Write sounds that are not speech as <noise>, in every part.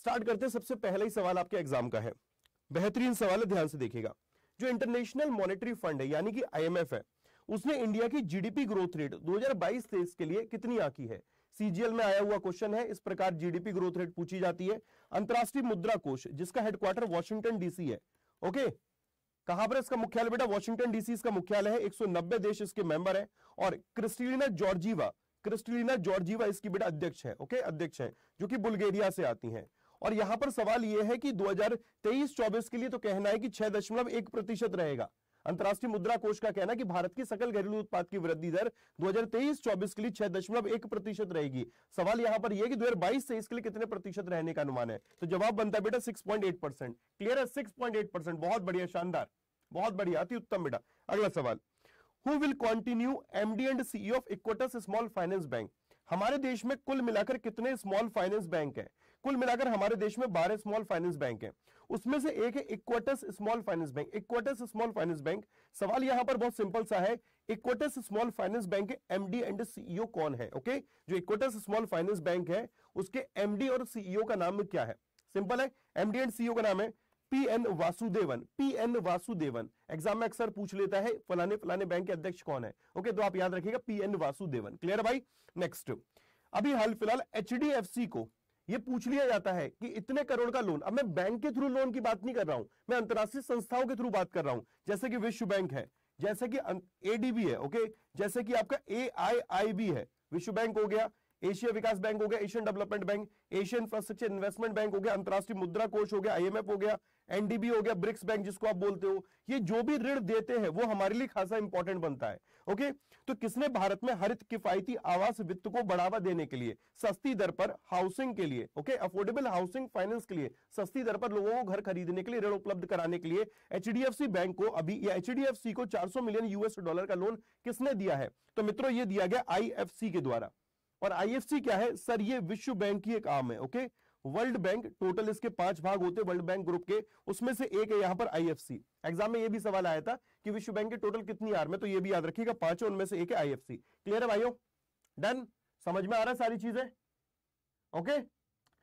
Start करते हैं सबसे पहला ही सवाल आपके एग्जाम का है बेहतरीन सवाल है ध्यान से देखिएगा जो इंटरनेशनल मॉनेटरी फंड है यानी कि आईएमएफ है उसने इंडिया की जीडीपी ग्रोथ रेट 2022-23 के लिए कितनी आकी है सीजीएल में आया हुआ क्वेश्चन है इस प्रकार जीडीपी ग्रोथ रेट पूछी जाती है अंतरराष्ट्रीय मुद्रा कोष जिसका हेडक्वार्टर वॉशिंगटन डीसी है ओके कहां पर इसका मुख्यालय बेटा वॉशिंगटन डीसी इसका मुख्यालय है एक देश इसके मेंबर है और क्रिस्टलिना जॉर्जीवा क्रिस्टलिना जॉर्जीवा इसकी बेटा अध्यक्ष है ओके अध्यक्ष है जो कि बुल्गेरिया से आती है और यहां पर सवाल यह है कि 2023-24 के लिए तो कहना है कि छह दशमलव एक प्रतिशत रहेगा अंतर्राष्ट्रीय मुद्रा कोष का कहना कि भारत की सकल घरेलू उत्पाद की वृद्धि दर 2023-24 के लिए छह दशमलव एक प्रतिशत रहेगी सवाल यहां पर यह कि 2022 से इसके लिए कितने प्रतिशत रहने का अनुमान है तो जवाब बनता है बेटा 6.8 परसेंट क्लियर है 6.8 परसेंट बहुत बढ़िया शानदार बहुत बढ़िया अति उत्तम बेटा अगला सवाल who will continue MD and CE of Equitas small finance bank हमारे देश में कुल मिलाकर कितने स्मॉल फाइनेंस बैंक है कुल मिलाकर हमारे देश में बारह स्मॉल फाइनेंस बैंक है उसमें से एक है Equitas small finance bank Equitas small finance bank सवाल यहां पर बहुत सिंपल सा है इक्वेटस स्मॉल फाइनेंस बैंक के एमडी एंड सीईओ कौन है ओके जो इक्वेटस स्मॉल फाइनेंस बैंक है उसके एमडी और सीईओ e का नाम क्या है सिंपल है एमडी एंड सीईओ का नाम है P N Vasudevan P N Vasudevan exam में अक्सर पूछ लेता है फलाने फलाने बैंक के अध्यक्ष कौन है ओके तो आप याद रखिएगा पी एन वासुदेवन क्लियर भाई नेक्स्ट अभी हाल फिलहाल एच को ये पूछ लिया जाता है कि इतने करोड़ का लोन अब मैं बैंक के थ्रू लोन की बात नहीं कर रहा हूं मैं अंतर्राष्ट्रीय संस्थाओं के थ्रू बात कर रहा हूं जैसे कि विश्व बैंक है जैसे कि एडीबी अं, है ओके जैसे कि आपका ए है विश्व बैंक हो गया एशिया विकास बैंक हो गया Asian development bank Asian infrastructure investment bank हो गया अंतर्राष्ट्रीय मुद्रा कोष हो गया आईएमएफ हो गया एनडीबी हो गया ब्रिक्स बैंक जिसको आप बोलते हो ये जो भी ऋण देते हैं वो हमारे लिए खासा इंपॉर्टेंट बनता है ओके तो किसने भारत में हरित किफायती आवास वित्त को बढ़ावा देने के लिए सस्ती दर पर हाउसिंग के लिए ओके अफोर्डेबल हाउसिंग फाइनेंस के लिए सस्ती दर पर लोगों को घर खरीदने के लिए ऋण उपलब्ध कराने के लिए एचडीएफसी बैंक को अभी या एचडीएफसी को 400 मिलियन यूएस डॉलर का लोन किसने दिया है तो मित्रों ये दिया गया आईएफसी के द्वारा और आईएफसी क्या है सर ये विश्व बैंक की एक आम है ओके वर्ल्ड बैंक टोटल इसके पांच भाग होते वर्ल्ड बैंक ग्रुप के उसमें से एक है यहां पर आईएफसी एग्जाम में यह भी सवाल आया था कि विश्व बैंक की टोटल कितनी आर में तो ये भी याद रखिएगा पांचों उनमें से एक है आईएफसी क्लियर है भाइयों डन समझ में आ रहा है सारी चीजें okay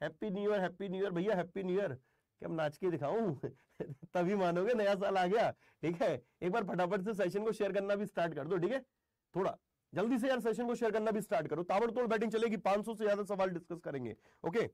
happy new year happy new year भैया हैप्पी न्यू ईयर क्या नाच के दिखाऊं <laughs> तभी मानोगे नया साल आ गया ठीक है एक बार फटाफट से सेशन को शेयर करना भी स्टार्ट कर दो ठीक है थोड़ा जल्दी से यार सेशन को शेयर करना भी स्टार्ट करो ताबड़तोड़ बैटिंग चलेगी 500 से ज्यादा सवाल डिस्कस करेंगे ओके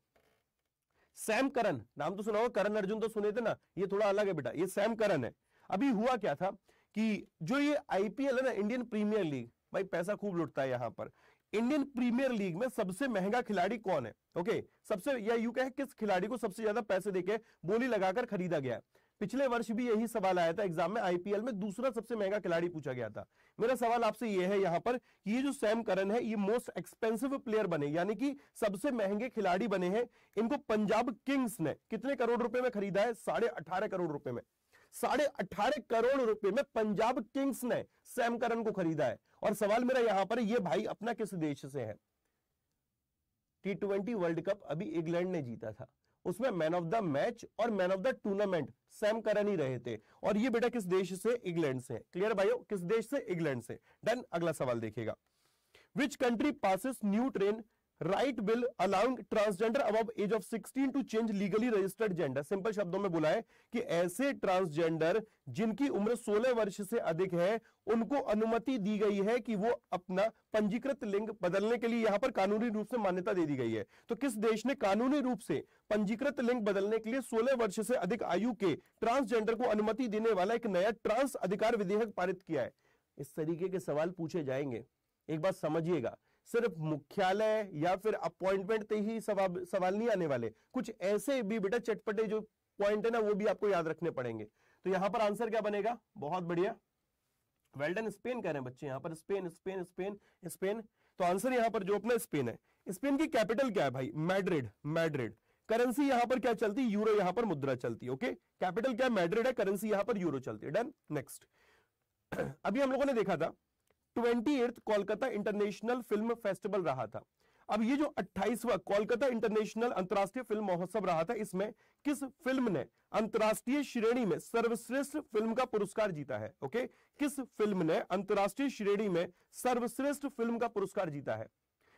सैम करन नाम तो सुना होगा करण अर्जुन तो सुने थे ना ये थोड़ा अलग है बेटा ये सैम करन है अभी हुआ क्या था कि जो ये आईपीएल है ना इंडियन प्रीमियर लीग भाई पैसा खूब लुटता है यहां पर इंडियन प्रीमियर लीग में सबसे महंगा खिलाड़ी कौन है ओके सबसे या यू कहे किस खिलाड़ी को सबसे ज्यादा पैसे देके बोली लगाकर खरीदा गया पिछले वर्ष भी यही सवाल आया था एग्जाम में आईपीएल में दूसरा सबसे महंगा खिलाड़ी पूछा गया था मेरा सवाल आपसे यह है यहां पर ये जो सैम करन है ये मोस्ट एक्सपेंसिव प्लेयर बने यानी कि सबसे महंगे खिलाड़ी बने हैं इनको पंजाब किंग्स ने कितने करोड़ रुपए में खरीदा है साढ़े अठारह करोड़ रुपए में साढ़े अठारह करोड़ रुपए में पंजाब किंग्स ने सैम करन को खरीदा है और सवाल मेरा यहां पर ये भाई अपना किस देश से है टी ट्वेंटी वर्ल्ड कप अभी इंग्लैंड ने जीता था उसमें मैन ऑफ द मैच और man of the tournament Sam Curran ही रहे थे और ये बेटा किस देश से इंग्लैंड से क्लियर भाई किस देश से इंग्लैंड से डन अगला सवाल देखिएगा which country passes new trans right bill allowing transgender above age of 16 to change legally registered gender simple शब्दों में बोला है कि ऐसे ट्रांसजेंडर जिनकी उम्र 16 वर्ष से अधिक है उनको अनुमति दी गई है कि वो अपना पंजीकृत लिंग बदलने के लिए यहां पर कानूनी रूप से मान्यता दे दी गई है तो किस देश ने कानूनी रूप से पंजीकृत लिंग बदलने के लिए 16 वर्ष से अधिक आयु के ट्रांसजेंडर को अनुमति देने वाला एक नया ट्रांस अधिकार विधेयक पारित किया है इस तरीके के सवाल पूछे जाएंगे एक बात समझिएगा सिर्फ मुख्यालय या फिर अपॉइंटमेंट पे ही सवाल सवाल नहीं आने वाले कुछ ऐसे भी बेटा चटपटे जो पॉइंट है ना वो भी आपको याद रखने पड़ेंगे तो यहां पर आंसर क्या बनेगा बहुत बढ़िया वेल्डन स्पेन कह रहे हैं बच्चे यहां पर स्पेन स्पेन स्पेन स्पेन तो आंसर यहां पर जो अपना स्पेन है स्पेन की कैपिटल क्या है भाई मैड्रिड मैड्रिड करेंसी यहां पर क्या चलती यूरो यहां पर मुद्रा चलती ओके कैपिटल क्या मैड्रिड है करेंसी यहां पर यूरो चलती है डन नेक्स्ट <clears throat> अभी हम लोगों ने देखा था twenty Kolkata international film festival रहा था अब ये जो 28वां कोलकाता इंटरनेशनल अंतर्राष्ट्रीय फिल्म महोत्सव रहा था इसमें किस फिल्म ने अंतर्राष्ट्रीय श्रेणी में सर्वश्रेष्ठ फिल्म का पुरस्कार जीता है ओके किस फिल्म ने अंतर्राष्ट्रीय श्रेणी में सर्वश्रेष्ठ फिल्म का पुरस्कार जीता है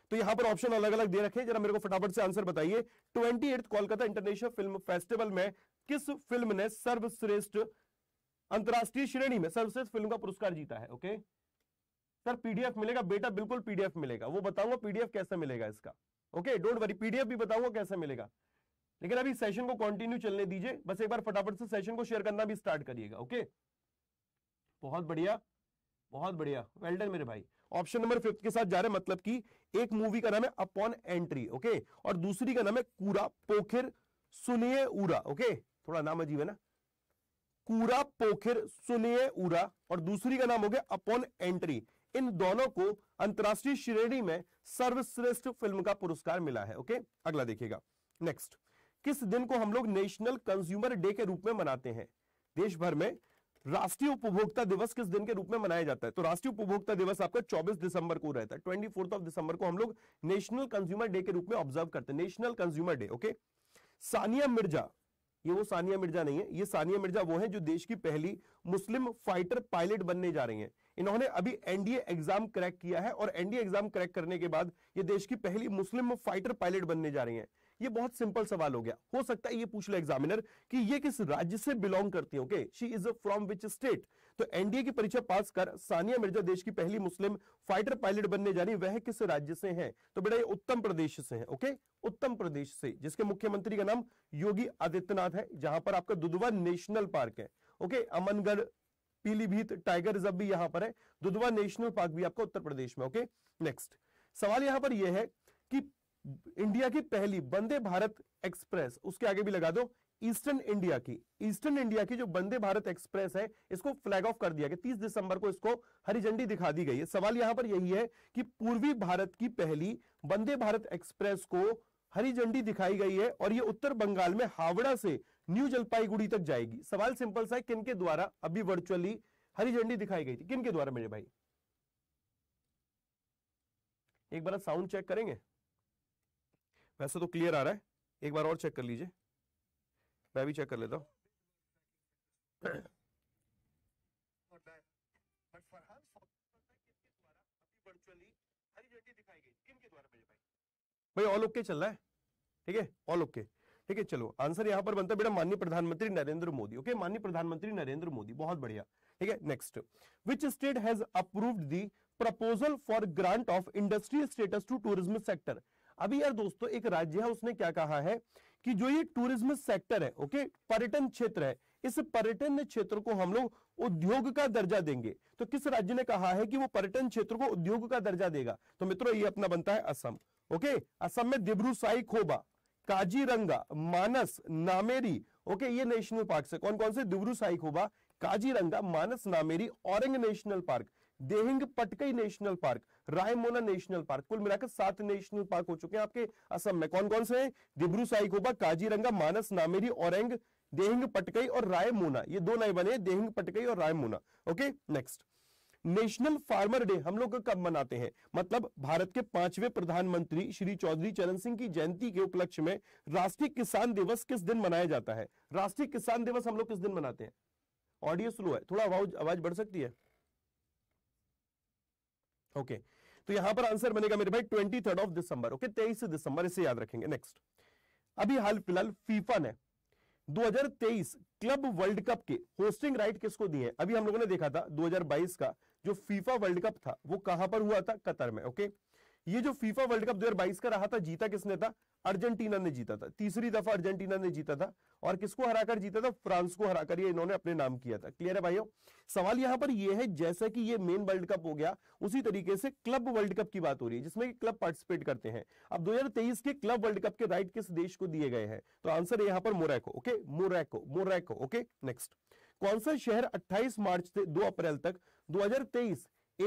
तो यहां पर ऑप्शन अलग अलग दे रखे जरा मेरे को फटाफट से आंसर बताइए twenty Kolkata international film festival में किस फिल्म ने सर्वश्रेष्ठ अंतर्राष्ट्रीय श्रेणी में सर्वश्रेष्ठ फिल्म का पुरस्कार जीता है ओके okay? सर पीडीएफ मिलेगा बेटा बिल्कुल पीडीएफ मिलेगा वो बताऊंगा पीडीएफ कैसे मिलेगा इसका ओके डोंट वरी पीडीएफ भी बताऊंगा कैसे मिलेगा लेकिन अभी सेशन को कंटिन्यू चलने दीजिए बस एक बार फटाफट से सेशन को शेयर करना भी स्टार्ट करिएगा ओके बहुत बढ़िया बहुत बढ़िया वेल डन मेरे भाई ऑप्शन नंबर फिफ्थ के साथ जा रहे मतलब कि एक मूवी का नाम है अपॉन एंट्री ओके और दूसरी का नाम है कूरा पोखिर सुनिए उरा ओके थोड़ा नाम अजीब है ना कूरा पोखिर सुनिए उरा और दूसरी का नाम हो गया अपॉन एंट्री इन दोनों को अंतरराष्ट्रीय श्रेणी में सर्वश्रेष्ठ फिल्म का पुरस्कार मिला है ओके अगला देखिएगा नेक्स्ट किस दिन को हम लोग नेशनल कंज्यूमर डे के रूप में मनाते हैं देश भर में राष्ट्रीय उपभोक्ता दिवस किस दिन के रूप में मनाया जाता है तो राष्ट्रीय उपभोक्ता दिवस आपका 24 दिसंबर को रहता है ट्वेंटी ऑफ दिसंबर को हम लोग नेशनल कंज्यूमर डे के रूप में ऑब्जर्व करते हैं national consumer day okay Sania Mirza ये वो सानिया मिर्जा नहीं है ये सानिया मिर्जा वो है जो देश की पहली मुस्लिम फाइटर पायलट बनने जा रही हैं इन्होंने अभी एनडीए एग्जाम क्रैक किया है और एनडीए एग्जाम क्रैक करने के बाद ये देश की पहली मुस्लिम फाइटर पायलट बनने जा रही हैं ये बहुत सिंपल सवाल हो गया हो सकता है ये पूछ लो एग्जामिनर कि ये किस राज्य से बिलोंग करती है okay she is from which state तो एनडीए की परीक्षा पास कर सानिया मिर्जा देश की पहली मुस्लिम फाइटर पायलट बनने जा रही वह किस राज्य से है तो बेटा ये उत्तम प्रदेश से है ओके उत्तम प्रदेश से जिसके मुख्यमंत्री का नाम योगी आदित्यनाथ है जहां पर आपका दुधवा नेशनल पार्क है okay Amangarh Pilibhit tiger reserve भी यहां पर है दुधवा नेशनल पार्क भी आपका उत्तर प्रदेश में ओके नेक्स्ट सवाल यहां पर यह है कि इंडिया की पहली वंदे भारत एक्सप्रेस उसके आगे भी लगा दो ईस्टर्न इंडिया की ईस्टर्न इंडिया की जो वंदे भारत एक्सप्रेस है इसको फ्लैग ऑफ कर दिया गया तीस दिसंबर को इसको हरी झंडी दिखा दी गई है सवाल यहां पर यही है कि पूर्वी भारत की पहली वंदे भारत एक्सप्रेस को हरी झंडी दिखाई गई है और ये उत्तर बंगाल में हावड़ा से न्यू जलपाईगुड़ी तक जाएगी सवाल सिंपल सा है किनके द्वारा अभी वर्चुअली हरी झंडी दिखाई गई थी किनके द्वारा मेरे भाई एक बार साउंड चेक करेंगे वैसे तो क्लियर आ रहा है एक बार और चेक कर लीजिए मैं भी चेक कर लेता हूँ भाई ऑल ओके चल रहा है ठीक है ऑल ओके ठीक है चलो आंसर यहाँ पर बनता है बेटा माननीय प्रधानमंत्री नरेंद्र मोदी ओके माननीय प्रधानमंत्री नरेंद्र मोदी बहुत बढ़िया ठीक है next which state has approved the proposal for grant of industrial status to tourism sector अभी यार दोस्तों एक राज्य है उसने क्या कहा है कि जो ये टूरिज्म सेक्टर है ओके पर्यटन क्षेत्र है इस पर्यटन क्षेत्र को हम लोग उद्योग का दर्जा देंगे तो किस राज्य ने कहा है कि वो पर्यटन क्षेत्र को उद्योग का दर्जा देगा तो मित्रों ये अपना बनता है असम ओके असम में दिब्रू साई खोबा काजीरंगा मानस नामेरी ओके ये नेशनल पार्क से कौन कौन से Dibru Saikhowa Kaziranga Manas Nameri Orang national park Dehing Patkai national park Raimona national park कुल मिलाकर सात नेशनल पार्क हो चुके हैं आपके असम में कौन कौन से हैं डिब्रू साईकोबा काजीरंगा मानस नामेरी औरंग देहिंग पटकई और रायमोना ये दो नए बने देहिंग पटकई और Raimona okay next national farmer day हम लोग कब मनाते हैं मतलब भारत के पांचवें प्रधानमंत्री श्री चौधरी चरण सिंह की जयंती के उपलक्ष्य में राष्ट्रीय किसान दिवस किस दिन मनाया जाता है राष्ट्रीय किसान दिवस हम लोग किस दिन मनाते हैं ऑडियो स्लो है थोड़ा आवाज बढ़ सकती है ओके तो यहां पर आंसर बनेगा मेरे भाई twenty third of December okay तेईस दिसंबर इसे याद रखेंगे नेक्स्ट अभी हाल फिलहाल फीफा ने 2023 क्लब वर्ल्ड कप के होस्टिंग राइट किसको दिए अभी हम लोगों ने देखा था 2022 का जो फीफा वर्ल्ड कप था वो कहां पर हुआ था कतर में ओके okay? ये जो फीफा वर्ल्ड कप दो का रहा था जीता किसने था अर्जेंटीना ने जीता था तीसरी दफा अर्जेंटीना ने जीता था और किसको हराकर जीता था फ्रांस को हराकर ये इन्होंने अपने नाम किया था क्लियर है भाइयों सवाल यहां पर ये है जैसा कि ये मेन वर्ल्ड कप हो गया उसी तरीके से क्लब वर्ल्ड कप की बात हो रही है जिसमें क्लब पार्टिसिपेट करते हैं अब 2023 के क्लब वर्ल्ड कप के राइट किस देश को दिए गए हैं तो आंसर है यहां पर Morocco okay Morocco Morocco okay next कौन सा शहर अट्ठाईस मार्च से दो अप्रैल तक दो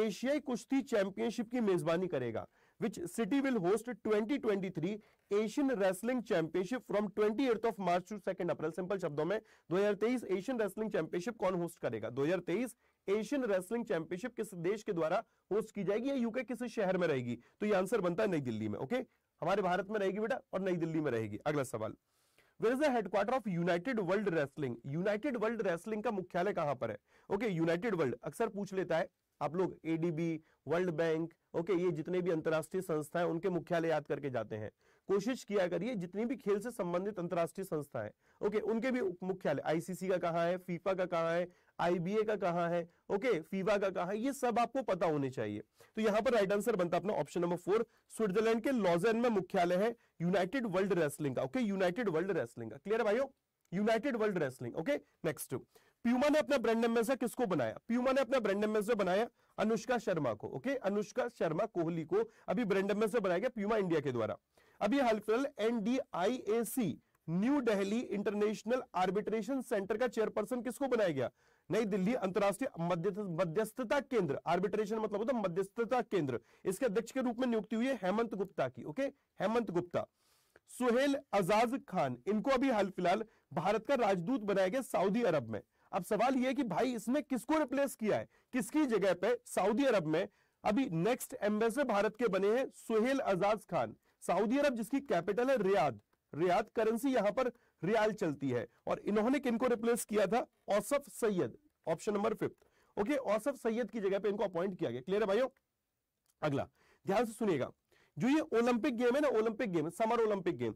एशियाई कुश्ती चैंपियनशिप की मेजबानी करेगा which city will host 2023 Asian wrestling championship from 28th of March to 2nd April simple शब्दों में 2023 एशियन रेसलिंग चैंपियनशिप कौन होस्ट करेगा 2023 एशियन रेसलिंग चैंपियनशिप किस देश के द्वारा होस्ट की जाएगी या यूके किस शहर में रहेगी तो ये आंसर बनता है नई दिल्ली में ओके हमारे भारत में रहेगी बेटा और नई दिल्ली में रहेगी अगला सवाल where is the headquarter of United World Wrestling United World Wrestling का मुख्यालय कहां पर है ओके यूनाइटेड वर्ल्ड अक्सर पूछ लेता है आप लोग एडीबी वर्ल्ड बैंक ओके ये जितने भी अंतर्राष्ट्रीय संस्था है उनके मुख्यालय याद करके जाते हैं कोशिश किया करिए जितनी भी खेल से संबंधित अंतर्राष्ट्रीय संस्था है ओके उनके भी मुख्यालय आईसीसी का कहा है फीफा का कहा है आईबीए का कहा है ओके फीफा का कहा है ये सब आपको पता होने चाहिए तो यहाँ पर राइट आंसर बनता अपना ऑप्शन नंबर फोर स्विट्जरलैंड के लॉजन में मुख्यालय है यूनाइटेड वर्ल्ड रेसलिंग का ओके यूनाइटेड वर्ल्ड रेसलिंग का क्लियर भाइयों United World Wrestling okay next Puma ने अपने ब्रांड एम्बेसडर किसको बनाया प्यूमा ने अपने ब्रांड एम्बेसडर बनाया अनुष्का शर्मा को ओके अनुष्का शर्मा कोहली को अभी ब्रांड एम्बेसडर बनाया गया प्यूमा इंडिया के द्वारा अभी हाल फिलहाल NDIAC new Delhi international arbitration centre का चेयरपर्सन किसको बनाया गया नई दिल्ली अंतरराष्ट्रीय मध्यस्थता केंद्र आर्बिट्रेशन मतलब होता है मध्यस्थता केंद्र इसके अध्यक्ष के रूप में नियुक्ति हुई है हेमंत गुप्ता की ओके हेमंत गुप्ता सुहेल आजाद खान इनको अभी हाल फिलहाल भारत का राजदूत बनाया गया सऊदी अरब में अब सवाल यह कि भाई इसमें किसको रिप्लेस किया है किसकी जगह पे सऊदी अरब में अभी नेक्स्ट एम्बेसडर भारत के बने हैं सुहेल आजाद खान सऊदी अरब जिसकी कैपिटल है रियाद रियाद करेंसी यहां पर रियाल चलती है और इन्होंने किनको रिप्लेस किया था Ausaf Sayeed option number fifth okay Ausaf Sayeed की जगह पे इनको अपॉइंट किया गया क्लियर है भाइयों अगला ध्यान से सुनिएगा जो ये ओलंपिक गेम है ना Olympic game summer Olympic game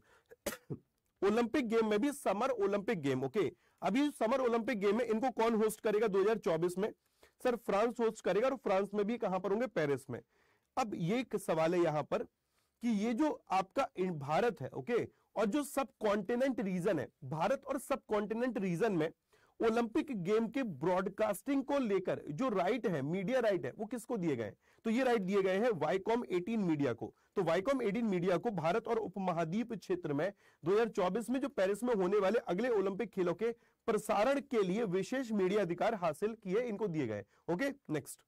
Olympic game में भी समर ओलंपिक गेम ओके अभी समर ओलंपिक गेम में इनको कौन होस्ट करेगा 2024 में सर फ्रांस होस्ट करेगा और फ्रांस में भी कहां पर होंगे पेरिस में अब ये एक सवाल है यहां पर कि ये जो आपका भारत है ओके और जो सब कॉन्टिनेंट रीजन है भारत और सब कॉन्टिनेंट रीजन में ओलंपिक गेम के ब्रॉडकास्टिंग को लेकर जो राइट है मीडिया राइट है वो किसको दिए गए तो ये राइट दिए गए हैं वाईकॉम 18 मीडिया को तो वाईकॉम 18 मीडिया को भारत और उपमहाद्वीप क्षेत्र में 2024 में जो पेरिस में होने वाले अगले ओलंपिक खेलों के प्रसारण के लिए विशेष मीडिया अधिकार हासिल किए इनको दिए गए okay next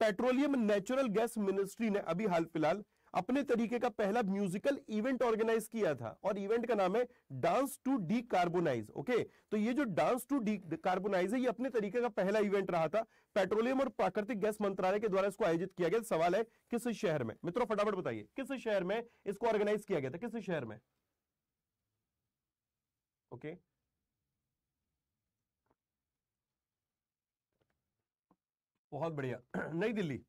petroleum natural gas ministry ने अभी हाल फिलहाल अपने तरीके का पहला म्यूजिकल इवेंट ऑर्गेनाइज किया था और इवेंट का नाम है dance to decarbonise okay तो ये जो डांस टू डी कार्बोनाइज है ये अपने तरीके का पहला इवेंट रहा था पेट्रोलियम और प्राकृतिक गैस मंत्रालय के द्वारा इसको आयोजित किया गया सवाल है किस शहर में मित्रों फटाफट बताइए किस शहर में इसको ऑर्गेनाइज किया गया था किस शहर में ओके okay. बहुत बढ़िया <clears throat> नई दिल्ली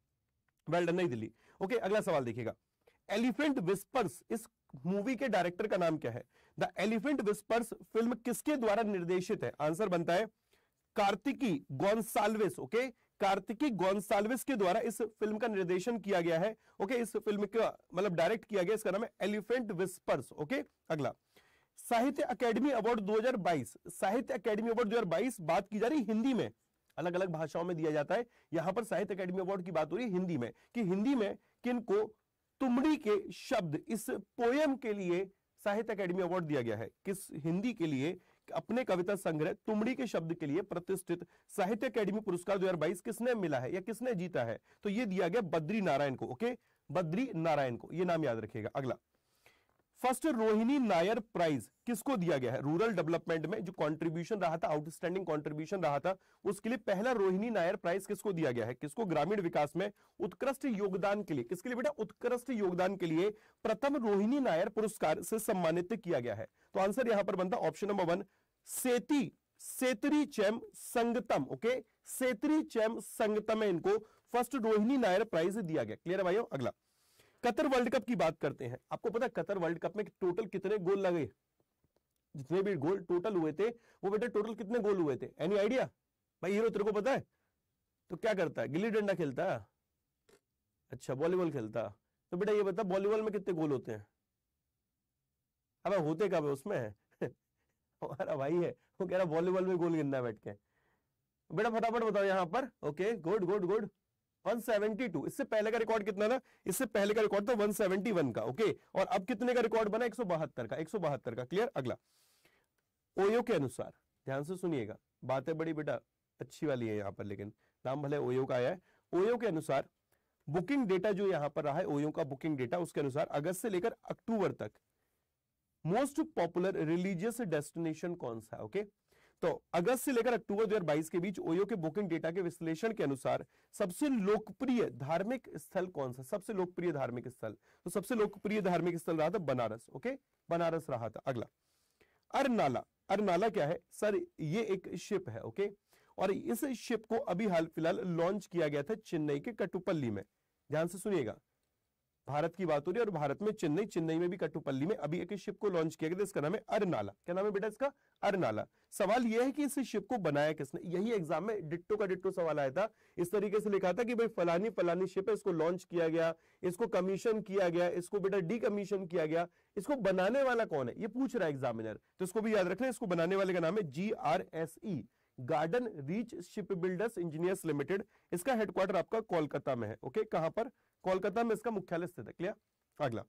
वेल डन नई दिल्ली ओके अगला सवाल देखिएगा एलिफेंट विस्पर्स इस मूवी के डायरेक्टर का नाम क्या है द एलिफेंट विस्पर्स फिल्म किसके द्वारा निर्देशित है आंसर बनता है कार्तिकी गोन्साल्विस ओके कार्तिकी गोन्साल्विस के द्वारा इस फिल्म का निर्देशन किया गया है ओके इस फिल्म का मतलब डायरेक्ट किया गया इसका नाम है एलिफेंट विस्पर्स ओके अगला साहित्य अकेडमी अवार्ड 2022 साहित्य अकेडमी अवार्ड 2022 बात की जा रही हिंदी में अलग अलग भाषाओं में दिया जाता है यहां पर साहित्य अकेडमी अवार्ड की बात हो रही है हिंदी में कि हिंदी में किनको तुमड़ी के शब्द इस पोयम के लिए साहित्य अकेडमी अवार्ड दिया गया है किस हिंदी के लिए अपने कविता संग्रह तुमड़ी के शब्द के लिए प्रतिष्ठित साहित्य अकेडमी पुरस्कार 2022 किसने मिला है या किसने जीता है तो यह दिया गया बद्री नारायण को ओके बद्री नारायण को यह नाम याद रखिएगा अगला फर्स्ट रोहिणी नायर प्राइज किसको दिया गया है रूरल डेवलपमेंट में जो कंट्रीब्यूशन रहा था आउटस्टैंडिंग कंट्रीब्यूशन रहा था उसके लिए पहला रोहिणी नायर प्राइज किसको दिया गया है किसको ग्रामीण विकास में उत्कृष्ट योगदान के लिए किसके लिए बेटा उत्कृष्ट योगदान के लिए प्रथम रोहिणी नायर पुरस्कार से सम्मानित किया गया है तो आंसर यहां पर बनता option number one Seti Setri Chem Sangtam okay Setri Chem Sangtam है इनको फर्स्ट रोहिणी नायर प्राइज दिया गया क्लियर है भाई अगला कतर वर्ल्ड कप की बात करते हैं आपको पता है कतर वर्ल्ड कप में टोटल कितने गोल लगे जितने भी गोल टोटल हुए थे वो बेटा टोटल कितने गोल हुए थे एनी आइडिया भाई हीरो तेरे को पता है तो क्या करता है गिल्ली डंडा खेलता है अच्छा वॉलीबॉल खेलता तो बेटा ये बता वॉलीबॉल में कितने गोल होते हैं अब होते कब है उसमें <laughs> हमारा भाई है वो कह रहा वॉलीबॉल में गोल गिनना बैठ के बेटा फटाफट बताओ यहाँ पर ओके गुड गुड गुड 172 इससे पहले का रिकॉर्ड कितना था इससे पहले का रिकॉर्ड था 171 का ओके और अब कितने का रिकॉर्ड बना एक का एक का क्लियर अगला ओयो के अनुसार ध्यान से सुनिएगा बातें बड़ी बेटा अच्छी वाली है यहाँ पर लेकिन नाम भले ओयो का आया है ओयो के अनुसार बुकिंग डेटा जो यहाँ पर रहा है ओयो का बुकिंग डेटा उसके अनुसार अगस्त से लेकर अक्टूबर तक मोस्ट पॉपुलर रिलीजियस डेस्टिनेशन कौन सा ओके okay? तो अगस्त से लेकर अक्टूबर 2022 के बीच ओयो के बुकिंग डेटा के विश्लेषण के अनुसार सबसे लोकप्रिय धार्मिक स्थल कौन सा सबसे लोकप्रिय धार्मिक स्थल तो सबसे लोकप्रिय धार्मिक स्थल रहा था बनारस ओके बनारस रहा था अगला अरनाला अरनाला क्या है सर ये एक शिप है ओके और इस शिप को अभी हाल फिलहाल लॉन्च किया गया था चेन्नई के कटुपल्ली में ध्यान से सुनिएगा भारत की बात हो रही है और भारत में चेन्नई चेन्नई में भी कट्टुपल्ली में अभी एक शिप को लॉन्च किया गया इसका नाम है अरनाला क्या नाम है बेटा इसका अरनाला सवाल यह है कि इस शिप को बनाया किसने यही एग्जाम में डिट्टो का डिट्टो सवाल आया था इस तरीके से लिखा था कि भाई फलानी फलानी शिप है इसको लॉन्च किया गया इसको कमीशन किया गया इसको बेटा डीकमीशन किया गया इसको बनाने वाला कौन है ये पूछ रहा है एग्जामिनर तो इसको भी याद रखना इसको बनाने वाले का नाम है G R S E garden reach ship builders engineers limited इसका हेडक्वार्टर आपका कोलकाता में है ओके कहां पर कोलकाता में इसका मुख्यालय स्थित है क्लियर अगला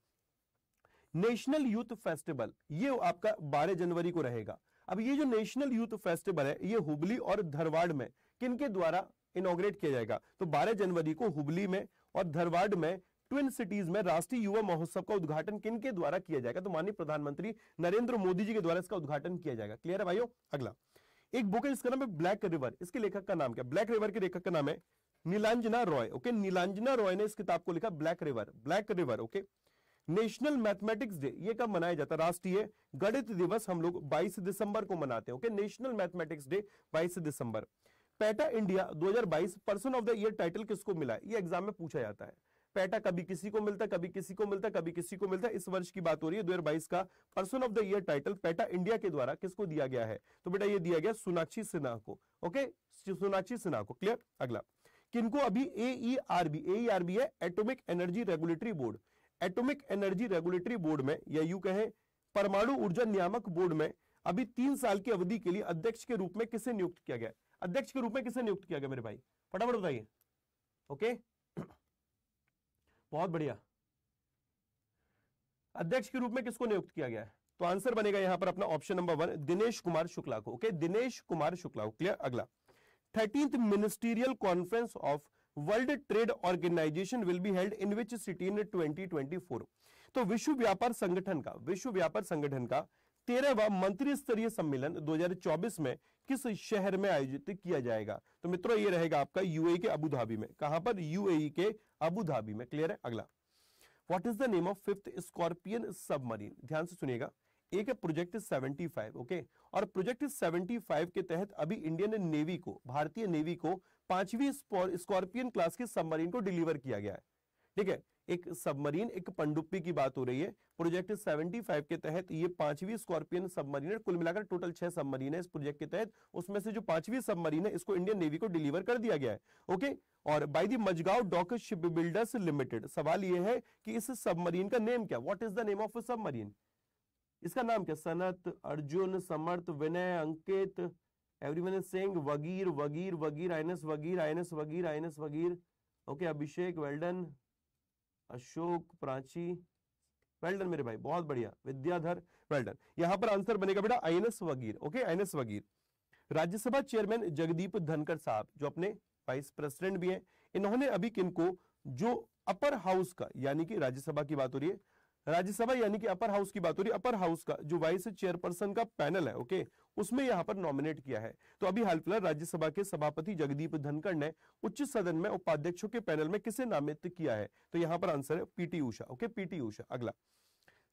नेशनल यूथ फेस्टिवल ये आपका बारह जनवरी को रहेगा अब ये जो नेशनल यूथ फेस्टिवल है ये हुबली और धरवाड़ में किनके द्वारा इनोग्रेट किया जाएगा तो 12 जनवरी को हुबली में और धरवाड़ में ट्विन सिटीज में राष्ट्रीय युवा महोत्सव का उद्घाटन किनके द्वारा किया जाएगा तो माननीय प्रधानमंत्री नरेंद्र मोदी जी के द्वारा इसका उद्घाटन किया जाएगा क्लियर है भाइयों अगला एक बुक है जिसका नाम है ब्लैक रिवर इसके लेखक का नाम क्या ब्लैक रिवर के लेखक का नाम है नीलांजना रॉय ओके नीलांजना रॉय ने इस किताब को लिखा black river black river okay national mathematics day ये कब मनाया जाता है राष्ट्रीय गणित दिवस हम लोग 22 दिसंबर को मनाते हैं ओके नेशनल मैथमेटिक्स डे 22 दिसंबर PETA India 2022 person of the year title किसको मिला है ये एग्जाम में पूछा जाता है पैटा कभी किसी को मिलता कभी किसी को मिलता कभी किसी को मिलता इस वर्ष की बात हो रही है दो का person of the year title PETA India के द्वारा किसको दिया गया है तो बेटा ये दिया गया सोनाक्षी सिन्हा को ओके सोनाक्षी सिन्हा को क्लियर अगला किनको अभी एईआरबी एईआरबी e e है atomic energy regulatory board atomic energy regulatory board में या यू कहें परमाणु ऊर्जा नियामक बोर्ड में अभी तीन साल की अवधि के लिए अध्यक्ष के रूप में किसे नियुक्त किया गया अध्यक्ष के रूप में किसे नियुक्त किया गया मेरे भाई फटाफट बताइए ओके बहुत बढ़िया अध्यक्ष के रूप में किसको नियुक्त किया गया है तो आंसर बनेगा यहां पर अपना option number one Dinesh Kumar Shukla को ओके दिनेश कुमार शुक्ला को क्लियर अगला thirteenth ministerial conference of World Trade Organization will be held in which city in 2024 तो विश्व व्यापार संगठन का विश्व व्यापार संगठन का तेरहवा मंत्री स्तरीय सम्मेलन 2024 में किस शहर में आयोजित किया जाएगा तो मित्रों ये रहेगा आपका यूएई के अबू में कहां पर यूएई के अबू में क्लियर है अगला what is the name of fifth Scorpion submarine ध्यान से सुनिएगा एक है प्रोजेक्ट 75 ओके और प्रोजेक्ट 75 के तहत अभी इंडियन ने नेवी को भारतीय नेवी को पांचवी स्कॉर्पियन क्लास के सबमरीन को डिलीवर किया गया है ठीक है एक सबमरीन एक पंडुप्पी की बात हो रही है प्रोजेक्ट 75 के तहत ये पांचवी स्कॉर्पियन सबमरीन है कुल मिलाकर टोटल छह सबमरीन है इस प्रोजेक्ट के तहत उसमें से जो पांचवी सबमरीन है इसको इंडियन नेवी को डिलीवर कर दिया गया है ओके और by the Mazagon dock ship builders limited सवाल यह है कि इस सबमरीन का नेम क्या what is the name of submarine इसका नाम क्या Sanat Arjun Samarth Vinay Ankit everyone is saying Vagir Vagir Vagir INS Vagir INS Vagir INS Vagir okay Abhishek well done Ashok Prachi well done मेरे भाई बहुत बढ़िया विद्याधर वेल्डन यहां पर आंसर बनेगा बेटा INS Vagir okay INS Vagir Rajya Sabha chairman Jagdeep Dhankhar साहब जो अपने वाइस प्रेसिडेंट भी हैं इन्होंने अभी किनको जो अपर हाउस का यानी कि राज्यसभा की बात हो रही है राज्यसभा यानी कि अपर हाउस की बात हो रही अपर हाउस का जो वाइस चेयरपर्सन का पैनल है ओके उसमें यहां पर नॉमिनेट किया है तो अभी हाल फिलहाल राज्यसभा के सभापति जगदीप धनखड़ ने उच्च सदन में उपाध्यक्षों के पैनल में किसे नामित किया है तो यहां पर आंसर है PT Usha okay PT Usha अगला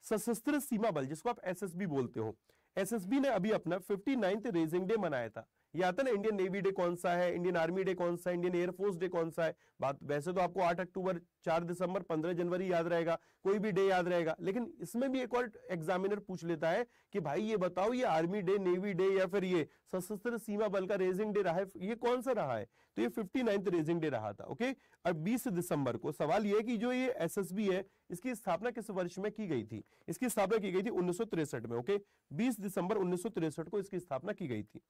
सशस्त्र सीमा बल जिसको आप एस बोलते हो एस ने अभी अपना फिफ्टी रेजिंग डे मनाया था ये आता तो ना इंडियन नेवी डे कौन सा है इंडियन आर्मी डे कौन सा है इंडियन एयरफोर्स डे कौन सा है बात वैसे तो आपको आठ अक्टूबर चार दिसंबर पंद्रह जनवरी याद रहेगा कोई भी डे याद रहेगा लेकिन इसमें भी एक और एग्जामिनर पूछ लेता है कि भाई ये बताओ ये आर्मी डे नेवी डे या फिर ये सशस्त्र सीमा बल का रेजिंग डे रहा है ये कौन सा रहा है तो ये फिफ्टी रेजिंग डे रहा था ओके अब बीस दिसंबर को सवाल यह कि जो ये एस है इसकी स्थापना किस वर्ष में की गई थी इसकी स्थापना की गई थी उन्नीस में ओके बीस दिसंबर उन्नीस को इसकी स्थापना की गई थी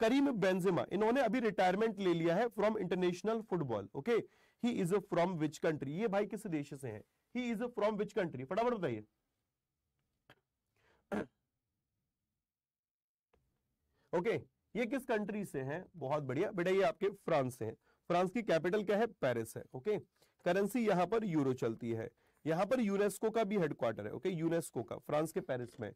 करीम बेंजिमा इन्होंने अभी रिटायरमेंट ले लिया है from international football okay he is from which country ये भाई किस देश से है he is from which country फटाफट बताइए ओके ये किस कंट्री से हैं बहुत बढ़िया बेटा ये आपके फ्रांस से हैं फ्रांस की कैपिटल क्या है पेरिस है ओके करेंसी यहाँ पर यूरो चलती है यहाँ पर यूनेस्को का भी हेडक्वार्टर है ओके यूनेस्को का फ्रांस के पेरिस में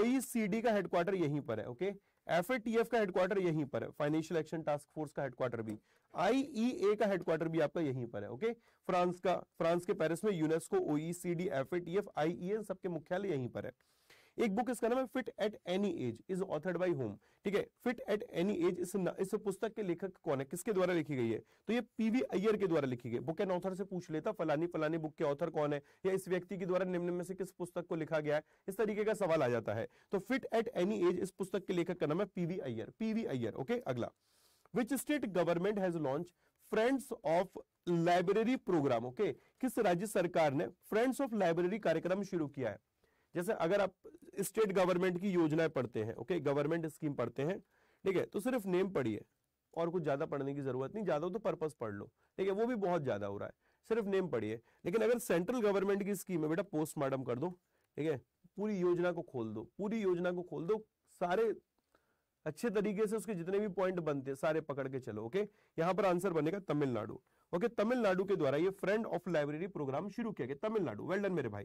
ओईसीडी का हेडक्वार्टर यहीं पर है ओके एफ का हेडक्वार्टर यहीं पर है फाइनेंशियल एक्शन टास्क फोर्स का हेडक्वार्टर भी आईईए e का हेडक्वार्टर भी आपका यहीं पर है ओके फ्रांस का फ्रांस के पेरिस में UNESCO OECD F A T F IEA सबके मुख्यालय यहीं पर है एक बुक इसका नाम है fit at any age is authored by whom ठीक है फिट एट एनी एज इस, इस पुस्तक के लेखक कौन है किसके द्वारा लिखी गई है तो ये पीवी अय्यर के द्वारा लिखी गई बुक एन ऑथर से पूछ लेता फलानी फलानी बुक के ऑथर कौन है या इस व्यक्ति के द्वारा निम्न में से किस पुस्तक को लिखा गया है इस तरीके का सवाल आ जाता है तो फिट एट एनी एज इस पुस्तक के लेखक का नाम है PV Iyer PV Iyer okay अगला which state government has launch friends of library programme okay किस राज्य सरकार ने फ्रेंड्स ऑफ लाइब्रेरी कार्यक्रम शुरू किया है जैसे अगर आप स्टेट गवर्नमेंट की योजनाएं पढ़ते हैं ओके गवर्नमेंट स्कीम पढ़ते हैं ठीक है तो सिर्फ नेम पढ़िए और कुछ ज़्यादा पढ़ने की ज़रूरत नहीं ज़्यादा तो पर्पज़ पढ़ लो ठीक है वो भी बहुत ज़्यादा हो रहा है सिर्फ नेम पढ़िए लेकिन अगर सेंट्रल गवर्नमेंट की स्कीम है बेटा पोस्टमार्टम कर दो ठीक है पूरी योजना को खोल दो पूरी योजना को खोल दो सारे अच्छे तरीके से उसके जितने भी पॉइंट बनते हैं सारे पकड़ के चलो ओके यहाँ पर आंसर बनेगा तमिलनाडु ओके तमिलनाडु के द्वारा ये फ्रेंड ऑफ लाइब्रेरी प्रोग्राम शुरू किया गया तमिलनाडु वेल डन मेरे भाई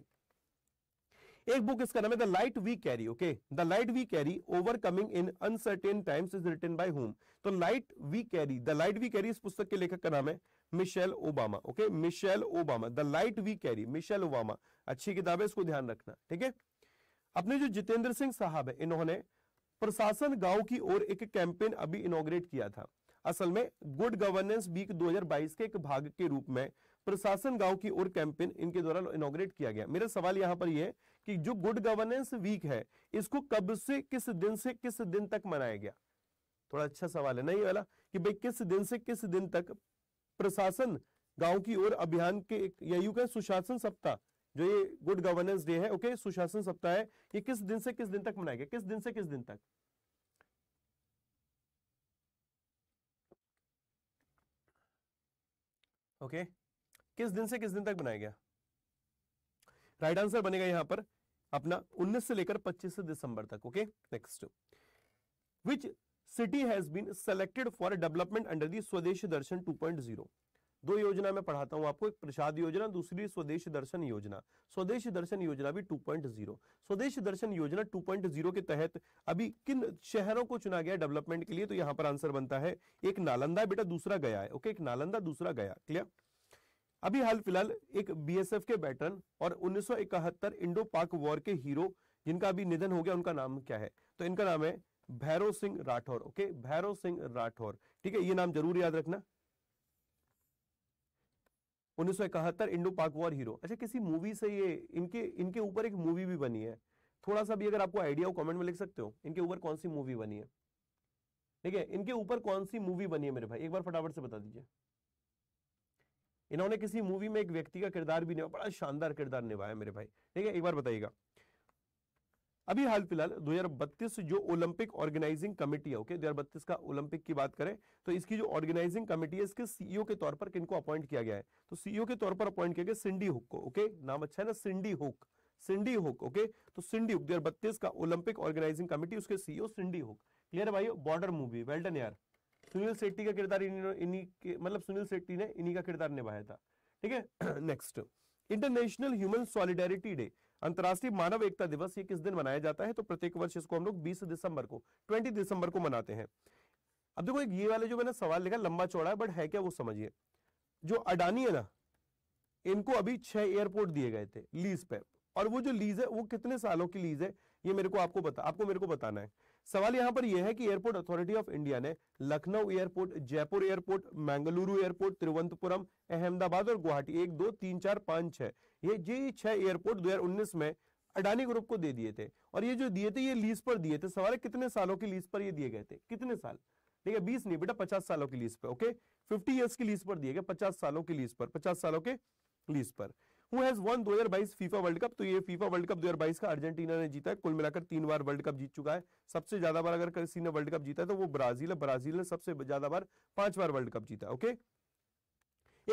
एक बुक इसका नाम है the light we carry okay the light we carry overcoming in uncertain times is written by whom तो light we carry the light we carry इस पुस्तक के लेखक का नाम है Michelle Obama okay Michelle Obama the light we carry Michelle Obama अच्छी किताब है इसको ध्यान रखना ठीक है अपने जो जितेंद्र सिंह साहब है इन्होंने प्रशासन गांव की ओर एक कैंपेन अभी इनोग्रेट किया था असल में गुड गवर्नेंस वीक 2022 के एक भाग के रूप में प्रशासन गांव की ओर कैंपेन इनके द्वारा इनोग्रेट किया गया मेरा सवाल यहां पर यह कि जो गुड गवर्नेंस वीक है इसको कब से किस दिन से किस दिन तक मनाया गया थोड़ा अच्छा सवाल है नहीं वाला कि भाई किस दिन से किस दिन तक प्रशासन गांव की ओर अभियान के या यू सुशासन सप्ताह जो ये गुड गवर्नेंस डे है ओके सुशासन सप्ताह है ये किस दिन से किस दिन तक मनाया गया किस दिन से किस दिन तक ओके okay. किस दिन से किस दिन तक बनाया गया राइट आंसर बनेगा यहां पर अपना 19 से लेकर 25 दिसंबर तक okay next which city has been selected for development under the Swadesh Darshan 2.0 दो योजना में पढ़ाता हूं आपको एक प्रसाद योजना दूसरी स्वदेश दर्शन योजना स्वदेश दर्शन योजना भी 2.0 स्वदेश दर्शन योजना 2.0 के तहत अभी किन शहरों को चुना गया डेवलपमेंट के लिए तो यहां पर आंसर बनता है एक नालंदा बेटा दूसरा गया है ओके एक नालंदा दूसरा गया क्लियर अभी हाल फिलहाल एक बीएसएफ के बैटरन और 1971 इंडो पाक वॉर के हीरो जिनका अभी निधन हो गया उनका नाम क्या है तो इनका नाम है भैरव सिंह राठौर ओके भैरव सिंह राठौर ठीक है ये नाम जरूर याद रखना 1971 इंडो पाक वॉर हीरो अच्छा किसी मूवी से ये इनके इनके ऊपर एक मूवी भी बनी है थोड़ा सा भी अगर आपको आइडिया हो कमेंट में लिख सकते हो इनके ऊपर कौन सी मूवी बनी है ठीक है इनके ऊपर कौन सी मूवी बनी है मेरे भाई एक बार फटाफट से बता दीजिए इन्होंने किसी मूवी में एक व्यक्ति का किरदार भी निभाया बड़ा शानदार किरदार निभाया मेरे भाई ठीक है एक बार बताइएगा अभी हाल फिलहाल 2032 जो ओलंपिक ऑर्गेनाइजिंग कमेटी है ओके 2032 का ओलंपिक की बात करें तो इसकी जो ऑर्गेनाइजिंग कमेटी है इसके सीईओ के तौर पर किनको अपॉइंट किया गया है तो सीईओ के तौर पर अपॉइंट किया गया सिंडी हुक को ओके नाम अच्छा है ना Cindy Hook Cindy Hook okay तो सिंडी हुक दो का ओलंपिक ऑर्गेनाइजिंग कमेटी उसके सीईओ सिंडी हुक क्लियर भाई बॉर्डर मूवी वेल्डन यार सुनील शेट्टी का किरदार इन्हीं मतलब सुनील शेट्टी ने इन्हीं का किरदार निभाया था ठीक है next international human solidarity day अंतर्राष्ट्रीय मानव एकता दिवस ये किस दिन मनाया जाता है तो प्रत्येक वर्ष इसको हम लोग 20 दिसंबर को 20 दिसंबर को मनाते हैं अब देखो ये वाले जो मैंने सवाल लिखा लंबा चौड़ा है बट है क्या वो समझिए जो अडानी है ना इनको अभी छह एयरपोर्ट दिए गए थे लीज पे और वो जो लीज है वो कितने सालों की लीज है ये मेरे को आपको बता आपको मेरे को बताना है सवाल यहां पर यह है कि एयरपोर्ट अथॉरिटी ऑफ इंडिया ने Lucknow airport Jaipur airport Mangaluru airport Thiruvananthapuram Ahmedabad और गुवाहाटी एक दो तीन चार पांच छह ये ये छह एयरपोर्ट दो में अडानी ग्रुप को दे दिए थे और ये जो दिए थे ये लीज पर दिए थे सवाल है कितने सालों की लीज पर ये दिए गए थे कितने साल ठीक है बीस नहीं बेटा पचास सालों की लीज पर ओके फिफ्टी ईयर्स की लीज पर दिए गए पचास सालों की लीज पर पचास सालों के लीज पर has won 2022 FIFA world cup तो ये फीफा वर्ल्ड कप 2022 का अर्जेंटीना ने जीता है कुल मिलाकर तीन बार वर्ल्ड कप जीत चुका है सबसे ज्यादा बार अगर किसी ने वर्ल्ड कप जीता है तो वो ब्राजील है ब्राजील ने सबसे ज्यादा बार पांच बार वर्ल्ड कप जीता ओके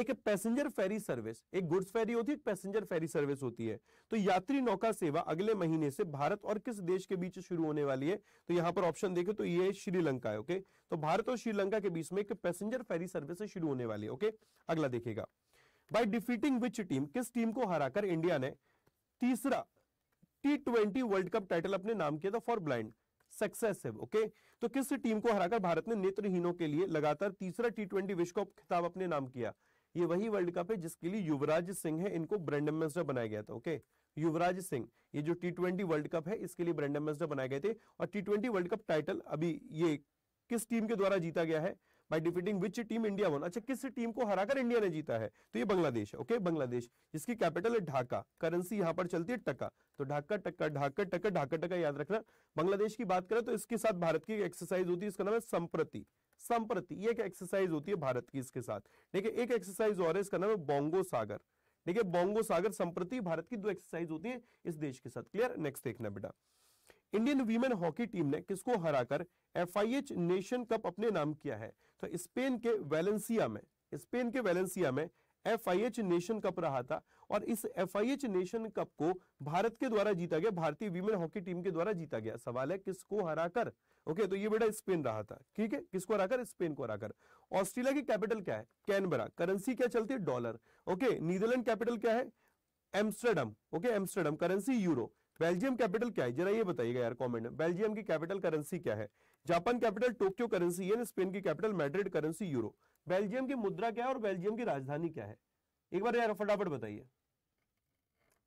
एक पैसेंजर फेरी सर्विस एक गुड्स फेरी होती है पैसेंजर फेरी सर्विस होती है तो यात्री नौका सेवा अगले महीने से भारत और किस देश के बीच शुरू होने वाली है तो यहां पर ऑप्शन देखें तो ये श्रीलंका है ओके तो भारत और श्रीलंका के बीच में एक पैसेंजर फेरी सर्विस शुरू होने वाली है ओके अगला देखेगा बाय डिफीटिंग विच टीम किस टीम को हराकर इंडिया ने तीसरा T twenty world cup title अपने नाम किया था फॉर ब्लाइंड सक्सेसिव ओके तो किस टीम को हराकर भारत ने नेत्रहीनों के लिए लगातार तीसरा टी ट्वेंटी विश्व कप खिताब अपने नाम किया ये वही वर्ल्ड कप है जिसके लिए युवराज सिंह है इनको ब्रांड एम्बेसडर बनाया गया था ओके युवराज सिंह ये जो टी ट्वेंटी वर्ल्ड कप है इसके लिए ब्रांड एम्बेसडर बनाए गए थे और T twenty world cup title अभी ये किस टीम के द्वारा जीता गया है by defeating which team India won अच्छा किस टीम को हराकर इंडिया ने जीता है तो ये बांग्लादेश है ओके बांग्लादेश जिसकी कैपिटल है ढाका करेंसी यहाँ पर चलती है टका तो ढाका टक्का ढाका टक्का ढाका टक्का याद रखना बांग्लादेश की बात करें तो इसके साथ भारत की एक्सरसाइज होती है इसका नाम है संप्रति संप्रति ये एक एक्सरसाइज होती है भारत की इसके साथ ठीक है एक एक्सरसाइज और है इसका नाम है बोंगो सागर ठीक है बोंगो सागर संप्रति भारत की दो एक्सरसाइज होती है इस देश के साथ क्लियर नेक्स्ट देखना बेटा इंडियन वीमेन हॉकी टीम ने किसको हराकर एफआईएच नेशन कप अपने नाम किया है तो स्पेन के वैलेंसिया में स्पेन के वैलेंसिया में एफआईएच नेशन कप रहा था और इस एफआईएच नेशन कप को भारत के द्वारा जीता गया भारतीय वीमेन हॉकी टीम के द्वारा जीता गया सवाल है किसको हराकर ओके तो ये बेटा स्पेन रहा था ठीक है किसको हराकर स्पेन को हराकर ऑस्ट्रेलिया की कैपिटल क्या है कैनबरा करेंसी क्या चलती है डॉलर ओके नीदरलैंड कैपिटल क्या है Amsterdam okay Amsterdam currency euro Belgium capital क्या है जरा ये बताइएगा यार कमेंट में बेल्जियम की कैपिटल करेंसी क्या है जापान कैपिटल टोक्यो करेंसी है स्पेन की capital Madrid currency euro Belgium की मुद्रा क्या है और बेल्जियम की राजधानी क्या है एक बार यार फटाफट बताइए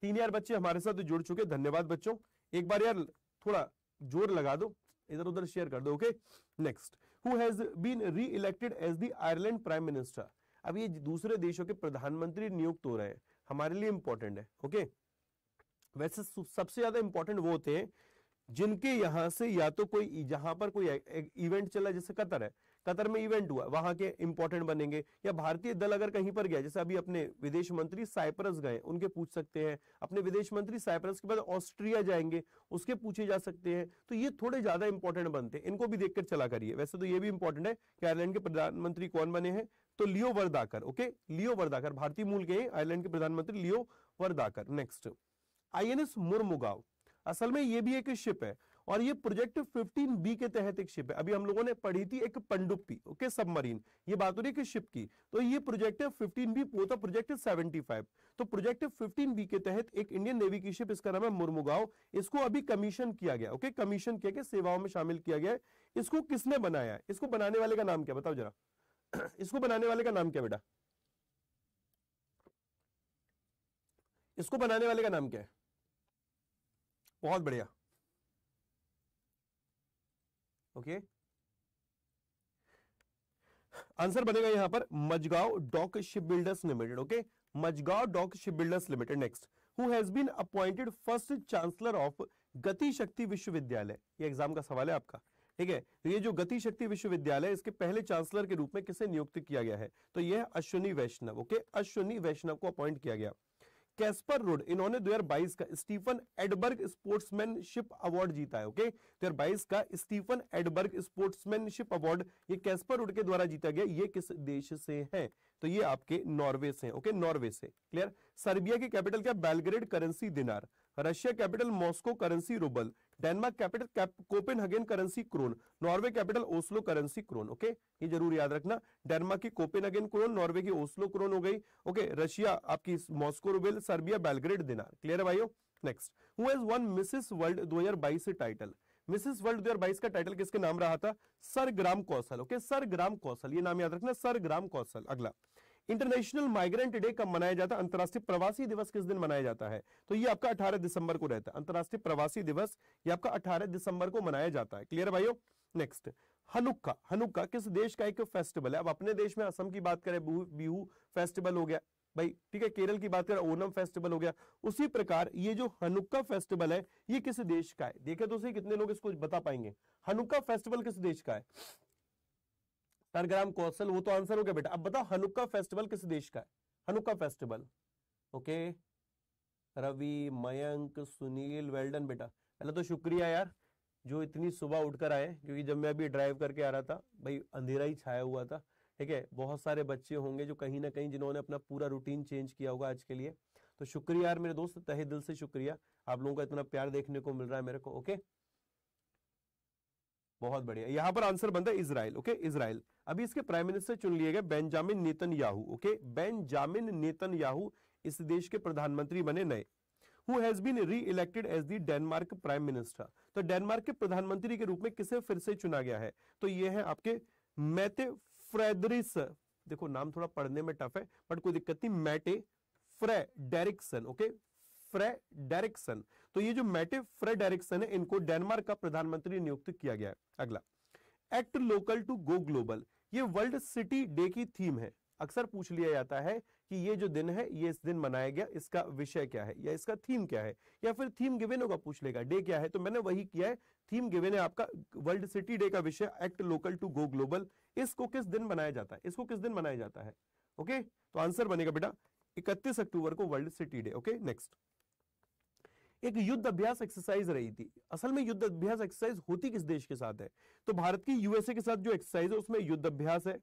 तीन यार बच्चे हमारे साथ जुड़ चुके धन्यवाद बच्चों एक बार यार थोड़ा जोर लगा दो इधर उधर शेयर कर दो okay next who has been reelected as the Ireland prime minister अब ये दूसरे देशों के प्रधानमंत्री नियुक्त हो रहे हैं हमारे लिए इंपॉर्टेंट है ओके okay? वैसे सबसे ज्यादा इंपॉर्टेंट वो होते हैं जिनके यहाँ से या तो कोई जहां पर कोई इवेंट चला जैसे कतर है कतर में इवेंट हुआ वहां के इंपॉर्टेंट बनेंगे या भारतीय दल अगर कहीं पर गया जैसे अभी अपने विदेश मंत्री साइप्रस गए उनके पूछ सकते हैं अपने विदेश मंत्री साइप्रस के बाद ऑस्ट्रिया जाएंगे उसके पूछे जा सकते हैं तो ये थोड़े ज्यादा इंपॉर्टेंट बनते हैं इनको भी देखकर चला करिए वैसे तो ये भी इंपॉर्टेंट है कि आयरलैंड के प्रधानमंत्री कौन बने हैं तो लियो वर्दाकर ओके लियो वर्दाकर भारतीय मूल के आयरलैंड के प्रधानमंत्री लियो वर्दाकर नेक्स्ट आईएनएस मुरमुगाव असल में ये भी एक शिप है और ये प्रोजेक्ट 15 बी के तहत एक शिप है अभी हम लोगों ने पढ़ी थी एक पंडुप्पी ओके सबमरीन ये बात हो रही है कि शिप की तो ये प्रोजेक्ट 15 बी वो था प्रोजेक्ट 75 तो प्रोजेक्ट 15 बी के तहत एक इंडियन नेवी की शिप इसका नाम है मुरमुगाव इसको अभी कमीशन किया गया ओके कमीशन किया गया सेवाओं में शामिल किया गया इसको किसने बनाया इसको बनाने वाले का नाम क्या बताओ जरा <clears throat> इसको बनाने वाले का नाम क्या बेटा इसको बनाने वाले का नाम क्या है बहुत बढ़िया ओके आंसर बनेगा यहां पर Mazagon dock ship builders limited okay Mazagon dock ship builders limited next who has been appointed first chancellor of Gati Shakti विश्वविद्यालय ये एग्जाम का सवाल है आपका ठीक है तो ये जो गति शक्ति विश्वविद्यालय इसके पहले चांसलर के रूप में किसे नियुक्त किया गया है तो यह अश्विनी वैष्णव ओके अश्विनी वैष्णव को अपॉइंट किया गया कैस्पर रोड इन्होंने 2022 का स्टीफन एडबर्ग स्पोर्ट्समैनशिप अवार्ड जीता है ओके 2022 का स्टीफन एडबर्ग स्पोर्ट्समैनशिप अवार्ड ये कैस्पर रोड के द्वारा जीता गया ये किस देश से है तो ये आपके नॉर्वे से ओके नॉर्वे से क्लियर सर्बिया की कैपिटल क्या Belgrade currency dinar Russia capital Moscow currency rouble Denmark capital Copenhagen currency krone Norway capital Oslo currency krone okay ये जरूर याद रखना डेनमार्क की कोपेनहगेन क्रोन नॉर्वे की ओस्लो क्रोन हो गई ओके रशिया आपकी Moscow rouble Serbia Belgrade dinar clear है भाइयों नेक्स्ट वन मिसिस वर्ल्ड दो टाइटल मिसेस वर्ल्ड का टाइटल किसके नाम रहा था sir Sargam Kaushal okay Sargam Kaushal ये नाम याद रखना सर ग्राम कौशल अगला इंटरनेशनल माइग्रेंट डे कब मनाया जाता है अंतर्राष्ट्रीय प्रवासी दिवस किस दिन मनाया जाता है तो ये आपका अठारह दिसंबर को रहता है अंतर्राष्ट्रीय प्रवासी दिवस ये आपका अठारह दिसंबर को मनाया जाता है क्लियर भाइयों नेक्स्ट हनुक्का हनुक्का किस देश का एक फेस्टिवल है अब अपने देश में असम की बात करें बिहू फेस्टिवल हो गया भाई ठीक है केरल की बात करें ओनम फेस्टिवल हो गया उसी प्रकार ये जो हनुक्का फेस्टिवल है ये किस देश का है देखे तो सही कितने लोग इसको बता पाएंगे हनुक्का फेस्टिवल किस देश का है टनग्राम कौशल वो तो आंसर हो गया बेटा अब बताओ हनुक्का फेस्टिवल किस देश का है Hanukkah festival okay Ravi Mayank Sunil well done बेटा पहले तो शुक्रिया यार जो इतनी सुबह उठकर आए क्योंकि जब मैं अभी ड्राइव करके आ रहा था भाई अंधेरा ही छाया हुआ था ठीक है बहुत सारे बच्चे होंगे जो कहीं ना कहीं जिन्होंने अपना पूरा रूटीन चेंज किया होगा आज के लिए तो शुक्रिया यार मेरे दोस्त तहे दिल से शुक्रिया आप लोगों का इतना प्यार देखने को मिल रहा है मेरे को ओके बहुत बढ़िया यहां पर आंसर बनता है इसराइल ओके इसराइल अभी इसके प्राइम मिनिस्टर चुन लिए गए Benjamin Netanyahu okay Benjamin Netanyahu इस देश के प्रधानमंत्री बने नए who has been reelected as the Denmark prime minister तो डेनमार्क के प्रधानमंत्री के रूप में किसे फिर से चुना गया है तो ये है आपके मैते फ्रेदरिस देखो नाम थोड़ा पढ़ने में टफ है बट कोई दिक्कत नहीं मैटे फ्रे डेरिक्सन ओके फ्रेडेरिक्सन तो ये जो मैटे फ्रेडेरिक्सन है इनको डेनमार्क का प्रधानमंत्री नियुक्त किया गया है अगला act local to go global ये वर्ल्ड सिटी डे की थीम है अक्सर पूछ लिया जाता है कि ये जो दिन है ये इस दिन मनाया गया इसका विषय क्या है या इसका थीम क्या है या फिर थीम गिवेन होगा पूछ लेगा डे क्या है तो मैंने वही किया है थीम गिवेन है आपका वर्ल्ड सिटी डे का विषय act local to go global इसको किस दिन मनाया जाता है इसको किस दिन मनाया जाता है ओके तो आंसर बनेगा बेटा इकतीस अक्टूबर को world city day okay next एक युद्ध अभ्यास एक्सरसाइज रही थी असल में युद्ध अभ्यास एक्सरसाइज होती किस देश के साथ है तो भारत की यूएसए के साथ जो एक्सरसाइज है उसमें युद्ध अभ्यास है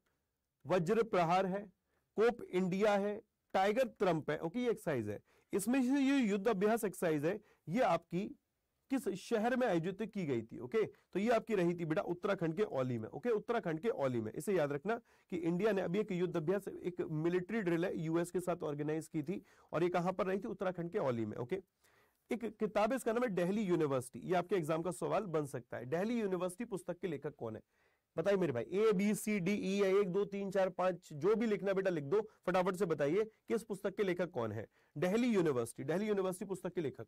वज्र प्रहार है कोप इंडिया है टाइगर ट्रंप है ओके ये एक्सरसाइज है इसमें से ये युद्ध अभ्यास एक्सरसाइज है ये आपकी किस शहर में आयोजित की गई थी ओके तो ये आपकी रही थी बेटा उत्तराखंड के ओली में ओके उत्तराखंड के ओली में इसे याद रखना कि इंडिया ने अभी एक युद्ध अभ्यास एक मिलिट्री ड्रिल है यूएस के साथ ऑर्गेनाइज की थी और ये कहां पर रही थी उत्तराखंड के ओली में ओके एक किताब है इसका नाम है डेहली यूनिवर्सिटी ये आपके एग्जाम का सवाल बन सकता है डेहली यूनिवर्सिटी पुस्तक के लेखक कौन है बताइए मेरे भाई A B C D E या एक दो तीन चार पांच जो भी लिखना बेटा लिख दो फटाफट से बताइए कि इस पुस्तक के लेखक कौन है डेहली यूनिवर्सिटी डेहली यूनिवर्सिटी पुस्तक के लेखक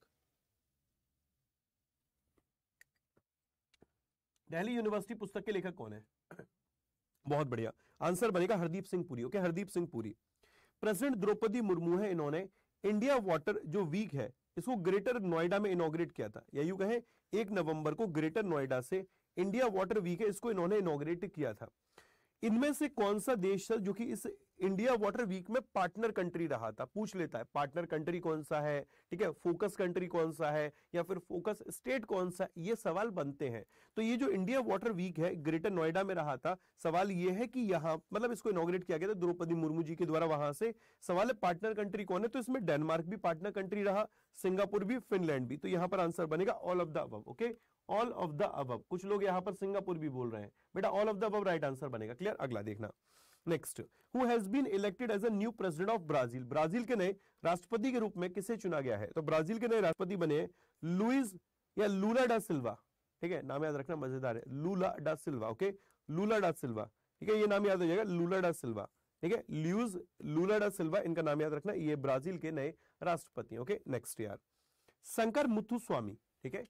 डेहली यूनिवर्सिटी पुस्तक के लेखक कौन है बहुत बढ़िया आंसर बनेगा हरदीप सिंह पुरी ओके हरदीप सिंह पुरी प्रेसिडेंट द्रौपदी मुर्मू है इन्होंने इंडिया वाटर जो वीक है इसको ग्रेटर नोएडा में इनोग्रेट किया था या यू कहें एक नवंबर को ग्रेटर नोएडा से इंडिया वाटर वीक है इसको इन्होंने इनोग्रेट किया था इनमें से कौन सा देश था जो कि इस इंडिया वाटर वीक में पार्टनर कंट्री रहा था पूछ लेता है पार्टनर कंट्री कौन सा है ठीक है फोकस कंट्री कौन सा है या फिर फोकस स्टेट कौन सा ये सवाल बनते हैं तो ये जो इंडिया वाटर वीक है ग्रेटर नोएडा में रहा था सवाल ये है कि यहाँ मतलब इसको इनोग्रेट किया गया था द्रौपदी मुर्मू जी के द्वारा वहां से सवाल है पार्टनर कंट्री कौन है तो इसमें डेनमार्क भी पार्टनर कंट्री रहा सिंगापुर भी फिनलैंड भी तो यहाँ पर आंसर बनेगा all of the okay all of the अब कुछ लोग यहां पर सिंगापुर भी बोल रहे हैं बेटा ऑल ऑफ द अब राइट आंसर बनेगा क्लियर अगला देखना next who has been elected as a new president of Brazil Brazil के नए राष्ट्रपति के रूप में किसे चुना गया है तो ब्राजील के नए राष्ट्रपति बने लुइस या लूला डा सिल्वा ठीक है नाम याद रखना मजेदार है लूला डा सिल्वा ओके लूला डा सिल्वा ठीक है ये नाम याद हो जाएगा लूला डा सिल्वा ठीक है ल्यूज लूला डा सिल्वा इनका नाम याद रखना ये ब्राजील के नए राष्ट्रपति ओके नेक्स्ट यार शंकर मुथुस्वामी ठीक है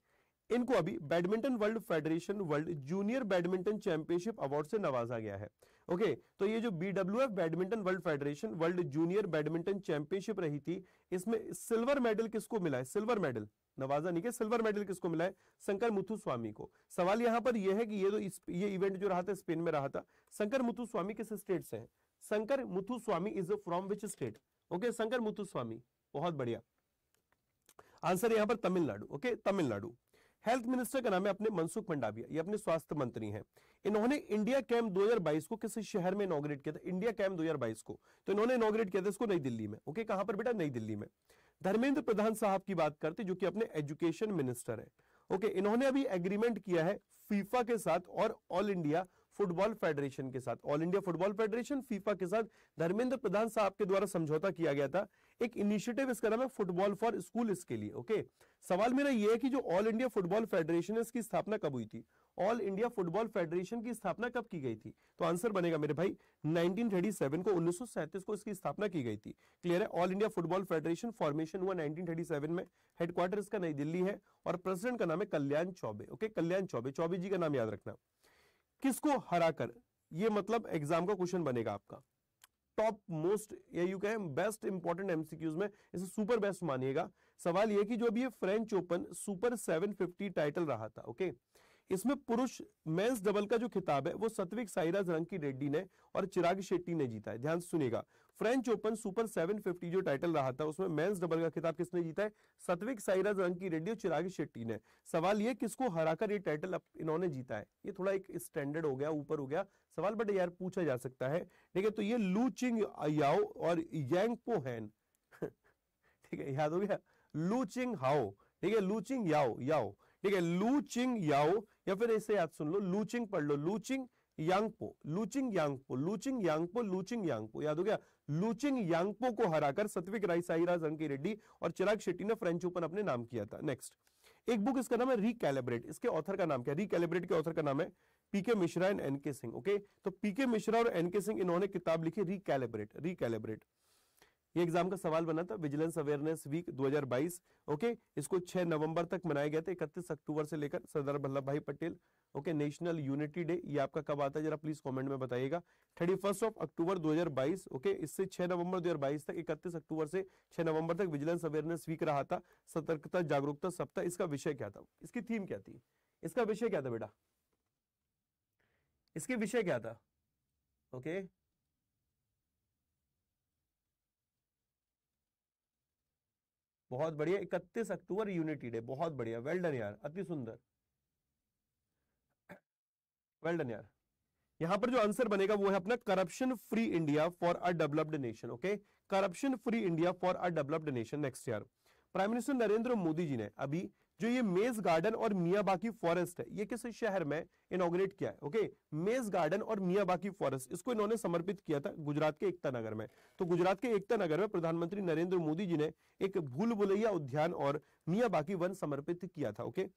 इनको अभी badminton world federation world junior badminton championship award से नवाजा गया है ओके तो ये जो BWF badminton world federation world junior badminton championship रही थी इसमें सिल्वर मेडल किसको मिला है सिल्वर मेडल नवाजा नहीं के सिल्वर मेडल किसको मिला है शंकर मुथु स्वामी को सवाल यहां पर यह है कि ये तो इस, ये इवेंट जो रहा था स्पेन में रहा था शंकर मुथु स्वामी किस स्टेट से है Shankar Muthuswamy is from which state okay Shankar Muthuswamy बहुत बढ़िया आंसर यहां पर Tamil Nadu okay Tamil Nadu health minister का नाम है अपने मनसुख मंडाविया ये अपने स्वास्थ्य मंत्री हैं इन्होंने इंडिया कैंप 2022 को किसी शहर में इनोग्रेट किया था इंडिया कैंप 2022 को तो इन्होंने इनोग्रेट किया था इसको नई दिल्ली में ओके कहां पर बेटा नई दिल्ली में धर्मेंद्र प्रधान साहब की बात करते जो कि अपने एजुकेशन मिनिस्टर है ओके इन्होंने अभी एग्रीमेंट किया है फीफा के साथ और ऑल इंडिया फुटबॉल फेडरेशन के साथ All India Football Federation FIFA के साथ धर्मेंद्र प्रधान साहब के द्वारा समझौता किया गया था एक इनिशिएटिव इसका नाम है फुटबॉल फॉर स्कूल इसके लिए ओके सवाल मेरा यह है कि जो ऑल इंडिया फुटबॉल फेडरेशन है इसकी स्थापना कब हुई थी ऑल इंडिया फुटबॉल फेडरेशन की स्थापना कब की गई थी तो आंसर बनेगा मेरे भाई 1937 को 1937 को इसकी स्थापना की गई थी क्लियर है All India Football Federation formation हुआ 1937 में हेडक्वार्टर इसका नई दिल्ली है और प्रेसिडेंट का नाम है कल्याण चौबे ओके कल्याण चौबे चौबे जी का नाम याद रखना किसको हराकर ये मतलब एग्जाम का क्वेश्चन बनेगा आपका टॉप मोस्ट या यू कहें बेस्ट इंपॉर्टेंट एमसीक्यूज में इसे सुपर बेस्ट मानिएगा सवाल यह कि जो अभी ये फ्रेंच ओपन सुपर 750 टाइटल रहा था ओके इसमें पुरुष मेंस डबल का जो खिताब है वो सत्विक साईराज रंकी रेड्डी ने और चिराग शेट्टी ने जीता है ध्यान से सुनेगा फ्रेंच ओपन सुपर 750 जो टाइटल रहा था उसमें मेंस डबल का खिताब किसने जीता है सत्विक साईराज रंकी रेड्डी और चिराग शेट्टी ने सवाल ये किसको हराकर ये टाइटल इन्होंने जीता है ये थोड़ा एक स्टैंडर्ड हो गया ऊपर हो गया सवाल बट यार पूछा जा सकता है ठीक है तो ये लू चिंग याओ और यांग हैन ठीक है याद हो गया लू चिंग हाओ ठीक है लू चिंग याओ याओ ठीक है लू चिंग याओ या फिर ऐसे याद सुन लो लू चिंग पढ़ लो लू चिंग यांगपो लूचिंग यांगपो लूचिंग यांगपो लूचिंग यांगपो याद हो गया लूचिंग यांगपो को हराकर सत्विक राय साईराज अंकी रेड्डी और चिराग शेट्टी ने फ्रेंच ओपन अपने नाम किया था नेक्स्ट एक बुक इसका नाम है रिकैलिब्रेट इसके ऑथर का नाम क्या रिकैलिब्रेट के ऑथर का नाम है PK Mishra and NK Singh okay तो पीके मिश्रा और एनके सिंह इन्होंने किताब लिखी रिकैलिब्रेट रिकैलिब्रेट ये एग्जाम का सवाल बना था विजिलेंस अवेयरनेस वीक 2022 ओके इसको 6 नवंबर तक मनाया गया था इकतीस अक्टूबर से लेकर Sardar Vallabh Bhai Patel okay national unity day ये आपका कब आता है जरा प्लीज कमेंट में बताइएगा thirty first of October 2022 okay इससे 6 नवंबर 2022 तक 31 अक्टूबर से 6 नवंबर तक विजिलेंस अवेयरनेस वीक रहा था सतर्कता जागरूकता सप्ताह इसका विषय क्या था इसकी थीम क्या थी इसका विषय क्या था बेटा इसके विषय क्या था ओके बहुत बढ़िया इकतीस अक्टूबर यूनिटी डे बहुत बढ़िया वेल डन यार अति सुंदर वेल डन यार यहां पर जो आंसर बनेगा वो है अपना corruption free India for a developed nation okay corruption free India for a developed nation next year prime minister Narendra Modi ji ने अभी जो ये मेज गार्डन और मियाबाकी फॉरेस्ट है ये किस शहर में इनोग्रेट किया है ओके मेज गार्डन और मियाबाकी फॉरेस्ट इसको इन्होंने समर्पित किया था गुजरात के एकता नगर में तो गुजरात के एकता नगर में प्रधानमंत्री नरेंद्र मोदी जी ने एक भूल भुलैया उद्यान और मियाबाकी वन समर्पित किया था ओके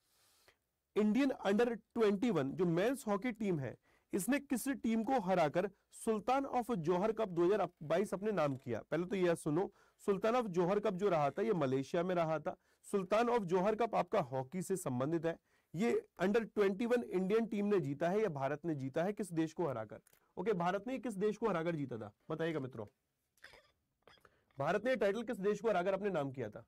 इंडियन अंडर ट्वेंटी जो मेन्स हॉकी टीम है इसने किस टीम को हराकर सुल्तान ऑफ जौहर कप 2022 अपने नाम किया पहले तो यह सुनो सुल्तान ऑफ जौहर कप जो रहा था यह मलेशिया में रहा था सुल्तान ऑफ जौहर कप आपका हॉकी से संबंधित है ये अंडर 21 इंडियन टीम ने जीता है या भारत ने जीता है किस देश को हराकर ओके भारत ने किस देश को हराकर जीता था बताइएगा मित्रों भारत ने टाइटल किस देश को हराकर अपने नाम किया था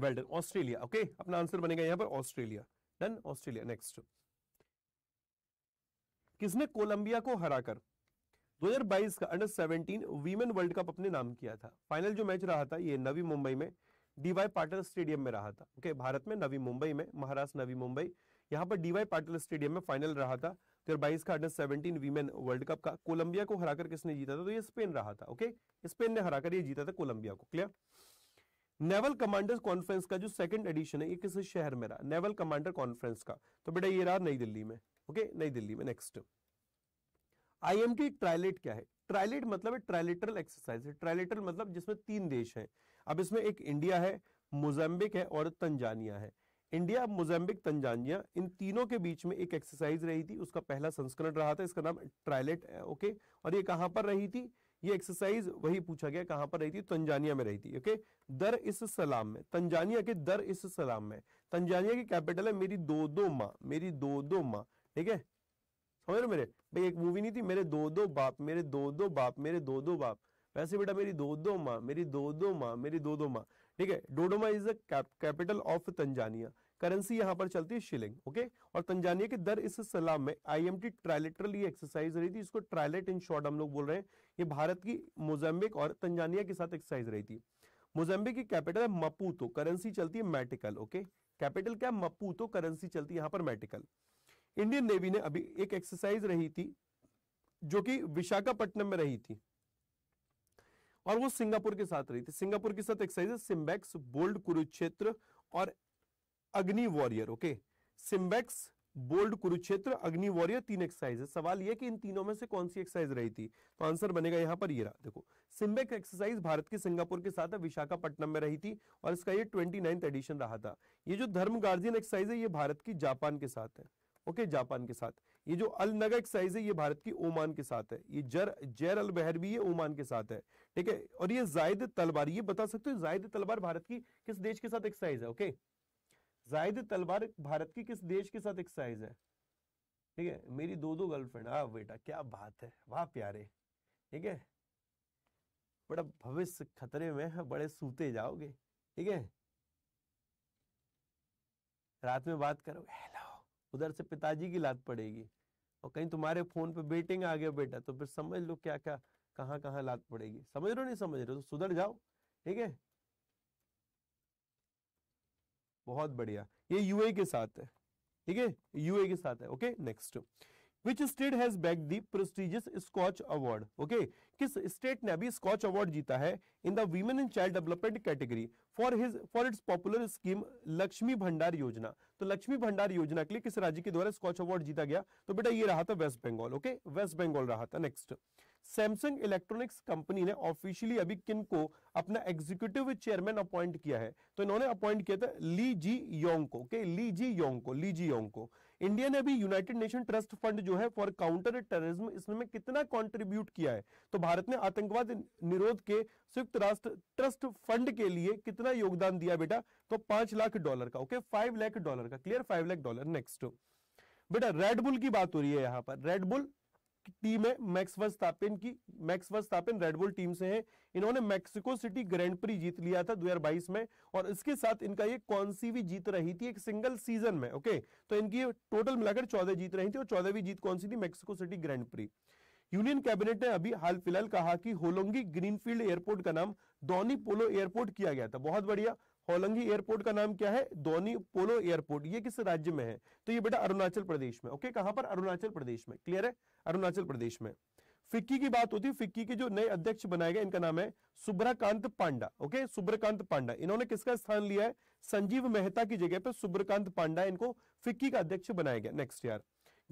वेल डन ऑस्ट्रेलिया ओके अपना आंसर बनेगा यहां पर ऑस्ट्रेलिया डन ऑस्ट्रेलिया नेक्स्ट किसने कोलंबिया को हराकर 2022 का अंडर 17 वीमेन वर्ल्ड कप अपने नाम किया था फाइनल जो मैच रहा था ये नवी मुंबई में डीवाई पाटिल स्टेडियम में रहा था ओके okay, भारत में नवी मुंबई में महाराष्ट्र नवी मुंबई यहाँ पर डीवाई पाटिल स्टेडियम में फाइनल रहा था दो बाईस का अंडर 17 वीमेन वर्ल्ड कप का कोलंबिया को हराकर किसने जीता था तो ये स्पेन रहा था ओके okay? स्पेन ने हराकर ये जीता था कोलंबिया को क्लियर नेवल कमांडर कॉन्फ्रेंस का जो सेकंड एडिशन है ये किस शहर में रहा नेवल कमांडर कॉन्फ्रेंस का तो बेटा ये रहा नई दिल्ली में ओके नई दिल्ली में नेक्स्ट आईएमटी ट्रायलेट क्या है ट्रायलेट मतलब ट्रायलेटरल एक्सरसाइज है ट्रायलेटरल मतलब जिसमें तीन देश हैं अब इसमें एक इंडिया है मोजाम्बिक है और तंजानिया है इंडिया मोजाम्बिक तंजानिया इन तीनों के बीच में एक एक्सरसाइज रही थी उसका पहला संस्करण रहा था इसका नाम ट्रायलेट ओके और ये कहां पर रही थी ये एक्सरसाइज वही पूछा गया कहां पर रही थी तंजानिया में रही थी ओके दर इस सलाम में तंजानिया के दर इस सलाम में तंजानिया की कैपिटल है मेरी दो दो माँ मेरी दो दो माँ ठीक है समझ रहे मेरे भाई एक मूवी नहीं थी मेरे दो दो बाप मेरे दो दो बाप मेरे दो दो बाप वैसे बेटा मेरी दो दो माँ मेरी दो दो माँ मेरी दो दो माँ ठीक है Dodoma is the capital of Tanzania currency यहां पर चलती है शिलिंग ओके और तंजानिया के दर इस सलाम में आईएमटी ट्राइलेटरल ये एक्सरसाइज रही थी इसको ट्रायलेट इन शॉर्ट हम लोग बोल रहे हैं ये भारत की मोजाम्बिक और तंजानिया के साथ एक्सरसाइज रही थी मोजाम्बिक की कैपिटल है मपूतो करेंसी चलती है मेटिकल ओके कैपिटल क्या मपूतो करेंसी चलती है यहां पर मेटिकल इंडियन नेवी ने अभी एक एक्सरसाइज रही थी जो कि विशाखापट्टनम में रही थी और वो सिंगापुर के साथ रही थी सिंगापुर के साथ एक्सरसाइज सिम्बेक्स बोल्ड कुरुक्षेत्र और Agni warrior okay SIMBEX bold Kurukshetra Agni warrior तीन एक्सरसाइज है सवाल यह कि इन तीनों में से कौन सी एक्सरसाइज रही थी तो आंसर बनेगा यहां पर ये रहा देखो सिम्बेक एक्सरसाइज भारत के सिंगापुर के साथ विशाखापट्टनम में रही थी और इसका ये ट्वेंटी एडिशन रहा था ये जो धर्म गार्जियन एक्सरसाइज है ये भारत की जापान के साथ है ओके okay, जापान के साथ ये जो अल नगा एक्सरसाइज है ये भारत की ओमान के साथ है ये जर जैर अल बहर भी ये ओमान के साथ है ठीक है और ये जायद तलवार ये बता सकते हो जायद तलवार भारत की किस देश के साथ एक्सरसाइज है ओके okay? जाहिद तलवार भारत की किस देश के साथ एक्सरसाइज है ठीक है मेरी दो दो गर्लफ्रेंड आ बेटा क्या बात है वाह प्यारे ठीक है बड़ा भविष्य खतरे में है बड़े सूते जाओगे ठीक है रात में बात करो हेलो उधर से पिताजी की लात पड़ेगी और कहीं तुम्हारे फोन पे बेटिंग आ गया बेटा तो फिर समझ लो क्या क्या कहाँ कहाँ लात पड़ेगी समझ रहे हो नहीं समझ रहे हो तो सुधर जाओ ठीक है बहुत बढ़िया ये यूए के साथ है ठीक है यूए के साथ है okay next which state has bagged the prestigious Skoch award okay किस स्टेट ने अभी स्कॉच अवार्ड जीता है in the women and child development category for his for its popular scheme Lakshmi Bhandar योजना तो लक्ष्मी भंडार योजना के लिए किस राज्य के द्वारा स्कॉच अवार्ड जीता गया तो बेटा ये रहा था West Bengal okay West Bengal रहा था नेक्स्ट सैमसंग इलेक्ट्रॉनिक्स कंपनी ने ऑफिशियली अभी किन को अपना एग्जीक्यूटिव चेयरमैन अपॉइंट किया है तो इन्होंने अपॉइंट किया था ली जी योंग को के ली जी योंग को ली जी योंग को इंडिया ने अभी यूनाइटेड नेशन ट्रस्ट फंड जो है फॉर काउंटर टेररिज्म इसमें कितना कॉन्ट्रीब्यूट किया है तो भारत ने आतंकवाद निरोध के संयुक्त राष्ट्र ट्रस्ट फंड के लिए कितना योगदान दिया बेटा तो पांच लाख डॉलर का ओके फाइव लाख डॉलर का clear five lakh dollar next बेटा रेडबुल की बात हो रही है यहां पर रेडबुल टीम है मैक्स वर्स्तापेन की मैक्स वर्स्तापेन रेडबुल टीम से हैं इन्होंने मैक्सिको सिटी ग्रैंड प्री जीत लिया था 2022 में और इसके साथ इनका ये कौन सी भी जीत रही थी एक सिंगल सीजन में ओके तो इनकी टोटल मिलाकर चौदह जीत रही थी और चौदहवीं जीत कौन सी थी Mexico City Grand Prix union cabinet ने अभी हाल फिलहाल कहा कि होलोंगी ग्रीनफील्ड एयरपोर्ट का नाम दोनी पोलो एयरपोर्ट किया गया था बहुत बढ़िया होलंगी एयरपोर्ट का नाम क्या है दोनी पोलो एयरपोर्ट ये किस राज्य में है तो ये बेटा अरुणाचल प्रदेश में ओके कहां पर अरुणाचल प्रदेश में क्लियर है अरुणाचल प्रदेश में फिक्की की बात होती है फिक्की के जो नए अध्यक्ष बनाए गए इनका नाम है सुब्रकांत पांडा ओके सुब्रकांत पांडा इन्होंने किसका स्थान लिया है संजीव मेहता की जगह पर सुब्रकांत पांडा इनको फिक्की का अध्यक्ष बनाया गया next year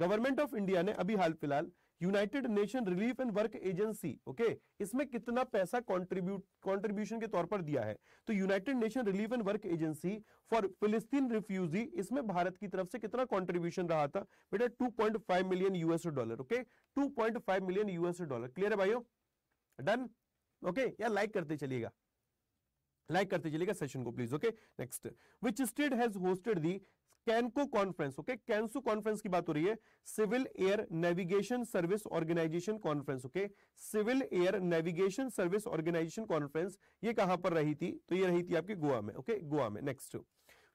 government of India ने अभी हाल फिलहाल United Nation relief and work agency okay इसमें कितना पैसा कॉन्ट्रीब्यूट कॉन्ट्रीब्यूशन के तौर पर दिया है तो United Nation relief and work agency for Palestine refugee इसमें भारत की तरफ से कितना कॉन्ट्रीब्यूशन रहा था बेटा 2.5 million US dollar okay 2.5 million US dollar clear है भाइयों डन ओके या लाइक करते चलिएगा लाइक like करते चलेगा सेशन को please okay next which state has hosted the कैनको कॉन्फ्रेंस ओके कैंसू कॉन्फ्रेंस की बात हो रही है civil air navigation service organisation conference okay civil air navigation service organisation conference ये कहां पर रही थी तो ये रही थी आपके गोवा में ओके okay? गोवा में next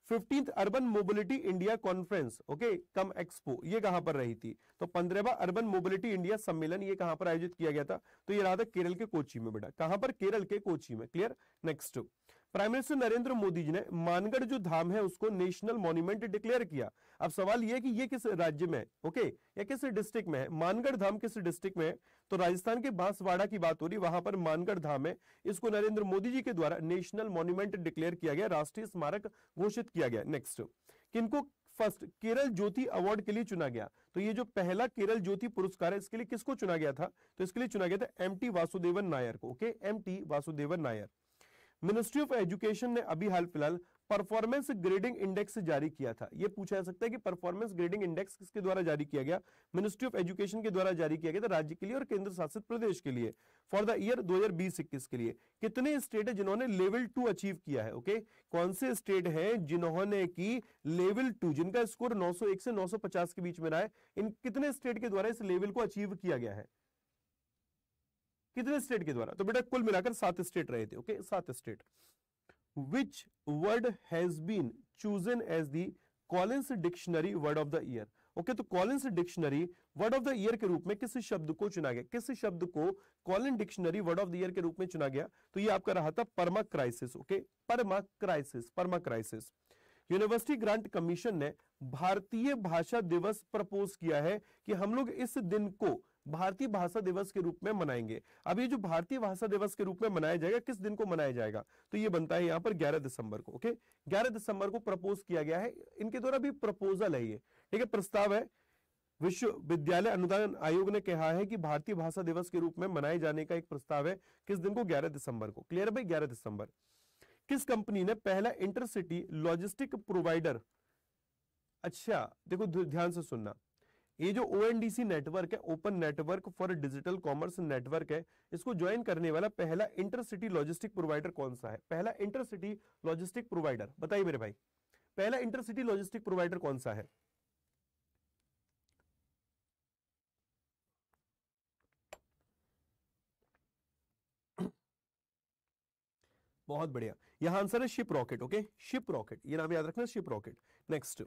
fifteen urban mobility India conference okay cum expo ये कहां पर रही थी तो पंद्रहवा अर्बन मोबिलिटी इंडिया सम्मेलन ये कहां पर आयोजित किया गया था तो ये रहा था केरल के कोची में बेटा कहां पर केरल के कोची में clear next prime minister Narendra Modi ji ने मानगढ़ जो धाम है उसको नेशनल मॉन्यूमेंट डिक्लेयर किया अब सवाल यह कि ये किस राज्य में है ओके या किस डिस्ट्रिक्ट में है मानगढ़ धाम किस डिस्ट्रिक्ट में है तो राजस्थान के बांसवाड़ा की बात हो रही वहां पर मानगढ़ धाम है इसको नरेंद्र मोदी जी के द्वारा नेशनल मॉन्यूमेंट डिक्लेयर किया गया राष्ट्रीय स्मारक घोषित किया गया नेक्स्ट किनको फर्स्ट केरल ज्योति अवार्ड के लिए चुना गया तो ये जो पहला केरल ज्योति पुरस्कार है इसके लिए किसको चुना गया था तो इसके लिए चुना गया था एम वासुदेवन नायर को okay M Vasudevan Nair ministry of education ने अभी हाल फिलहाल परफॉर्मेंस ग्रेडिंग इंडेक्स जारी किया था यह पूछा जा सकता है कि परफॉर्मेंस ग्रेडिंग इंडेक्स किसके द्वारा जारी किया गया मिनिस्ट्री ऑफ एजुकेशन के द्वारा जारी किया गया था राज्य के लिए और केंद्र शासित प्रदेश के लिए फॉर द ईयर दो के लिए कितने स्टेट है जिन्होंने लेवल टू अचीव किया है ओके कौन से स्टेट है जिन्होंने की लेवल टू जिनका स्कोर नौ से नौ के बीच में रहा है इन कितने स्टेट के द्वारा इस लेवल को अचीव किया गया है कितने स्टेट के द्वारा तो बेटा कुल मिलाकर सात स्टेट रहे थे ओके सात state which word has been chosen as the Collins dictionary word of the year okay तो Collins dictionary word of the year के रूप में किस शब्द को चुना गया किस शब्द को Collin dictionary word of the year के रूप में चुना गया तो ये आपका रहा था permacrisis okay permacrisis permacrisis university grant commission ने भारतीय भाषा दिवस प्रपोज किया है कि हम लोग इस दिन को भारतीय भाषा दिवस के रूप में मनाएंगे अब ये जो भारतीय भाषा दिवस के रूप में मनाया जाएगा किस दिन को मनाया जाएगा तो ये बनता है यहाँ पर 11 दिसंबर को ओके 11 दिसंबर को प्रपोज किया गया है इनके द्वारा भी प्रपोजल है ये ठीक है प्रस्ताव है विश्वविद्यालय अनुदान आयोग ने कहा है कि भारतीय भाषा दिवस के रूप में मनाए जाने का एक प्रस्ताव है किस दिन को 11 दिसंबर को क्लियर भाई 11 दिसंबर किस कंपनी ने पहला इंटरसिटी लॉजिस्टिक प्रोवाइडर अच्छा देखो ध्यान से सुनना ये जो ओ नेटवर्क है open network for digital commerce network है इसको ज्वाइन करने वाला पहला इंटरसिटी लॉजिस्टिक प्रोवाइडर कौन सा है पहला इंटरसिटी लॉजिस्टिक प्रोवाइडर बताइए मेरे भाई पहला इंटरसिटी लॉजिस्टिक प्रोवाइडर कौन सा है बहुत बढ़िया यहां आंसर है ship rocket okay ship rocket ये नाम याद रखना ship rocket next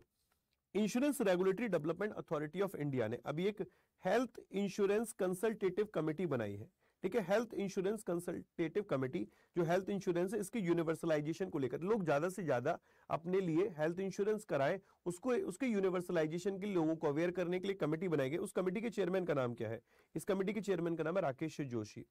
insurance regulatory development authority of India ने अभी एक हेल्थ इंश्योरेंस कंसल्टेटिव कमेटी बनाई है ठीक है हेल्थ इंश्योरेंस कंसल्टेटिव कमेटी जो हेल्थ इंश्योरेंस है इसकी यूनिवर्सलाइजेशन को लेकर लोग ज्यादा से ज्यादा अपने लिए हेल्थ इंश्योरेंस कराएं उसको उसके यूनिवर्सलाइजेशन के लोगों को अवेयर करने के लिए कमेटी बनाई गई उस कमेटी के चेयरमैन का नाम क्या है इस कमेटी के चेयरमैन का नाम है राकेश जोशी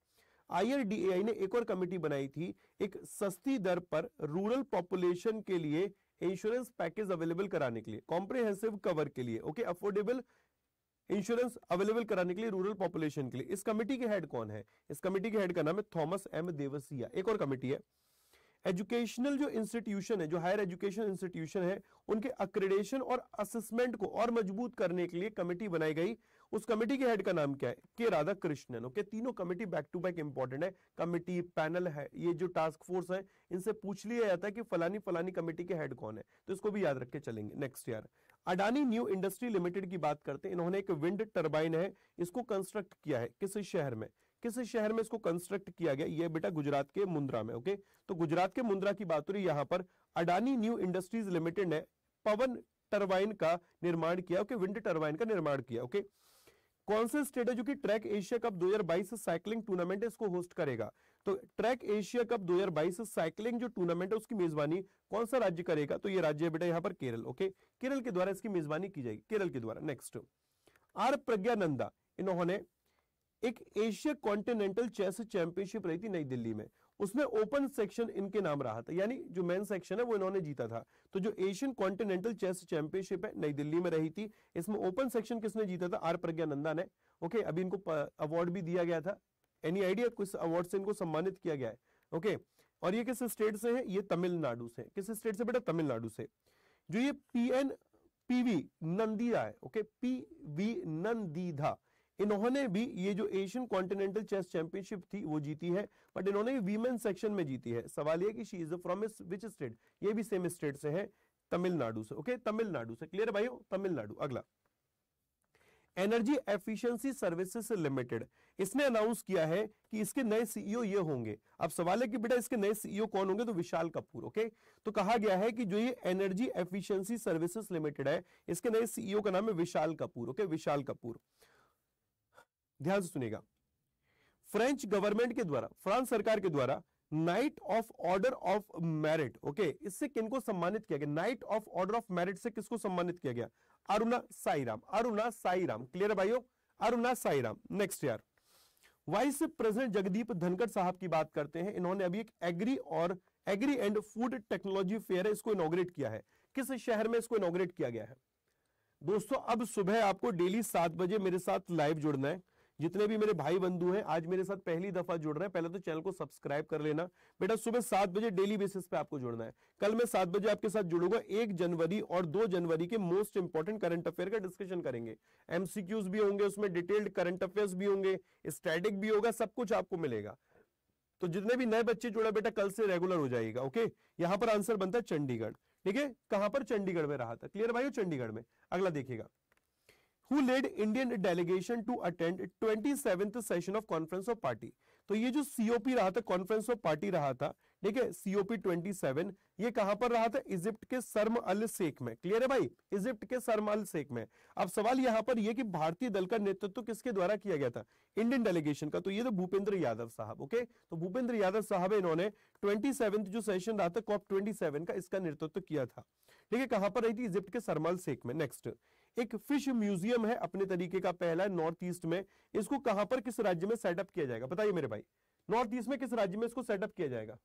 आईआरडीएआई ने एक और कमेटी बनाई थी एक सस्ती दर पर रूरल पॉपुलेशन के लिए इंश्योरेंस पैकेज अवेलेबल कराने के लिए कॉम्प्रिहेंसिव कवर के लिए ओके अफोर्डेबल इंश्योरेंस अवेलेबल कराने के लिए रूरल पॉपुलेशन के लिए इस कमेटी के हेड कौन है इस कमेटी के हेड का नाम है थॉमस एम देवसिया एक और कमेटी है एजुकेशनल जो इंस्टीट्यूशन है जो हायर एजुकेशन इंस्टीट्यूशन है उनके अक्रेडेशन और असेसमेंट को और मजबूत करने के लिए कमेटी बनाई गई उस कमेटी के हेड का नाम क्या है के राधा कृष्णन ओके तीनों committee back to back important है कमेटी पैनल है ये जो टास्क फोर्स है इनसे पूछ लिया जाता है कि फलानी फलानी कमेटी के हेड कौन है तो इसको भी याद रख के चलेंगे next year Adani new industry limited की बात करते हैं इन्होंने एक विंड टर्बाइन है इसको कंस्ट्रक्ट किया है किस शहर में किस शहर में इसको कंस्ट्रक्ट किया गया ये बेटा गुजरात के मुंद्रा में ओके तो गुजरात के मुंद्रा की बात हो रही है यहाँ पर अडानी न्यू इंडस्ट्रीज लिमिटेड ने पवन टरबाइन का निर्माण किया ओके विंड टरबाइन का निर्माण किया ओके okay? कौन से स्टेट है जो कि track Asia cup 2022 cycling tournament इसको होस्ट करेगा तो ट्रैक एशिया कप 2022 साइकिलिंग जो टूर्नामेंट है उसकी मेजबानी कौन सा राज्य करेगा तो ये राज्य है बेटा यहाँ पर केरल ओके केरल के द्वारा इसकी मेजबानी की जाएगी केरल के द्वारा नेक्स्ट आर प्रज्ञानंदा इन्होंने एक एशिया कॉन्टिनेंटल चेस चैंपियनशिप रही थी नई दिल्ली में उसमें ओपन सेक्शन इनके नाम रहा था यानी जो मेन सेक्शन है वो इन्होंने जीता था तो जो एशियन कॉन्टिनेंटल चेस चैंपियनशिप है नई दिल्ली में रही थी इसमें ओपन सेक्शन किसने जीता था आर प्रज्ञा नंदा ने ओके अभी इनको अवार्ड भी दिया गया था एनी आइडिया किस अवार्ड से इनको सम्मानित किया गया है ओके और ये किस स्टेट से है ये तमिलनाडु से किस स्टेट से बेटा तमिलनाडु से जो ये पी एन पीवी नंदीधा है ओके पी वी नंदीधा इन्होंने भी ये जो एशियन कॉन्टिनेंटल चेस चैंपियनशिप थी वो जीती है बट इन्होंने वीमेन सेक्शन में जीती है सवाल ये कि she is from which state ये भी सेम स्टेट से है तमिलनाडु से ओके तमिलनाडु से क्लियर भाई तमिलनाडु अगला एनर्जी एफिशिएंसी सर्विसेज लिमिटेड इसने अनाउंस किया है कि इसके नए सीईओ e ये होंगे अब सवाल है कि बेटा इसके नए सीईओ e कौन होंगे तो विशाल कपूर ओके तो कहा गया है कि जो ये एनर्जी एफिशिएंसी सर्विसेज लिमिटेड है इसके नए सीईओ e का नाम है विशाल कपूर ओके विशाल कपूर ध्यान से सुनेगा फ्रेंच गवर्नमेंट के द्वारा फ्रांस सरकार के द्वारा knight of order of merit okay इससे किनको सम्मानित किया गया knight of order of merit से किसको सम्मानित किया गया अरुणा साईराम अरुणा साईराम क्लियर भाइयों अरुणा साईराम नेक्स्ट यार वाइस प्रेसिडेंट जगदीप धनखड़ साहब की बात करते हैं इन्होंने अभी एक एग्री और agri and food technology fair है इसको इनोग्रेट किया है किस शहर में इसको इनोग्रेट किया गया है दोस्तों अब सुबह आपको डेली सात बजे मेरे साथ लाइव जुड़ना है जितने भी मेरे भाई बंधु हैं आज मेरे साथ पहली दफा जुड़ रहे हैं पहले तो चैनल को सब्सक्राइब कर लेना बेटा सुबह सात बजे डेली बेसिस पे आपको जुड़ना है कल मैं सात बजे आपके साथ जुड़ूंगा एक जनवरी और दो जनवरी के मोस्ट इंपॉर्टेंट करंट अफेयर का डिस्कशन करेंगे एमसीक्यूज भी होंगे उसमें डिटेल्ड करंट अफेयर्स भी होंगे स्टैटिक भी होगा सब कुछ आपको मिलेगा तो जितने भी नए बच्चे जुड़े बेटा कल से रेगुलर हो जाएगा ओके यहां पर आंसर बनता है चंडीगढ़ ठीक है कहां पर चंडीगढ़ में रहा था क्लियर भाई चंडीगढ़ में अगला देखिएगा who led Indian delegation to attend twenty session of conference of party तो ये जो सीओपी रहा था कॉन्फ्रेंस ऑफ पार्टी रहा था ठीक है सीओपी 27 ये कहां पर रहा था इजिप्ट के सर्म अल शेख में क्लियर है भाई इजिप्ट के सर्म अल शेख में अब सवाल यहां पर ये कि भारतीय दल का नेतृत्व तो किसके द्वारा किया गया था इंडियन डेलीगेशन का तो ये तो भूपेंद्र यादव साहब ओके तो भूपेंद्र यादव साहब इन्होंने ट्वेंटी जो सेशन रहा था कॉप ट्वेंटी का इसका नेतृत्व तो किया था ठीक है कहां पर रही थी इजिप्ट के सरमाल शेख में नेक्स्ट एक फिश म्यूजियम है अपने तरीके का पहला नॉर्थ ईस्ट में इसको कहां पर किस राज्य में सेटअप किया जाएगा बताइए मेरे भाई नॉर्थ ईस्ट में किस राज्य में इसको सेटअप किया जाएगा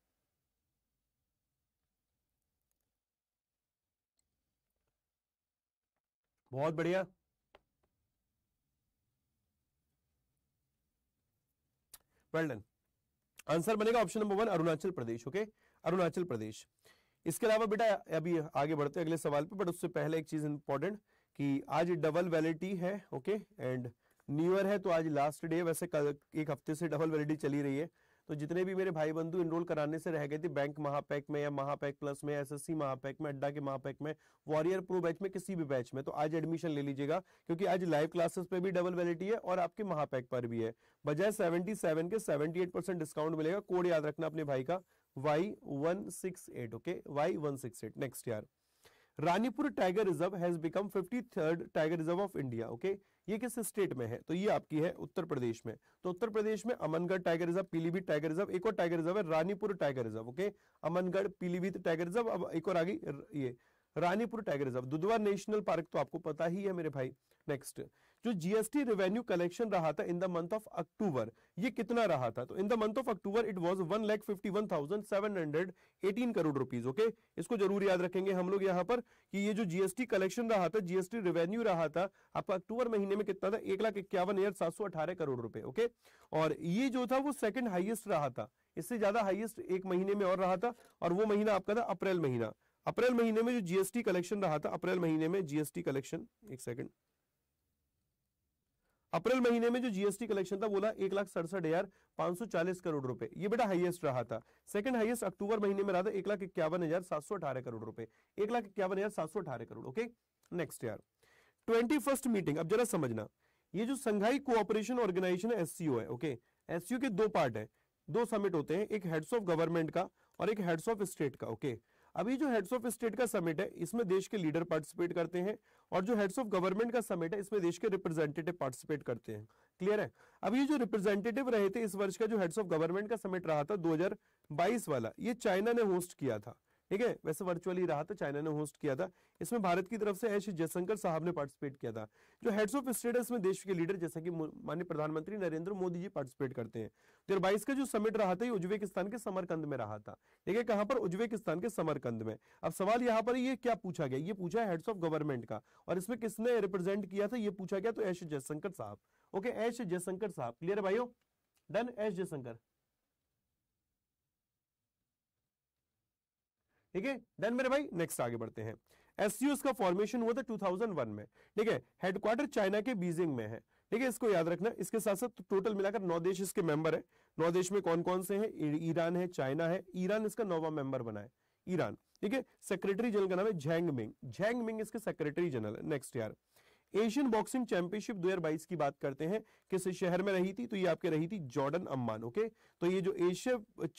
बहुत बढ़िया वेल डन आंसर बनेगा option number one Arunachal Pradesh okay Arunachal Pradesh इसके अलावा बेटा अभी आगे बढ़ते हैं अगले सवाल पे बट उससे पहले एक चीज इंपॉर्टेंट कि आज डबल वैलिडिटी है ओके एंड न्यू ईयर है तो आज लास्ट डे वैसे कल एक हफ्ते से डबल वैलिडिटी चली रही है तो जितने भी मेरे भाई बंधु इनरोल कराने से रह गए थे बैंक महापैक में या महापैक प्लस में एसएससी महापैक में अड्डा के महापैक में वॉरियर प्रो बैच में किसी भी बैच में तो आज एडमिशन ले लीजिएगा क्योंकि आज लाइव क्लासेस पे भी डबल वैलिडिटी है और आपके महापैक पर भी है बजाय 77 के 78 परसेंट डिस्काउंट मिलेगा कोड याद रखना अपने भाई का वाई ओके वाई नेक्स्ट यार Ranipur tiger reserve has become third tiger reserve of India okay ये किस स्टेट में है तो ये आपकी है उत्तर प्रदेश में तो उत्तर प्रदेश में Amangarh tiger reserve Pilibhit tiger reserve एक और टाइगर रिजर्व है Ranipur tiger reserve okay Amangarh Pilibhit tiger reserve अब एक और आगे ये Ranipur tiger reserve Dudhwa national park तो आपको पता ही है मेरे भाई नेक्स्ट जो जीएसटी रेवेन्यू कलेक्शन रहा था in the month of October ये कितना रहा था तो in the month of October it was one lakh fifty one thousand seven hundred eighteen crore rupees okay इसको जरूर याद रखेंगे हम लोग यहाँ पर कि ये जो जीएसटी कलेक्शन रहा था जीएसटी रेवेन्यू रहा था आपका अक्टूबर महीने में कितना था एक लाख इक्यावन हजार सात सौ अठारह करोड़ रुपए ओके और ये जो था वो सेकंड हाइएस्ट रहा था इससे ज्यादा हाइएस्ट एक महीने में और रहा था और वो महीना आपका था अप्रैल महीना अप्रैल महीने में जो जीएसटी कलेक्शन रहा था अप्रैल महीने में जीएसटी कलेक्शन एक सेकंड अप्रैल महीने में जो जीएसटी कलेक्शन था बोला एक लाख सड़सठ हजार पांच सौ चालीस करोड़ रुपए ये बेटा हाईएस्ट रहा था सेकंड हाईएस्ट अक्टूबर महीने में रहा था एक लाख इक्यावन हजार सात सौ अठारह करोड़ रुपए एक लाख इक्यावन हजार सात सौ अठारह करोड़ ओके नेक्स्ट यार ट्वेंटी फर्स्ट मीटिंग अब जरा समझना ये जो संघाई कोऑपरेशन ऑर्गेनाइजेशन एससीओ है ओके एससीओ के दो पार्ट है दो समिट होते हैं एक हेड्स ऑफ गवर्नमेंट का और एक हेड्स ऑफ स्टेट का ओके okay? अभी जो हेड्स ऑफ स्टेट का समिट है इसमें देश के लीडर पार्टिसिपेट करते हैं और जो हेड्स ऑफ गवर्नमेंट का समिट है इसमें देश के रिप्रेजेंटेटिव पार्टिसिपेट करते हैं क्लियर है अब ये जो रिप्रेजेंटेटिव रहे थे इस वर्ष का जो हेड्स ऑफ गवर्नमेंट का समिट रहा था 2022 वाला ये चाइना ने होस्ट किया था ठीक है वैसे वर्चुअली रहा था तो चाइना ने होस्ट किया था इसमें भारत की तरफ से एस जयशंकर साहब ने पार्टिसिपेट किया था जो हेड्स ऑफ स्टेट में देश के लीडर जैसा कि माननीय प्रधानमंत्री नरेंद्र मोदी जी पार्टिसिपेट करते हैं दो बाईस का जो समिट रहा था ये उज्बेकिस्तान के समरकंद में रहा था ठीक है कहां पर उज्बेकिस्तान के समरकंद में अब सवाल यहाँ पर ये क्या पूछा गया ये पूछा है हेड्स ऑफ गवर्नमेंट का और इसमें किसने रिप्रेजेंट किया था ये पूछा गया तो एस जयशंकर साहब ओके एस जयशंकर साहब क्लियर है भाइयों डन एस जयशंकर ठीक है देन मेरे भाई नेक्स्ट आगे बढ़ते हैं एसयूएस का फॉर्मेशन हुआ था 2001 में ठीक है हेडक्वार्टर चाइना के बीजिंग में है ठीक है इसको याद रखना इसके साथ साथ टोटल मिलाकर नौ देश इसके मेंबर है नौ देश में कौन कौन से हैं ईरान है चाइना है ईरान इसका नौवा मेंबर बना है ईरान ठीक है सेक्रेटरी जनरल का नाम है झेंग मिंग झेंग मिंग इसके सेक्रेटरी जनरल है नेक्स्ट यार एशियन बॉक्सिंग चैंपियनशिप 2022 की बात करते हैं किस शहर में रही थी तो ये आपके रही थी जॉर्डन अम्मान ओके तो ये जो एशिया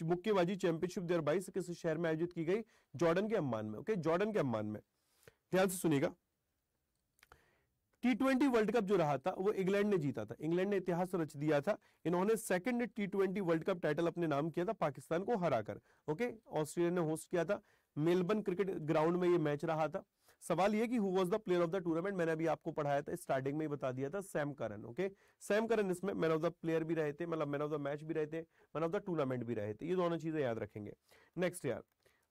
मुक्केबाजी चैंपियनशिप 2022 किस शहर में आयोजित की गई जॉर्डन के अम्मान में ओके जॉर्डन के अम्मान में ध्यान से सुनिएगा टी वर्ल्ड कप जो रहा था वो इंग्लैंड ने जीता था इंग्लैंड ने इतिहास रच दिया था इन्होंने second T world cup title अपने नाम किया था पाकिस्तान को हराकर ओके ऑस्ट्रेलिया ने होस्ट किया था मेलबर्न क्रिकेट ग्राउंड में ये मैच रहा था सवाल ये कि who was the player of the tournament मैंने अभी आपको पढ़ाया था स्टार्टिंग में ही बता दिया था Sam Curran okay Sam Curran इसमें मैन ऑफ द प्लेयर भी रहे थे मतलब मैन ऑफ द मैच भी रहे थे मैन ऑफ द टूर्नामेंट भी रहे थे ये दोनों चीजें याद रखेंगे नेक्स्ट यार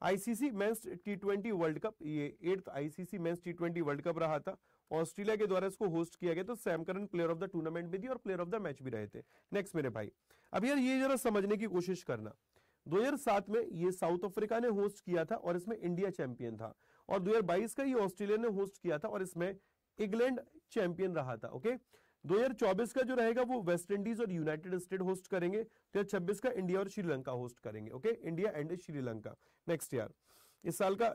ICC men's T twenty world cup ये eighth ICC men's T twenty world cup रहा था ऑस्ट्रेलिया के द्वारा इसको होस्ट किया गया तो Sam Curran player of the tournament भी थी और प्लेयर ऑफ द मैच भी रहे थे नेक्स्ट मेरे भाई अब यार ये जरा समझने की कोशिश करना 2007 में ये साउथ अफ्रीका ने होस्ट किया था और इसमें इंडिया चैंपियन था और 2022 का ये ऑस्ट्रेलिया ने होस्ट किया था और इसमें इंग्लैंड चैंपियन रहा था ओके 2024 का जो रहेगा वो वेस्ट इंडीज और यूनाइटेड स्टेट होस्ट करेंगे छब्बीस का इंडिया और श्रीलंका होस्ट करेंगे okay India and Sri Lanka next year इस साल का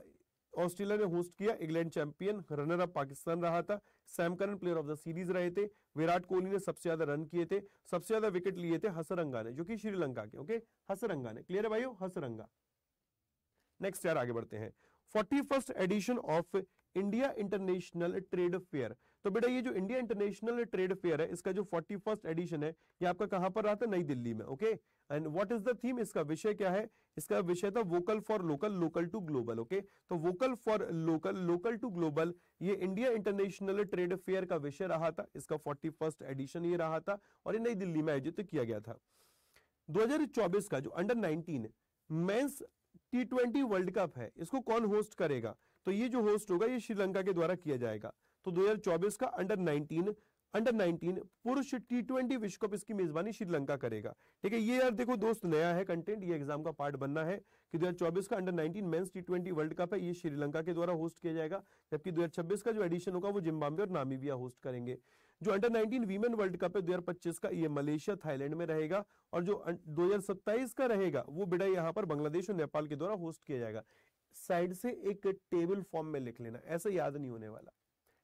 ऑस्ट्रेलिया ने होस्ट किया England champion runner up Pakistan रहा था Sam Curran player of the series रहे थे विराट कोहली ने सबसे ज्यादा रन किए थे सबसे ज्यादा विकेट लिए थे हसरंगा ने जो कि श्रीलंका के ओके हसरंगा ने क्लियर है भाई हसरंगा नेक्स्ट यार आगे बढ़ते हैं forty first edition of India international trade fair तो बेटा ये जो इंडिया इंटरनेशनल ट्रेड फेयर है इसका जो फोर्टी फर्स्ट एडिशन है ये आपका कहां पर रहा था नई दिल्ली में okay and what is the theme इसका विषय क्या है इसका विषय था vocal for local local to global okay तो vocal for local local to global ये इंडिया इंटरनेशनल ट्रेड फेयर का विषय रहा था इसका फोर्टी एडिशन ये रहा था और ये नई दिल्ली में आयोजित किया गया था दो का जो under nineteen men's T twenty world cup है इसको कौन होस्ट करेगा तो ये जो होस्ट होगा ये श्रीलंका के द्वारा किया जाएगा तो 2024 का अंडर 19 अंडर 19 पुरुष टी ट्वेंटी विश्व कप इसकी मेजबानी श्रीलंका करेगा ठीक है ये यार देखो दोस्त नया है कंटेंट ये एग्जाम का पार्ट बनना है कि 2024 का under 19 mains T twenty world cup है ये श्रीलंका के द्वारा होस्ट किया जाएगा जबकि 2026 का जो एडिशन होगा वो जिम्बाब्वे और नामीबिया होस्ट करेंगे जो अंडर 19 वीमेन वर्ल्ड कप है 2025 का ये मलेशिया थाईलैंड में रहेगा और जो 2027 अं, का रहेगा वो बेटा यहाँ पर बांग्लादेश और नेपाल के द्वारा होस्ट किया जाएगा साइड से एक टेबल फॉर्म में लिख लेना ऐसा याद नहीं होने वाला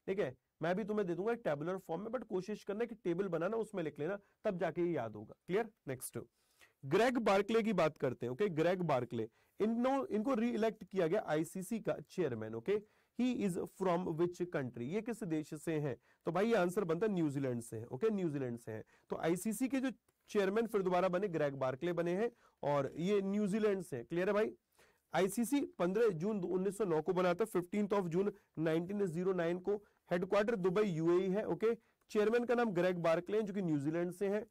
ठीक है मैं भी तुम्हें दे दूंगा टेबुलर फॉर्म में बट कोशिश करना कि टेबल बनाना उसमें लिख लेना तब जाके ये याद होगा क्लियर नेक्स्ट ग्रेग बार्कले की बात करते हैं ओके ग्रेग बार्कले इन इनको री इलेक्ट किया गया आईसीसी का chairman okay he is from which country ये किस देश से है तो भाई ये आंसर बनता है न्यूजीलैंड से है ओके न्यूजीलैंड से है तो आईसीसी के जो चेयरमैन फिर दोबारा बने ग्रेग बार्कले बने हैं और ये न्यूजीलैंड से क्लियर है भाई आईसीसी 15 जून 1909 को बना था फिफ्टींथ ऑफ जून 1909 को हेडक्वार्टर दुबई यूएई e है ओके चेयरमैन का नाम ग्रेग बार्कले जो कि न्यूजीलैंड से है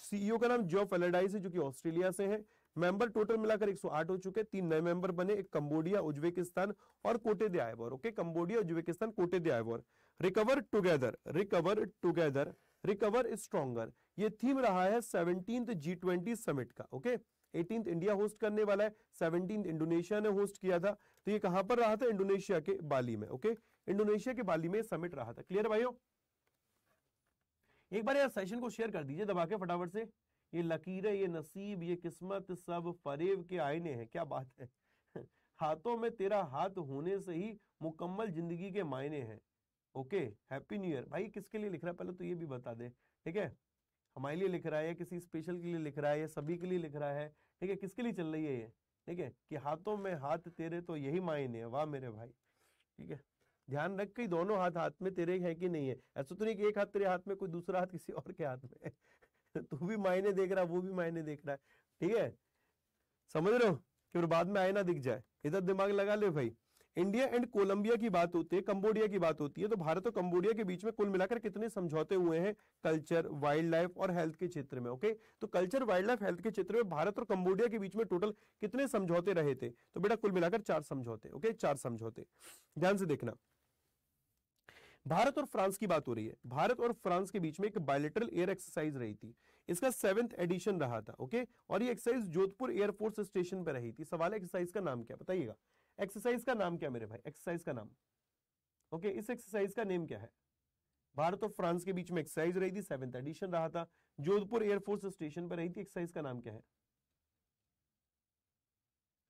सीईओ का नाम जो फेलेडाइस है जो कि ऑस्ट्रेलिया से e है मेंबर टोटल मिलाकर 108 हो चुके तीन नए मेंबर बने एक कंबोडिया उज्बेकिस्तान और कोटे दयावर okay Cambodia Uzbekistan Cote d'Ivoire recover together recover together recover stronger ये थीम रहा है सेवनटीन जी ट्वेंटी समिट का ओके एटीन इंडिया होस्ट करने वाला है सेवनटीन इंडोनेशिया ने होस्ट किया था तो ये कहां पर रहा था इंडोनेशिया के बाली में ओके इंडोनेशिया के बाली में समिट रहा था क्लियर भाइयों एक बार यार सेशन को शेयर कर दीजिए दबा के फटाफट से ये लकीरें ये नसीब ये किस्मत सब फरेब के आईने हैं क्या बात है हाथों में तेरा हाथ होने से ही मुकम्मल जिंदगी के मायने हैं ओके हैप्पी न्यू ईयर भाई किसके लिए लिख रहा है पहले तो ये भी बता दे ठीक है हमारे लिए लिख रहा है किसी स्पेशल के लिए लिख रहा है या सभी के लिए लिख रहा है ठीक है किसके लिए चल रही है ये ठीक है कि हाथों में हाथ तेरे तो यही मायने है वाह मेरे भाई ठीक है ध्यान रख के दोनों हाथ हाथ में तेरे हैं कि नहीं है ऐसा तो नहीं कि एक हाथ तेरे हाथ में कोई दूसरा हाथ किसी और के हाथ में <laughs> तू भी मायने देख रहा वो भी मायने देख रहा है ठीक है समझ रहे हो कि बाद में आए ना दिख जाए इधर दिमाग लगा ले भाई इंडिया एंड कोलंबिया की बात होती है कंबोडिया की बात होती है तो भारत और कंबोडिया के बीच में कुल मिलाकर कितने समझौते हुए हैं कल्चर वाइल्ड लाइफ और हेल्थ के क्षेत्र में ओके तो कल्चर वाइल्ड लाइफ हेल्थ के क्षेत्र में भारत और कंबोडिया के बीच में टोटल कितने समझौते रहे थे तो बेटा कुल मिलाकर चार समझौते ओके चार समझौते ध्यान से देखना भारत और फ्रांस की बात हो रही है भारत और फ्रांस के बीच में एक बायोलिटरल एयर एक्सरसाइज रही थी इसका सेवेंथ एडिशन रहा था ओके और ये एक्सरसाइज जोधपुर एयरफोर्स स्टेशन पर रही थी सवाल एक्सरसाइज का नाम क्या बताइएगा एक्सरसाइज का नाम क्या मेरे भाई एक्सरसाइज का नाम ओके इस एक्सरसाइज का नेम क्या है भारत और फ्रांस के बीच में एक्सरसाइज रही थी सेवेंथ एडिशन रहा था जोधपुर एयरफोर्स स्टेशन पर रही थी एक्सरसाइज का नाम क्या है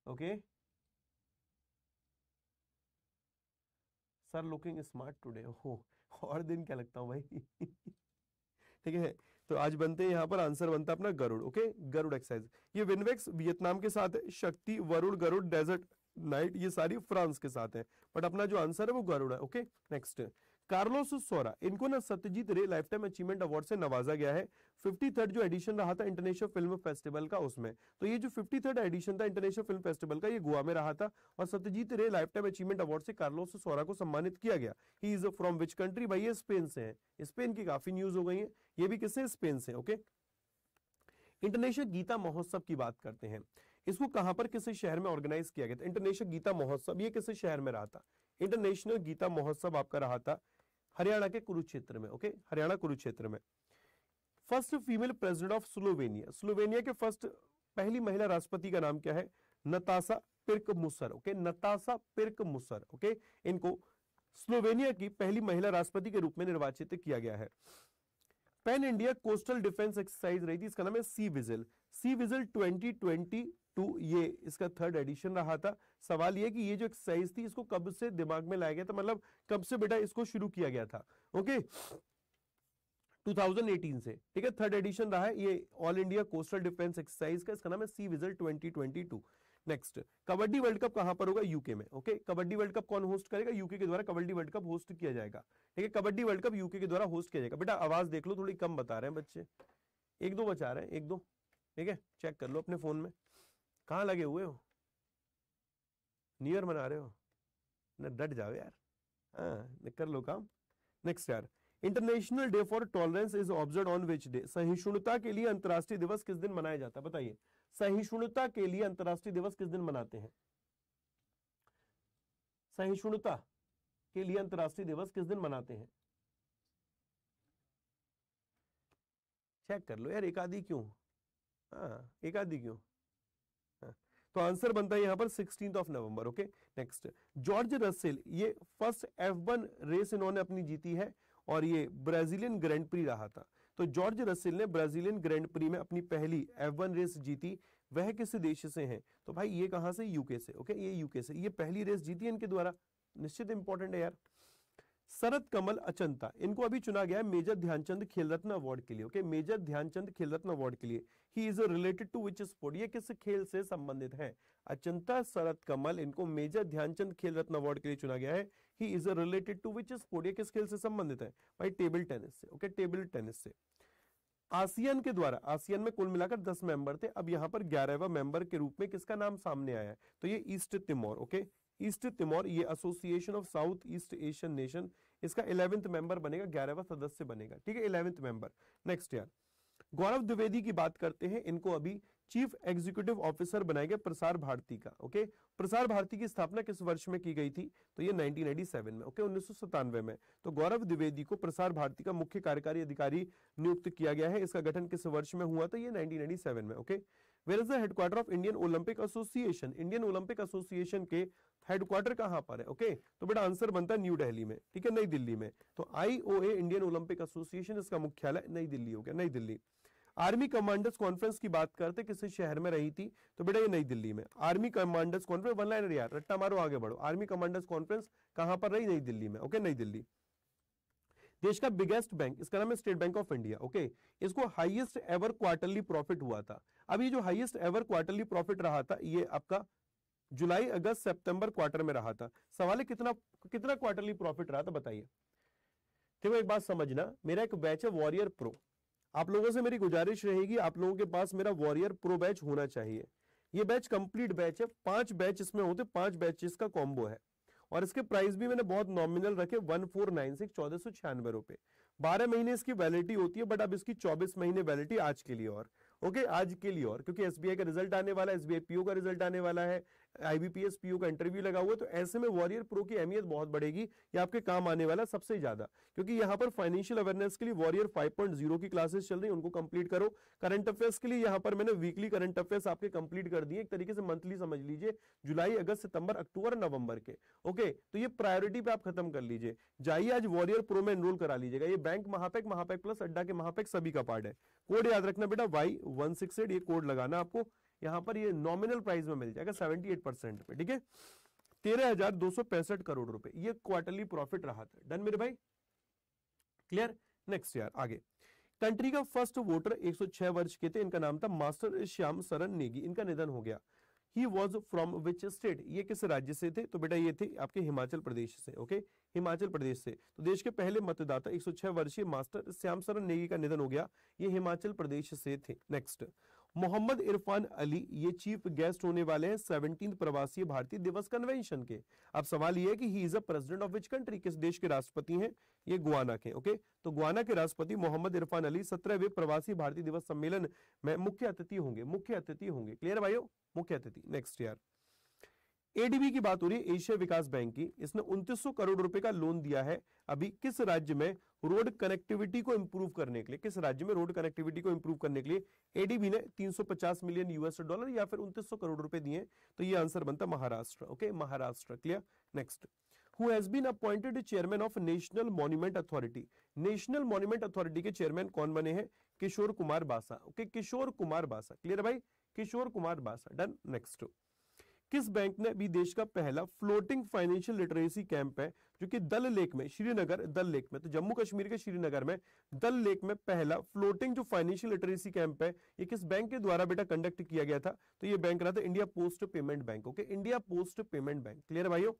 okay okay? Sir looking smart today हो और दिन क्या लगता हूँ भाई ठीक है तो आज बनते हैं यहाँ पर आंसर बनता है अपना गरुड़ ओके गरुड़ एक्सरसाइज ये विनवेक्स वियतनाम के साथ है शक्ति वरुण गरुड़ डेजर्ट नाइट ये सारी फ्रांस के साथ है बट अपना जो आंसर है वो गरुड़ है ओके नेक्स्ट कार्लोस सोरा इनको ना Satyajit Ray lifetime achievement award से नवाजा गया है फिफ्टी जो एडिशन रहा था इंटरनेशनल फिल्म फेस्टिवल का उसमें तो ये जो फिफ्टी एडिशन था इंटरनेशनल फिल्म फेस्टिवल का ये गोवा में रहा था और Satyajit Ray lifetime achievement award से कार्लोस सोरा को सम्मानित किया गया he is from which country भाई ये स्पेन से है स्पेन की काफी न्यूज हो गई है ये भी किससे स्पेन से ओके इंटरनेशनल गीता महोत्सव की बात करते हैं इसको कहां पर किसी शहर में ऑर्गेनाइज किया गया था इंटरनेशनल गीता महोत्सव ये किसी शहर में रहा था इंटरनेशनल गीता महोत्सव आपका रहा था हरियाणा के कुरुक्षेत्र में ओके हरियाणा कुरुक्षेत्र में first female president of Slovenia Slovenia के फर्स्ट पहली महिला राष्ट्रपति का नाम क्या है नतासा पिर्क मुसर ओके नतासा पिर्क मुसर ओके इनको स्लोवेनिया की पहली महिला राष्ट्रपति के रूप में निर्वाचित किया गया है pan India coastal defence exercise रही थी इसका नाम है sea vigil sea vigil 2020 two ये इसका थर्ड एडिशन रहा था सवाल ये कि ये जो एक्सरसाइज थी इसको कब से दिमाग में लाया गया था मतलब कब से बेटा इसको शुरू किया गया था ओके 2018 से ठीक है थर्ड एडिशन रहा है ये all India coastal defence exercise का इसका नाम है sea vigil 2022 next kabaddi world cup कहां पर होगा यूके में ओके कबड्डी वर्ल्ड कप कौन होस्ट करेगा यूके के द्वारा कबड्डी वर्ल्ड कप होस्ट किया जाएगा ठीक है कबड्डी वर्ल्ड कप यूके के द्वारा होस्ट किया जाएगा बेटा आवाज देख लो थोड़ी कम बता रहे हैं बच्चे एक दो बचा रहे हैं एक दो ठीक है चेक कर लो अपने फोन में कहां लगे हुए हो नियर मना रहे हो न डट जाओ यार हाँ कर लो काम नेक्स्ट यार international day for tolerance is observe on which day सहिष्णुता के लिए अंतर्राष्ट्रीय दिवस किस दिन मनाया जाता है बताइए सहिष्णुता के लिए अंतर्राष्ट्रीय दिवस किस दिन मनाते हैं सहिष्णुता के लिए अंतर्राष्ट्रीय दिवस किस दिन मनाते हैं चेक कर लो यार एक आदि क्यों हाँ एक आदि क्यों तो आंसर बनता है यहां पर sixteen of November okay next George Russell ये फर्स्ट एफ वन रेस इन्होंने अपनी जीती है और ये ब्राजीलियन ग्रैंड प्री रहा था तो जॉर्ज रसेल ने ब्राजीलियन ग्रैंड प्री में अपनी पहली एफ वन रेस जीती वह किस देश से हैं तो भाई ये कहां से यूके से ओके ये यूके से ये पहली रेस जीती है इनके द्वारा निश्चित इंपॉर्टेंट है यार शरद कमल अचंता इनको अभी चुना गया है मेजर ध्यानचंद खेल रत्न अवार्ड के लिए ओके मेजर ध्यानचंद खेल रत्न अवार्ड के लिए he is related to which sport ये किस खेल से संबंधित है अचंता शरद कमल इनको मेजर ध्यानचंद खेल रत्न अवार्ड के लिए चुना गया है he is related to which sport ये किस खेल से संबंधित है भाई टेबल टेनिस से ओके टेबल टेनिस से आसियन के द्वारा आसियन में कुल मिलाकर दस मेंबर थे अब यहां पर ग्यारहवा मेंबर के रूप में किसका नाम सामने आया है तो ये East Timor okay East Timor ये association of South East Asian nation इसका इलेवेंथ मेंबर बनेगा ग्यारहवा सदस्य बनेगा ठीक है eleventh member next year Gaurav Dwivedi की बात करते हैं इनको अभी चीफ एग्जीक्यूटिव ऑफिसर बनाया गया प्रसार भारती का ओके प्रसार भारती की स्थापना किस वर्ष में की गई थी तो ये 1997 में ओके उन्नीस में तो गौरव द्विवेदी को प्रसार भारती का मुख्य कार्यकारी अधिकारी नियुक्त किया गया है इसका गठन किस वर्ष में हुआ था ये 1997 में okay where is the headquarter of Indian Olympic association Indian Olympic association के हेडक्वार्टर कहां पर है ओके तो बेटा आंसर बनता है न्यू दिल्ली में ठीक है नई दिल्ली में तो आईओए इंडियन ओलंपिक एसोसिएशन इसका मुख्यालय नई दिल्ली हो गया नई दिल्ली आर्मी कमांडर्स कॉन्फ्रेंस की बात करते किसी शहर में रही थी तो बेटा ये नई दिल्ली में army commanders conference one liner यार रट्टा मारो आगे बढ़ो आर्मी कमांडर्स कॉन्फ्रेंस कहां पर रही नई दिल्ली में ओके नई दिल्ली देश का बिगेस्ट बैंक इसका नाम है State Bank of India okay इसको हाईएस्ट एवर क्वार्टरली प्रॉफिट हुआ था अब ये जो हाईएस्ट एवर क्वार्टरली प्रॉफिट रहा था ये आपका जुलाई अगस्त सितंबर क्वार्टर में रहा था सवाल है कितना कितना क्वार्टरली प्रॉफिट रहा था बताइए देखो एक बात समझना मेरा एक बैच है वॉरियर प्रो आप लोगों से मेरी गुजारिश रहेगी आप लोगों के पास मेरा वॉरियर प्रो बैच होना चाहिए ये बैच कंप्लीट बैच है पांच बैच इसमें होते पांच बैच इसका कॉम्बो है और इसके प्राइस भी मैंने बहुत नॉमिनल रखे वन फोर नाइन सिक्स चौदह सौ छियानवे रुपए बारह महीने इसकी वैलिडिटी होती है बट अब इसकी चौबीस महीने वैलिडिटी आज के लिए और ओके आज के लिए और क्योंकि एसबीआई का रिजल्ट आने वाला है एसबीआई पीओ का रिजल्ट आने वाला है आईबीपीएस पीओ का इंटरव्यू लगा हुआ है तो ऐसे में वॉरियर प्रो की अहमियत बहुत बढ़ेगी ये आपके काम आने वाला सबसे ज्यादा क्योंकि यहाँ पर फाइनेंशियल अवेयरनेस के लिए वॉरियर 5.0 की क्लासेस चल रही है उनको कंप्लीट करो करंट अफेयर्स के लिए यहाँ पर मैंने वीकली करंट अफेयर्स आपके कंप्लीट कर दिए एक तरीके से मंथली समझ लीजिए जुलाई अगस्त सितंबर अक्टूबर नवंबर के ओके तो ये प्रायोरिटी पे आप खत्म कर लीजिए जाइए आज वॉरियर प्रो में एनरोल करा लीजिएगा ये बैंक महापैक महापैक प्लस अड्डा के महापैक सभी का पार्ट है कोड याद रखना बेटा वाई ये कोड लगाना आपको यहां पर ये नॉमिनल प्राइस में मिल जाएगा सेवेंटी एट परसेंट पे ठीक है तेरह हजार दो सौ पैंसठ करोड़ रुपए ये क्वार्टरली प्रॉफिट रहा था डन मेरे भाई क्लियर नेक्स्ट ईयर आगे कंट्री का फर्स्ट वोटर 106 वर्ष के थे इनका नाम था मास्टर श्याम सरन नेगी इनका निधन हो गया he was from which state ये किस राज्य से थे तो बेटा ये थे आपके हिमाचल प्रदेश से ओके हिमाचल प्रदेश से तो देश के पहले मतदाता 106 वर्षीय मास्टर श्याम सरन नेगी का निधन हो गया ये हिमाचल प्रदेश से थे नेक्स्ट मोहम्मद इरफान अली ये चीफ गेस्ट होने वाले हैं सेवनटीन प्रवासी भारतीय दिवस कन्वेंशन के अब सवाल ये है कि he is a president of which country किस देश के राष्ट्रपति हैं ये गुआना के ओके तो गुआना के राष्ट्रपति मोहम्मद इरफान अली सत्रहवे प्रवासी भारतीय दिवस सम्मेलन में मुख्य अतिथि होंगे मुख्य अतिथि होंगे क्लियर भाइयों मुख्य अतिथि नेक्स्ट ईयर एडीबी की बात हो रही है एशिया विकास बैंक की इसने 2900 करोड़ रुपए का लोन दिया है अभी किस राज्य में रोड कनेक्टिविटी को इंप्रूव करने के लिए किस राज्य में रोड कनेक्टिविटी को इंप्रूव करने के लिए एडीबी ने 350 मिलियन यूएस डॉलर या फिर उन्तीस करोड़ रुपए दिए तो ये आंसर बनता Maharashtra okay Maharashtra clear next who has been appointed chairman of national monument authority national monument authority के चेयरमैन कौन बने हैं किशोर कुमार बासा ओके okay, किशोर कुमार बासा क्लियर भाई किशोर कुमार बासा डन नेक्स्ट किस बैंक ने अभी देश का पहला फ्लोटिंग फाइनेंशियल लिटरेसी कैंप है जो कि दल लेक में श्रीनगर दल लेक में तो जम्मू कश्मीर के श्रीनगर में दल लेक में पहला फ्लोटिंग जो फाइनेंशियल लिटरेसी कैंप है ये किस बैंक के द्वारा बेटा कंडक्ट किया गया था तो ये बैंक रहा था India post payment bank okay India post payment bank clear भाइयों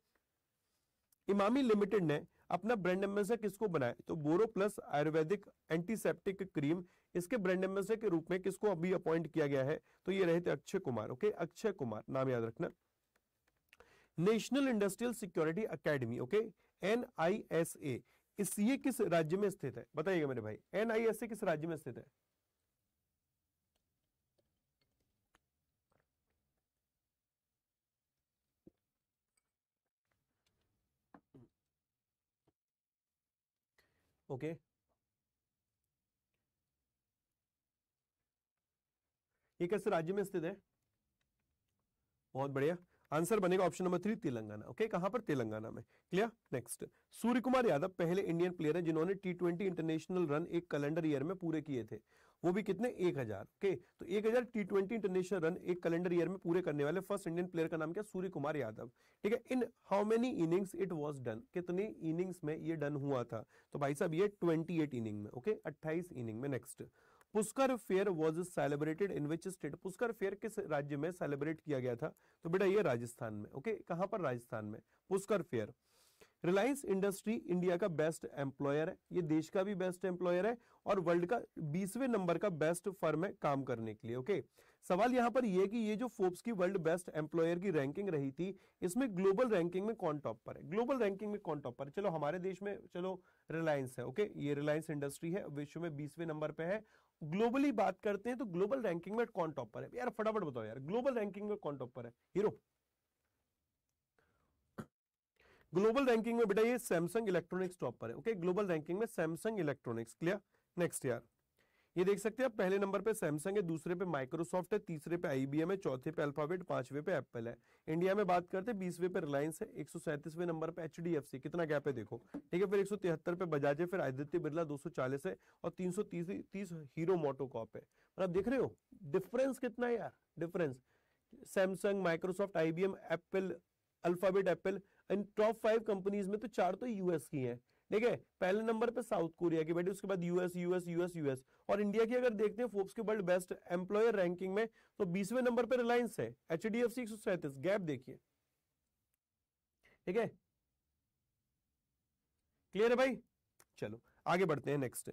इमामी लिमिटेड ने अपना ब्रांड एम्बेसडर किसको बनाया तो Boro Plus ayurvedic antiseptic cream इसके ब्रांड एम्बेसडर के रूप में किसको अभी अपॉइंट किया गया है तो ये रहे थे अक्षय कुमार ओके अक्षय कुमार नाम याद रखना national industrial security academy okay N I S A इस ये किस राज्य में स्थित है बताइएगा मेरे भाई एन आई एस ए किस राज्य में स्थित है ओके okay. ये किस राज्य में स्थित है बहुत बढ़िया आंसर बनेगा option number three Telangana okay कहां पर तेलंगाना में क्लियर नेक्स्ट सूर्य कुमार यादव पहले इंडियन प्लेयर है जिन्होंने टी ट्वेंटी इंटरनेशनल रन एक कैलेंडर ईयर में पूरे किए थे वो भी कितने एक हजार ओके तो एक हजार टी ट्वेंटी इंटरनेशनल रन एक कैलेंडर ईयर में पूरे करने वाले फर्स्ट इंडियन प्लेयर का नाम क्या सूर्य कुमार यादव ठीक है in how many innings it was done कितने इनिंग्स में ये डन हुआ था तो भाई साहब ये ट्वेंटी इनिंग में ओके अट्ठाईस इनिंग में next Pushkar fair was celebrated in which state Pushkar fair किस राज्य में सेलिब्रेट किया गया था तो बेटा ये राजस्थान में ओके कहां पर राजस्थान में Pushkar fair Reliance industry India का बेस्ट एम्प्लॉयर है ये देश का भी बेस्ट एम्प्लॉयर है और वर्ल्ड का बीसवे नंबर का बेस्ट फर्म है काम करने के लिए ओके सवाल यहां पर यह कि ये जो फोर्ब्स की वर्ल्ड बेस्ट एम्प्लॉयर की रैंकिंग रही थी इसमें ग्लोबल रैंकिंग में कौन टॉप पर है ग्लोबल रैंकिंग में कौन टॉप पर है चलो हमारे देश में चलो रिलायंस है ओके ये रिलायंस इंडस्ट्री है विश्व में बीसवें नंबर पर है ग्लोबली बात करते हैं तो ग्लोबल रैंकिंग में कौन टॉप पर है यार फटाफट बताओ यार ग्लोबल रैंकिंग में कौन टॉप पर है हीरो ग्लोबल रैंकिंग में बेटा ये सैमसंग इलेक्ट्रॉनिक्स टॉप पर है ओके ग्लोबल रैंकिंग में सैमसंग इलेक्ट्रॉनिक्स क्लियर नेक्स्ट यार ये देख सकते हैं आप पहले नंबर पे सैमसंग है दूसरे पे माइक्रोसॉफ्ट है तीसरे पे आईबीएम है चौथे पे अल्फाबेट पांचवे पे एप्पल है इंडिया में बात करते हैं बीसवे पे रिलायंस है एक नंबर पे एच कितना गैप है देखो ठीक है फिर एक पे बजाज है फिर आदित्य बिरला दो है और तीन सौ हीरो मोटोकॉप है आप देख रहे हो डिफरेंस कितना है यार difference Samsung Microsoft IBM Apple Alphabet Apple इन टॉप फाइव कंपनीज में तो चार तो यूएस की है ठीक है पहले नंबर पे साउथ कोरिया की बैठी उसके बाद यूएस यूएस यूएस यूएस और इंडिया की अगर देखते हैं फोर्ब्स के वर्ल्ड बेस्ट एम्प्लॉयर रैंकिंग में तो बीसवें नंबर पे रिलायंस है एच डी एफ सी एक सौ सैंतीस गैप देखिए ठीक है क्लियर है भाई चलो आगे बढ़ते हैं next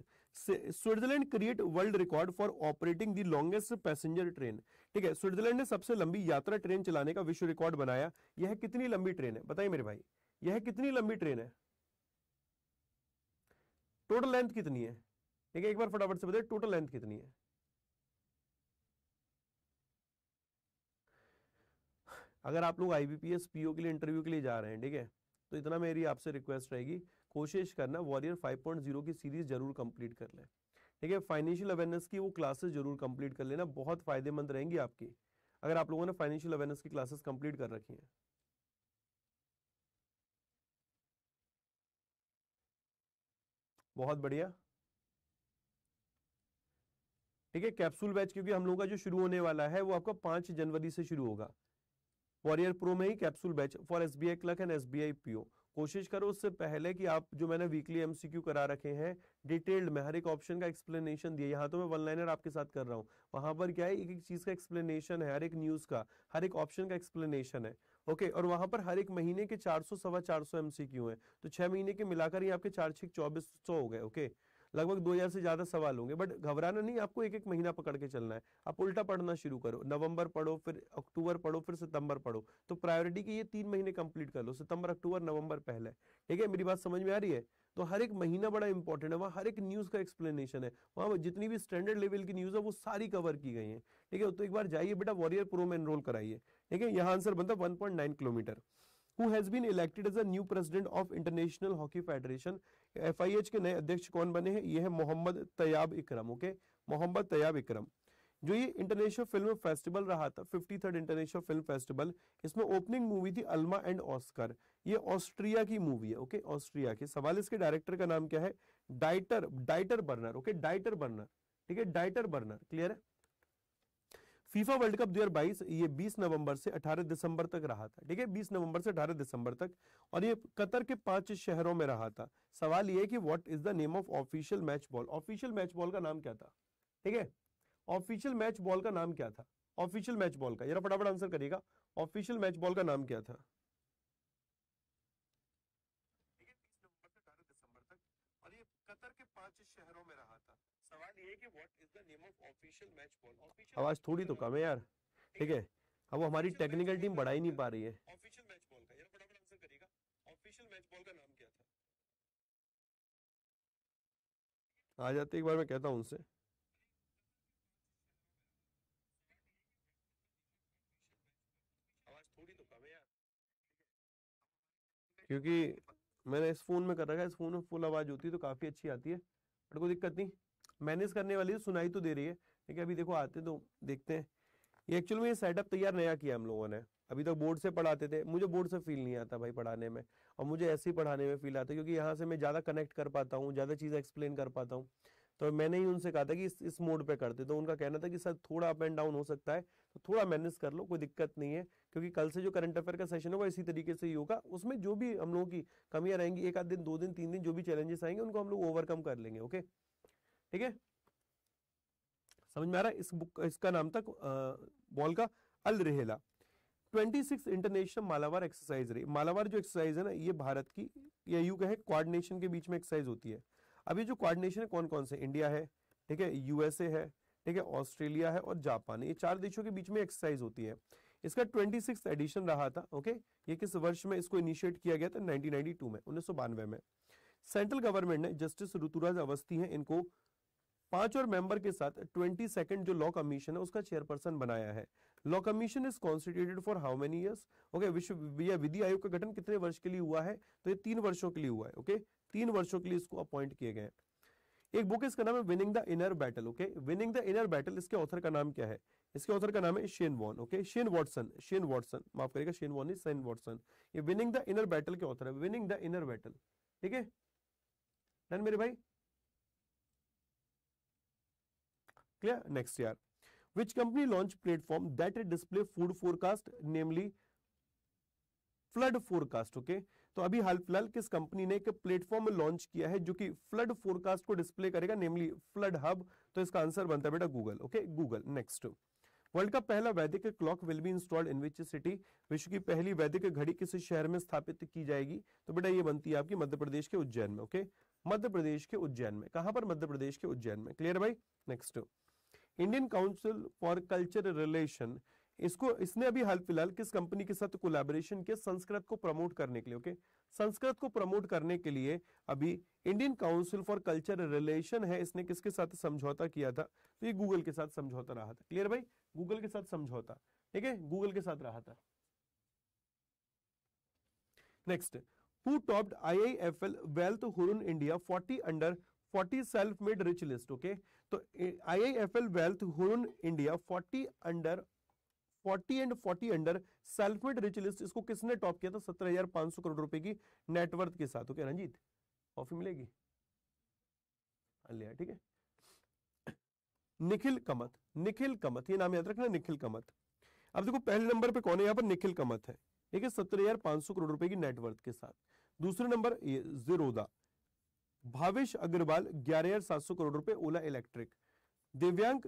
Switzerland create world record for operating the longest passenger train ठीक है स्विट्जरलैंड ने सबसे लंबी यात्रा ट्रेन चलाने का विश्व रिकॉर्ड बनाया यह कितनी लंबी ट्रेन है बताइए मेरे भाई यह कितनी लंबी ट्रेन है टोटल लेंथ कितनी है ठीक है एक बार फटाफट से बताइए टोटल लेंथ कितनी है अगर आप लोग आईबीपीएस पीओ के लिए इंटरव्यू के लिए जा रहे हैं ठीक है तो इतना मेरी आपसे रिक्वेस्ट रहेगी कोशिश करना वॉरियर 5.0 की सीरीज जरूर कंप्लीट कर लें ठीक है फाइनेंशियल अवेयरनेस की वो क्लासेस जरूर कंप्लीट कर लेना बहुत फायदेमंद रहेंगी आपकी अगर आप लोगों ने फाइनेंशियल अवेयरनेस की क्लासेस कंप्लीट कर रखी हैं बहुत बढ़िया ठीक है कैप्सूल बैच क्योंकि हम लोगों का जो शुरू होने वाला है वो आपका पांच जनवरी से शुरू होगा वॉरियर प्रो में ही capsule batch for S B I clerk and S B I PO कोशिश करो उससे पहले कि आप जो मैंने वीकली एमसीक्यू करा रखे हैं डिटेल्ड में हर एक ऑप्शन का एक्सप्लेनेशन दिया यहाँ तो मैं वन लाइनर आपके साथ कर रहा हूँ वहां पर क्या है एक एक चीज का एक्सप्लेनेशन है हर एक न्यूज का हर एक ऑप्शन का एक्सप्लेनेशन है ओके और वहां पर हर एक महीने के चार सौ सवा चार सौ एमसीक्यू है तो छह महीने के मिलाकर आपके चार छह चौबीस सौ हो गए ओके लगभग दो हजार से ज्यादा सवाल होंगे बट घबराना नहीं आपको एक एक महीना पकड़ के चलना है आप उल्टा पढ़ना शुरू करो नवंबर पढ़ो फिर अक्टूबर पढ़ो फिर सितंबर पढ़ो तो प्रायोरिटी की ये तीन महीने कंप्लीट कर लो सितंबर अक्टूबर नवंबर पहले ठीक है मेरी बात समझ में आ रही है तो हर एक महीना बड़ा इंपॉर्टेंट है वहाँ हर एक न्यूज का एक्सप्लेनेशन है वहाँ जितनी भी स्टैंडर्ड लेवल की न्यूज है वो सारी कवर की गई है ठीक है तो एक बार जाइए बेटा वॉरियर प्रो में एनरोल कराइए ठीक है यहाँ आंसर बनता है 1.9 kilometre who has been elected as a new president of international hockey federation FIH के नए अध्यक्ष कौन बने हैं ये है मोहम्मद तैयाब इकरम ओके मोहम्मद तैयाब इकरम जो ये इंटरनेशनल फिल्म फेस्टिवल रहा था fifty third international film festival इसमें ओपनिंग मूवी थी अल्मा एंड ऑस्कर ये ऑस्ट्रिया की मूवी है ओके ऑस्ट्रिया की सवाल इसके डायरेक्टर का नाम क्या है Dieter Dieter burner okay Dieter Berner ठीक है डाइटर बर्नर क्लियर है फीफा वर्ल्ड कप 2022 ये 20 नवंबर से 18 दिसंबर तक रहा था ठीक है 20 नवंबर से 18 दिसंबर तक और ये कतर के पांच शहरों में रहा था सवाल ये कि what is the name of official match ball official match ball का नाम क्या था ठीक है ऑफिशियल मैच बॉल का नाम क्या था ऑफिशियल मैच बॉल का जरा फटाफट आंसर करिएगा ऑफिशियल मैच बॉल का नाम क्या था आवाज थोड़ी तो कम है यार ठीक है अब वो हमारी टेक्निकल टीम बढ़ा ही नहीं पा रही है ऑफिशियल मैच बॉल का यार फटाफट आंसर करिएगा ऑफिशियल मैच बॉल का नाम क्या था आ जाते एक बार मैं कहता हूं उनसे तो क्योंकि मैंने इस फ़ोन में कर रखा है इस फ़ोन में फुल आवाज़ होती है तो काफ़ी अच्छी आती है बट कोई दिक्कत नहीं मैनेज करने वाली सुनाई तो दे रही है ठीक है अभी देखो आते तो देखते हैं ये एक्चुअली में ये सेटअप तैयार नया किया हम लोगों ने अभी तक तो बोर्ड से पढ़ाते थे मुझे बोर्ड से फील नहीं आता भाई पढ़ाने में और मुझे ऐसे ही पढ़ाने में फील आता है क्योंकि यहाँ से मैं ज़्यादा कनेक्ट कर पाता हूँ ज़्यादा चीजें एक्सप्लेन कर पाता हूँ तो मैंने ही उनसे कहा था कि इस इस मोड पे करते तो उनका कहना था कि सर थोड़ा अप एंड डाउन हो सकता है तो थोड़ा मैनेज कर लो कोई दिक्कत नहीं है क्योंकि कल से जो करंट अफेयर का सेशन होगा इसी तरीके से ही होगा उसमें जो भी हम लोगों की कमियां रहेंगी एक आध दिन दो दिन तीन दिन जो भी चैलेंजेस आएंगे उनको हम लोग ओवरकम कर लेंगे ओके ठीक है समझ में आ रहा है इस बुक इसका नाम था बॉल का Al Rihla 26 international Malabar exercise रही मालावार जो एक्सरसाइज है ना ये भारत की या यू कहे कोऑर्डिनेशन के बीच में एक्सरसाइज होती है अब ये जो कोऑर्डिनेशन है कौन कौन से इंडिया है ठीक है यूएसए है ठीक है ऑस्ट्रेलिया है और जापान है ये चार देशों के बीच में एक्सरसाइज होती है इसका ट्वेंटी सिक्स एडिशन रहा था ओके ये किस वर्ष में इसको इनिशिएट किया गया था 1992 में उन्नीस में सेंट्रल गवर्नमेंट ने जस्टिस ऋतुराज अवस्थी हैं इनको पांच और मेंबर के साथ ट्वेंटी सेकेंड जो लॉ कमीशन है उसका चेयरपर्सन बनाया है law commission is constituted for how many years okay विश्व या विधि आयोग का गठन कितने वर्ष के लिए हुआ है तो ये तीन वर्षों के लिए हुआ है ओके okay? तीन वर्षों के लिए इसको अपॉइंट किए गए एक बुक इसका नाम है winning the inner battle okay winning the inner battle इसके ऑथर का नाम क्या है इसके ऑथर का नाम है Shane Warne okay Shane Watson Shane Watson माफ करेगा शेन वॉन शेन वॉटसन ये विनिंग द इनर बैटल के ऑथर है विनिंग द इनर बैटल ठीक है मेरे भाई clear next year which company launched platform that display food forecast namely flood forecast okay तो अभी हाल फिलहाल किस कंपनी ने एक प्लेटफॉर्म लॉन्च किया है जो कि फ्लड फोरकास्ट को डिस्प्ले करेगा नेमली फ्लड हब तो इसका आंसर बनता है बेटा Google okay Google next world का पहला Vedic clock will be installed in which city विश्व की पहली वैदिक घड़ी किस शहर में स्थापित की जाएगी तो बेटा ये बनती है आपकी मध्य प्रदेश के उज्जैन में ओके मध्य प्रदेश के उज्जैन में कहां पर मध्य प्रदेश के उज्जैन में क्लियर भाई next Indian council for culture relation इसको इसने अभी हाल फिलहाल किस कंपनी के साथ कोलैबोरेशन किया संस्कृत को प्रमोट करने के लिए ओके संस्कृत को प्रमोट करने के लिए अभी Indian council for culture relation है इसने किसके साथ समझौता किया था तो ये गूगल के साथ समझौता रहा था क्लियर भाई गूगल के साथ समझौता ठीक है गूगल के साथ रहा था next who topped IIFL wealth Hurun India 40 under 40 self made rich list okay तो I I F L wealth Hurun India 40 under 40 and 40 under self made rich list इसको किसने टॉप किया था सत्रह हजार पांच सौ करोड़ रुपए की नेटवर्थ के साथ ओके रंजीत कॉफी मिलेगी ठीक है निखिल कमत निखिल कमत ये नाम याद रखना निखिल कमत अब देखो पहले नंबर पे कौन है यहाँ पर निखिल कमत है ठीक है सत्रह हजार पांच सौ करोड़ रुपए की नेटवर्थ के साथ दूसरे नंबर ये जीरोदा भावेश अग्रवाल ग्यारह हजार सात सौ करोड़ रुपए ओला इलेक्ट्रिक दिव्यांग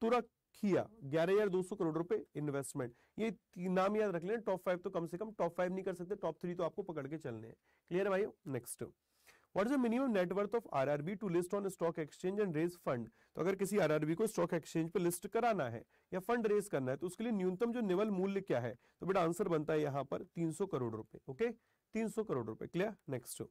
तुरखिया ग्यारह हजार दो सौ करोड़ रुपए इन्वेस्टमेंट ये नाम याद रख लेना टॉप फाइव तो कम से कम टॉप फाइव नहीं कर सकते टॉप थ्री तो आपको पकड़ के चलने हैं क्लियर है भाई next what is the minimum net worth of RRB to list on stock exchange and raise fund तो अगर किसी आरआरबी को स्टॉक एक्सचेंज पे लिस्ट कराना है या फंड रेज करना है तो उसके लिए न्यूनतम जो निवल मूल्य क्या है तो बेटा आंसर बनता है यहां पर 300 करोड़ रुपए ओके 300 करोड़ रुपए clear next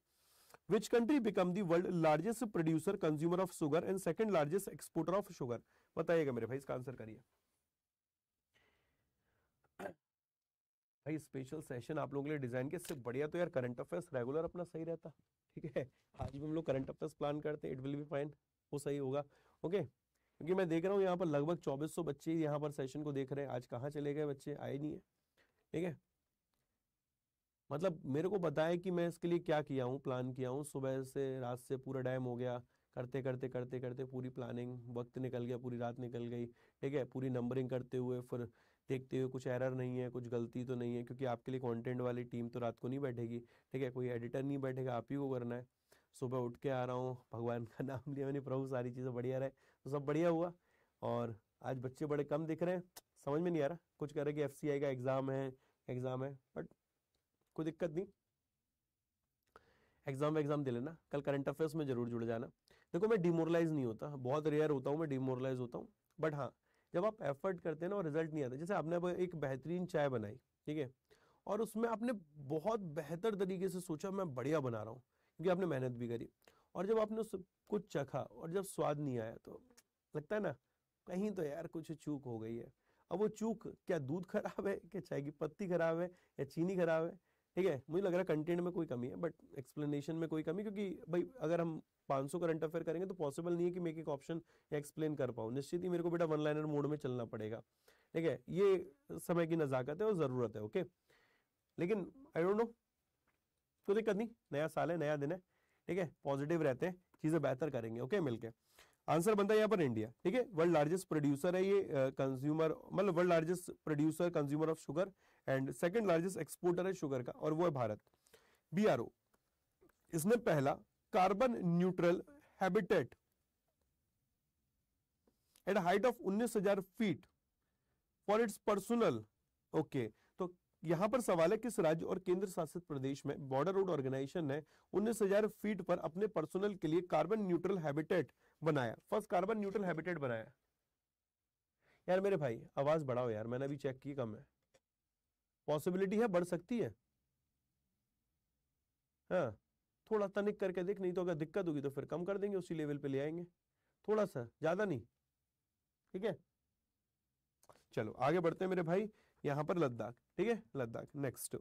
which country become the world largest producer consumer of sugar and second largest exporter of sugar बताइएगा मेरे भाई इसका आंसर करिए भाई स्पेशल सेशन आप लोगों के लिए डिजाइन के इससे बढ़िया तो यार करंट अफेयर्स रेगुलर अपना सही रहता ठीक है आज भी हम लोग करंट अफेयर्स प्लान करते हैं इट विल बी फाइन वो सही होगा ओके क्योंकि मैं देख रहा हूँ यहाँ पर लगभग 2400 बच्चे यहाँ पर सेशन को देख रहे हैं आज कहाँ चले गए बच्चे आए नहीं है ठीक है मतलब मेरे को बताएं कि मैं इसके लिए क्या किया हूँ प्लान किया हूँ सुबह से रात से पूरा डैम हो गया करते करते करते करते पूरी प्लानिंग वक्त निकल गया पूरी रात निकल गई ठीक है पूरी नंबरिंग करते हुए फिर देखते हुए कुछ एरर नहीं है कुछ गलती तो नहीं है क्योंकि आपके लिए कंटेंट वाली टीम तो रात को नहीं बैठेगी ठीक है कोई एडिटर नहीं बैठेगा आप ही को करना है सुबह उठ के आ रहा हूँ भगवान का नाम लिया मैंने प्रभु सारी चीज़ें बढ़िया रहे तो सब बढ़िया हुआ और आज बच्चे बड़े कम दिख रहे हैं समझ में नहीं आ रहा कुछ कह रहे कि एफ का एग्ज़ाम है एग्ज़ाम है बट कोई दिक्कत नहीं एग्जाम एग्जाम दे लेना कल करंट अफेयर्स में जरूर जुड़ जाना देखो मैं डिमोरलाइज नहीं होता बहुत रेयर होता हूँ मैं डिमोरलाइज होता हूँ बट हाँ जब आप एफर्ट करते हैं ना और रिजल्ट नहीं आता जैसे आपने एक बेहतरीन चाय बनाई ठीक है और उसमें आपने बहुत बेहतर तरीके से सोचा मैं बढ़िया बना रहा हूँ क्योंकि आपने मेहनत भी करी और जब आपने उस कुछ चखा और जब स्वाद नहीं आया तो लगता है ना कहीं तो यार कुछ चूक हो गई है अब वो चूक क्या दूध खराब है क्या चाय की पत्ती खराब है या चीनी खराब है ठीक है मुझे लग रहा है कंटेंट में कोई कमी है बट एक्सप्लेनेशन में कोई कमी क्योंकि भाई अगर हम 500 करंट अफेयर करेंगे तो पॉसिबल नहीं है कि मैं एक ऑप्शन एक्सप्लेन कर पाऊँ निश्चित ही मेरे को बेटा वन लाइनर मोड में चलना पड़ेगा ठीक है ये समय की नज़ाकत है और ज़रूरत है ओके लेकिन आई डोंट नो कोई दिक्कत नहीं नया साल है नया दिन है ठीक है पॉजिटिव रहते हैं चीज़ें बेहतर करेंगे ओके मिलके आंसर बनता है यहाँ पर इंडिया ठीक है वर्ल्ड लार्जेस्ट प्रोड्यूसर है ये कंज्यूमर मतलब world largest producer consumer of sugar and second largest exporter है शुगर का और वो है भारत बी इसने पहला carbon neutral habitat at height of 19,000 feet for its personal okay तो यहां पर सवाल है किस राज्य और केंद्र शासित प्रदेश में बॉर्डर रोड ऑर्गेनाइजेशन ने 19,000 फीट पर अपने पर्सनल के लिए कार्बन न्यूट्रल हैबिटेट बनाया फर्स्ट कार्बन न्यूट्रल हैबिटेट बनाया यार मेरे भाई आवाज बढ़ाओ यार मैंने अभी चेक की कम है पॉसिबिलिटी है बढ़ सकती है हाँ थोड़ा तनिक करके देख नहीं तो अगर दिक्कत होगी तो फिर कम कर देंगे उसी लेवल पे ले आएंगे थोड़ा सा ज्यादा नहीं ठीक है चलो आगे बढ़ते हैं मेरे भाई यहां पर लद्दाख ठीक है Ladakh next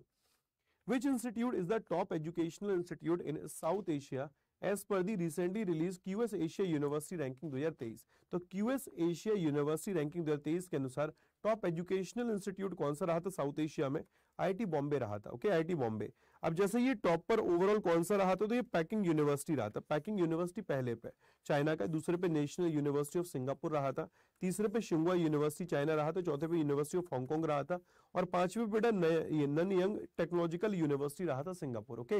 which institute is the top educational institute in South Asia as per the recently release QS Asia university ranking 2023 तो क्यूएस एशिया यूनिवर्सिटी रैंकिंग 2023 के अनुसार टॉप एजुकेशनल इंस्टीट्यूट कौन सा रहा था साउथ एशिया में आईआईटी बॉम्बे रहा था ओके आईआईटी बॉम्बे अब जैसे ये टॉप पर ओवरऑल कौन सा रहा था तो ये पैकिंग यूनिवर्सिटी रहा था पैकिंग यूनिवर्सिटी पहले पे चाइना का दूसरे पे नेशनल यूनिवर्सिटी ऑफ सिंगापुर रहा था तीसरे पे शिंगुआ यूनिवर्सिटी चाइना रहा था चौथे पे यूनिवर्सिटी ऑफ हांगकॉन्ग रहा था और पांचवे बेटा नन यंग टेक्नोलॉजिकल यूनिवर्सिटी रहा था सिंगापुर ओके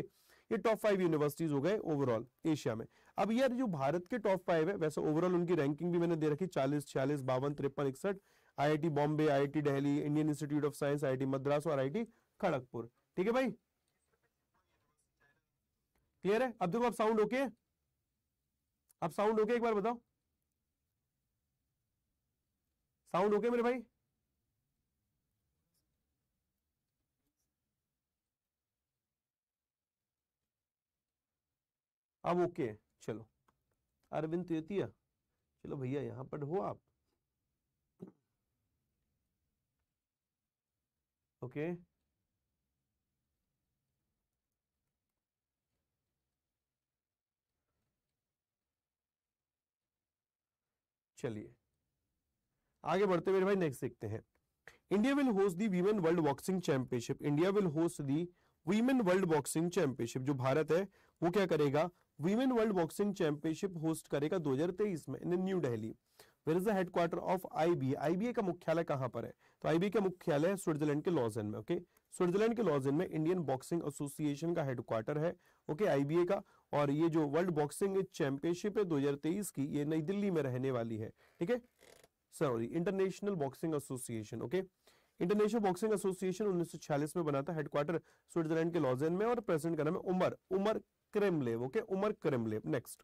ये टॉप फाइव यूनिवर्सिटीज हो गए ओवरऑल एशिया में अब यार जो भारत के टॉप फाइव है वैसे ओवरऑल उनकी रैंकिंग भी मैंने दे रखी चालीस छियालीस बावन तिरपन इकसठ IIT Bombay IIT Delhi Indian institute of science IIT Madras और आईआईटी खड़गपुर ठीक है भाई क्लियर है अब देखो अब साउंड ओके अब साउंड ओके एक बार बताओ साउंड ओके मेरे भाई अब ओके चलो अरविंद तेतिया तो चलो भैया यहां पर हो आप okay चलिए आगे बढ़ते मेरे भाई नेक्स्ट देखते हैं India will host the women world boxing championship India will host the women world boxing championship जो भारत है वो क्या करेगा women world boxing championship host करेगा 2023 में in New Delhi where is the headquarter of IBA IBA का मुख्यालय कहां पर है तो आईबी का मुख्यालय स्विट्जरलैंड के लॉजन में ओके स्विट्जरलैंड के लॉजन में इंडियन बॉक्सिंग एसोसिएशन का हेडक्वार्टर है ओके आईबीए का और ये जो वर्ल्ड बॉक्सिंग चैंपियनशिप है 2023 की ये नई दिल्ली में रहने वाली है ठीक है sorry international boxing association okay international boxing association उन्नीस में बना था हेडक्वार्टर स्विट्जरलैंड के लॉजन में और प्रेसिडेंट का नाम है Umar Umar Kremlev okay Umar Kremlev next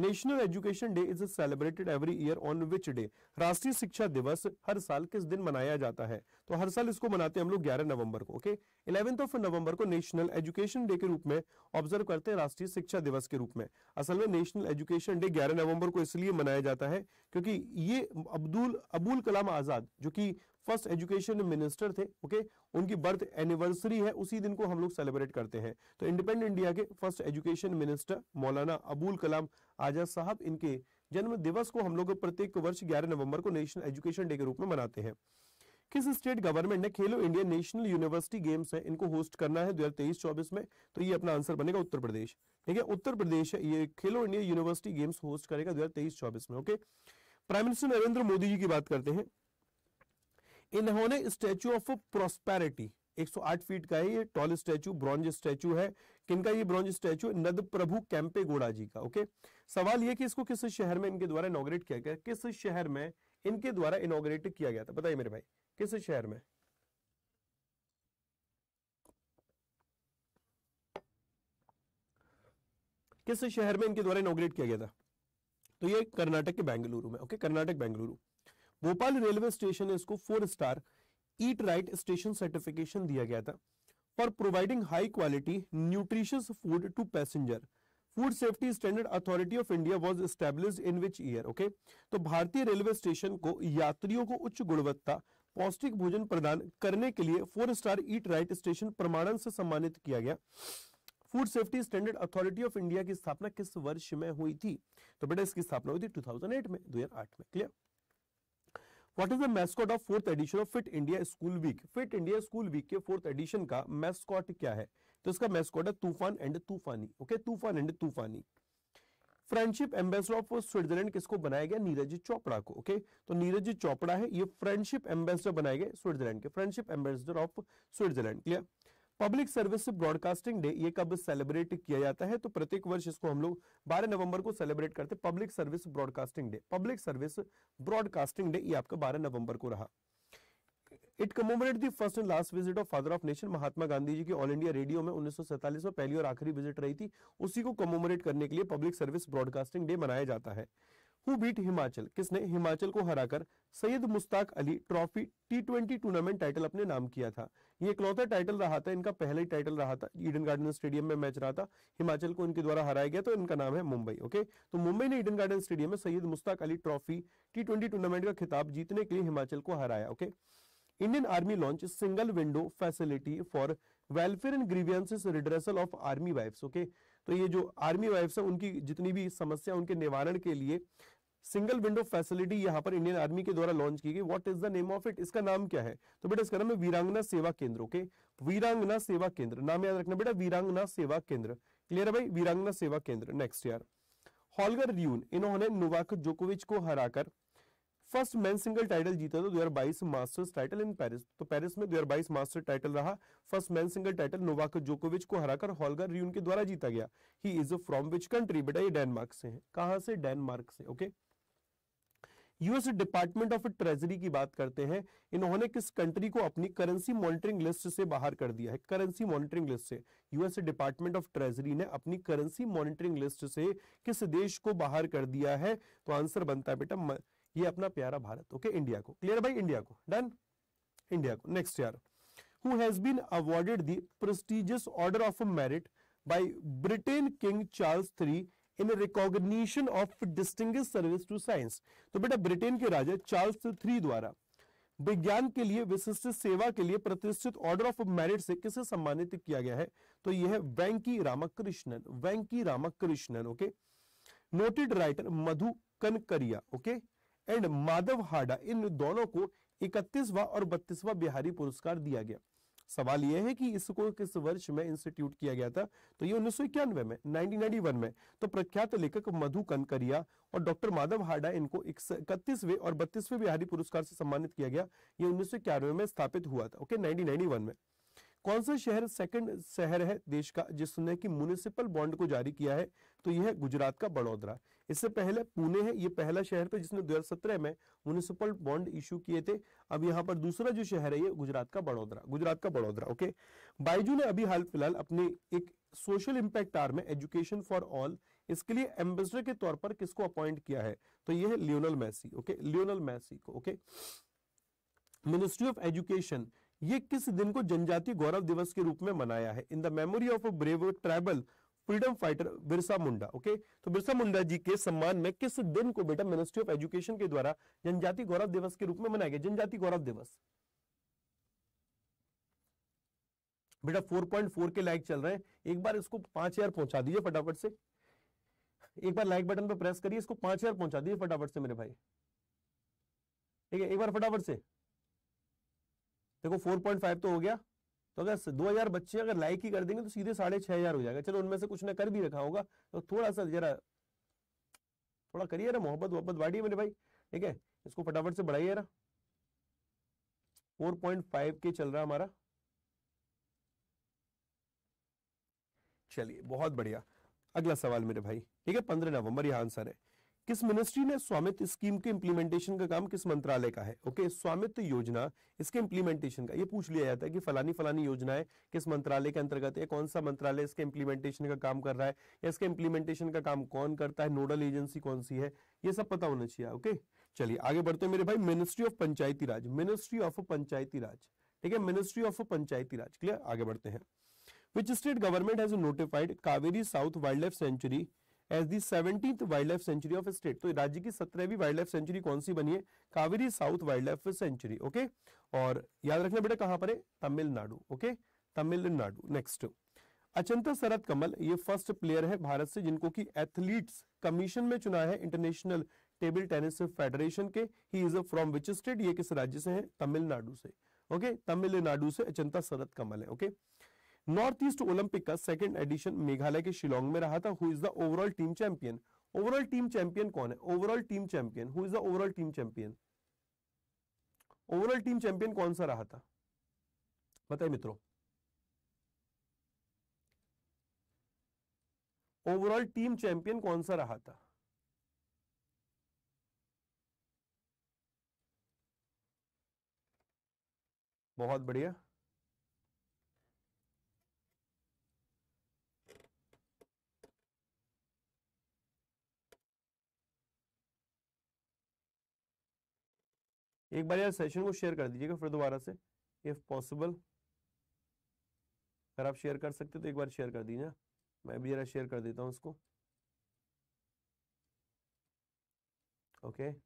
national education day is celebrated every year on which day राष्ट्रीय शिक्षा दिवस हर साल किस दिन मनाया जाता है तो हर साल इसको मनाते हैं हम लोग ग्यारह नवंबर को ओके इलेवेंथ ऑफ नवंबर को नेशनल एजुकेशन डे के रूप में ऑब्जर्व करते हैं राष्ट्रीय शिक्षा दिवस के रूप में असल में नेशनल एजुकेशन डे ग्यारह नवंबर को इसलिए मनाया जाता है क्योंकि ये अब्दुल अबुल कलाम आजाद जो की फर्स्ट एजुकेशन मिनिस्टर थे ओके okay? उनकी बर्थ एनिवर्सरी है उसी दिन को हम लोग सेलिब्रेट करते हैं तो इंडिपेंडेंट इंडिया के first education minister Maulana Abul कलाम आजाद साहब इनके जन्म दिवस को हम लोग प्रत्येक वर्ष ग्यारह नवंबर को नेशनल एजुकेशन डे के रूप में मनाते हैं किस स्टेट गवर्नमेंट ने खेलो इंडिया नेशनल यूनिवर्सिटी गेम्स है इनको होस्ट करना है दो हजार तेईस चौबीस में तो ये अपना आंसर बनेगा उत्तर प्रदेश ठीक है उत्तर प्रदेश ये खेलो इंडिया यूनिवर्सिटी गेम्स होस्ट करेगा दो हजार तेईस चौबीस में okay prime minister Narendra Modi ji की बात करते हैं इन्होंने स्टैच्यू ऑफ प्रोस्पेरिटी 108 फीट का है ये टॉल स्टैचू ब्रॉन्ज स्टैचू है किनका ये ब्रॉन्ज स्टैचू नद प्रभु कैंपे गोड़ा जी का ओके सवाल ये कि इसको किस शहर में इनके द्वारा इनोग्रेट किया गया किस शहर में इनके द्वारा इनोग्रेट किया गया था बताइए मेरे भाई किस शहर में किस शहर में इनके द्वारा इनोग्रेट किया गया था तो ये कर्नाटक के बेंगलुरु में okay Karnataka Bengaluru Bhopal railway station ने इसको four star eat right station certification दिया गया था for providing high quality nutritious food to passenger food safety standard authority of India was establish in which year okay तो भारतीय रेलवे स्टेशन को यात्रियों को उच्च गुणवत्ता पौष्टिक भोजन प्रदान करने के लिए four star eat right station प्रमाणन से सम्मानित किया गया food safety standard authority of India की स्थापना किस वर्ष में हुई थी तो बेटा इसकी स्थापना हुई थी 2008 में 2008 में clear what is the mascot of fourth edition of fit India school week fit India school week के फोर्थ एडिशन का मैस्कॉट क्या है तो इसका मैस्कॉट है तूफान एंड तूफानी ओके तूफान एंड तूफानी फ्रेंडशिप एम्बेसडर ऑफ स्विट्जरलैंड किसको बनाया गया नीरज चोपड़ा को ओके तो नीरज चोपड़ा है ये फ्रेंडशिप एम्बेसडर बनाए गए स्विट्जरलैंड के friendship ambassador of Switzerland clear public service broadcasting day ये कब सेलिब्रेट किया जाता है तो प्रत्येक वर्ष इसको हम लोग 12 नवंबर को सेलिब्रेट करते हैं public service broadcasting day public service broadcasting day ये आपका 12 नवंबर को रहा it commemorate the first and last visit of father of nation Mahatma Gandhi ji की ऑल इंडिया रेडियो में उन्नीस में पहली और आखिरी विजिट रही थी उसी को कमोमरेट करने के लिए पब्लिक सर्विस ब्रॉडकास्टिंग डे मनाया जाता है हु बीट हिमाचल किसने हिमाचल को हराकर Syed Mushtaq Ali trophy T twenty tournament title अपने नाम किया था ये इकलौता टाइटल रहा था इनका पहला ही टाइटल रहा था ईडन गार्डन स्टेडियम में मैच रहा था हिमाचल को इनके द्वारा हराया गया तो इनका नाम है मुंबई ओके तो मुंबई ने ईडन गार्डन स्टेडियम में Syed Mushtaq Ali trophy T tournament का खिताब जीतने के लिए हिमाचल को हराया okay Indian army launch single window facility for welfare and grievances redressal of army wives okay तो ये जो आर्मी वाइफ्स है उनकी जितनी भी समस्या उनके निवारण के लिए सिंगल विंडो फैसिलिटी यहाँ पर इंडियन आर्मी के द्वारा लॉन्च की गई what is the name of it इसका नाम क्या है तो बेटा इसका नाम है वीरांगना सेवा केंद्र ओके वीरांगना सेवा केंद्र नाम याद रखना बेटा वीरांगना सेवा केंद्र क्लियर है भाई Veerangana Seva Kendra next year Holger Rune इन्होंने नोवाक जोकोविच को हराकर फर्स्ट मैन सिंगल टाइटल जीता था दो हजार बाईस मास्टर्स टाइटल इन पेरिस तो पेरिस में दो हजार बाईस मास्टर टाइटल रहा first man single title Novak जोकोविच को हराकर हॉलगर रियून के द्वारा जीता गया he is from which country बेटा ये डेनमार्क से है कहां से डेनमार्क से okay okay? US department of treasury की बात करते हैं इन्होंने किस कंट्री को अपनी करेंसी मॉनिटरिंग लिस्ट से बाहर कर दिया है करेंसी मॉनिटरिंग लिस्ट से यूएस डिपार्टमेंट ऑफ ट्रेजरी ने अपनी करेंसी मॉनिटरिंग लिस्ट से किस देश को बाहर कर दिया है तो आंसर बनता है बेटा ये अपना प्यारा भारत ओके इंडिया को क्लियर भाई इंडिया को डन इंडिया को नेक्स्ट यार who has been awarded the prestigious order of merit by Britain king Charles III in recognition of distinguished service to science तो बेटा ब्रिटेन के राजा चार्ल्स थ्री द्वारा विज्ञान के लिए विशिष्ट सेवा के लिए प्रतिष्ठित ऑर्डर ऑफ मेरिट से किसे सम्मानित किया गया है तो यह है Venki Ramakrishnan Venki Ramakrishnan okay noted writer Madhu Kankaria okay and Madhav Hada इन दोनों को इकतीसवा और बत्तीसवा बिहारी पुरस्कार दिया गया सवाल यह है कि इसको किस वर्ष में इंस्टीट्यूट किया गया था तो ये उन्नीस में 1991 में तो प्रख्यात लेखक मधु कनकरिया और डॉक्टर माधव हाडा इनको इकतीसवे और बत्तीसवे बिहारी पुरस्कार से सम्मानित किया गया ये उन्नीस में स्थापित हुआ था ओके नाइनटीन में कौन सा शहर सेकंड शहर है देश का जिसने कि म्यूनिसिपल बॉन्ड को जारी किया है तो यह है गुजरात का बड़ोदरा इससे पहले पुणे है यह पहला शहर था जिसने 2017 में म्यूनिसिपल बॉन्ड इश्यू किए थे अब यहाँ पर दूसरा जो शहर है ये गुजरात का बड़ोदरा गुजरात का बड़ोदरा ओके बाइजू ने अभी हाल फिलहाल अपने एक सोशल इम्पैक्ट आर में एजुकेशन फॉर ऑल इसके लिए एम्बेसडर के तौर पर किसको अपॉइंट किया है तो यह है Lionel Messi okay Lionel Messi को ओके मिनिस्ट्री ऑफ एजुकेशन ये किस दिन को जनजातीय गौरव दिवस के रूप में मनाया है in the memory of a brave tribal freedom fighter Birsa Munda okay तो बिरसा मुंडा जी के सम्मान में किस दिन को बेटा मिनिस्ट्री ऑफ एजुकेशन के द्वारा जनजाति गौरव दिवस के रूप में मनाया गया जनजाति गौरव दिवस बेटा 4.4 के लाइक चल रहे हैं एक बार इसको पांच हजार पहुंचा दीजिए फटाफट से एक बार लाइक बटन पर प्रेस करिए इसको पांच हजार पहुंचा दीजिए फटाफट से मेरे भाई ठीक है एक बार फटाफट से देखो 4.5 तो हो गया तो अगर 2000 बच्चे अगर लाइक ही कर देंगे तो सीधे साढ़े छह हजार हो जाएगा चलो उनमें से कुछ ना कर भी रखा होगा तो थोड़ा सा जरा थोड़ा करिए ना मोहब्बत मोहब्बत बांटिए मेरे भाई ठीक है इसको फटाफट से बढ़ाइए ना फोर पॉइंट फाइव के चल रहा हमारा चलिए बहुत बढ़िया अगला सवाल मेरे भाई ठीक है पंद्रह नवंबर यह आंसर है किस मिनिस्ट्री ने स्वामित्व स्कीम के इंप्लीमेंटेशन का काम किस मंत्रालय का है ओके स्वामित्व योजना इसके इंप्लीमेंटेशन का ये पूछ लिया जाता है कि फलानी फलानी योजना है किस मंत्रालय के अंतर्गत है कौन सा मंत्रालय इसके इंप्लीमेंटेशन का काम कर रहा है या इसके इंप्लीमेंटेशन का काम कौन करता है नोडल एजेंसी कौन सी है ये सब पता होना चाहिए ओके चलिए आगे बढ़ते हैं मेरे भाई ministry of Panchayati Raj ministry of Panchayati Raj ठीक है ministry of Panchayati Raj clear आगे बढ़ते हैं which state government has notified Kaveri south wildlife sanctuary as the seventy wildlife sanctuary of state तो राज्य की सत्रहवीं वाइल्ड लाइफ सेंचुरी कौन सी बनी है Kaveri south wildlife sanctuary okay और याद रखना बेटा कहां पर है तमिलनाडु ओके तमिलनाडु नेक्स्ट अचंत शरद कमल ये फर्स्ट प्लेयर है भारत से जिनको की एथलीट्स कमीशन में चुना है इंटरनेशनल टेबल टेनिस फेडरेशन के he is from which state ये किस राज्य से है तमिलनाडु से ओके तमिलनाडु से अचंता शरद कमल है okay okay? North east Olympic का सेकेंड एडिशन मेघालय के शिलोंग में रहा था who is the overall team champion overall team champion कौन है overall team champion who is the overall team champion overall team champion कौन सा रहा था बताइए मित्रों ओवरऑल टीम चैंपियन कौन सा रहा था बहुत बढ़िया एक बार यार सेशन को शेयर कर दीजिएगा फिर दोबारा से इफ पॉसिबल अगर आप शेयर कर सकते तो एक बार शेयर कर दीजिए मैं भी जरा शेयर कर देता हूं उसको okay okay.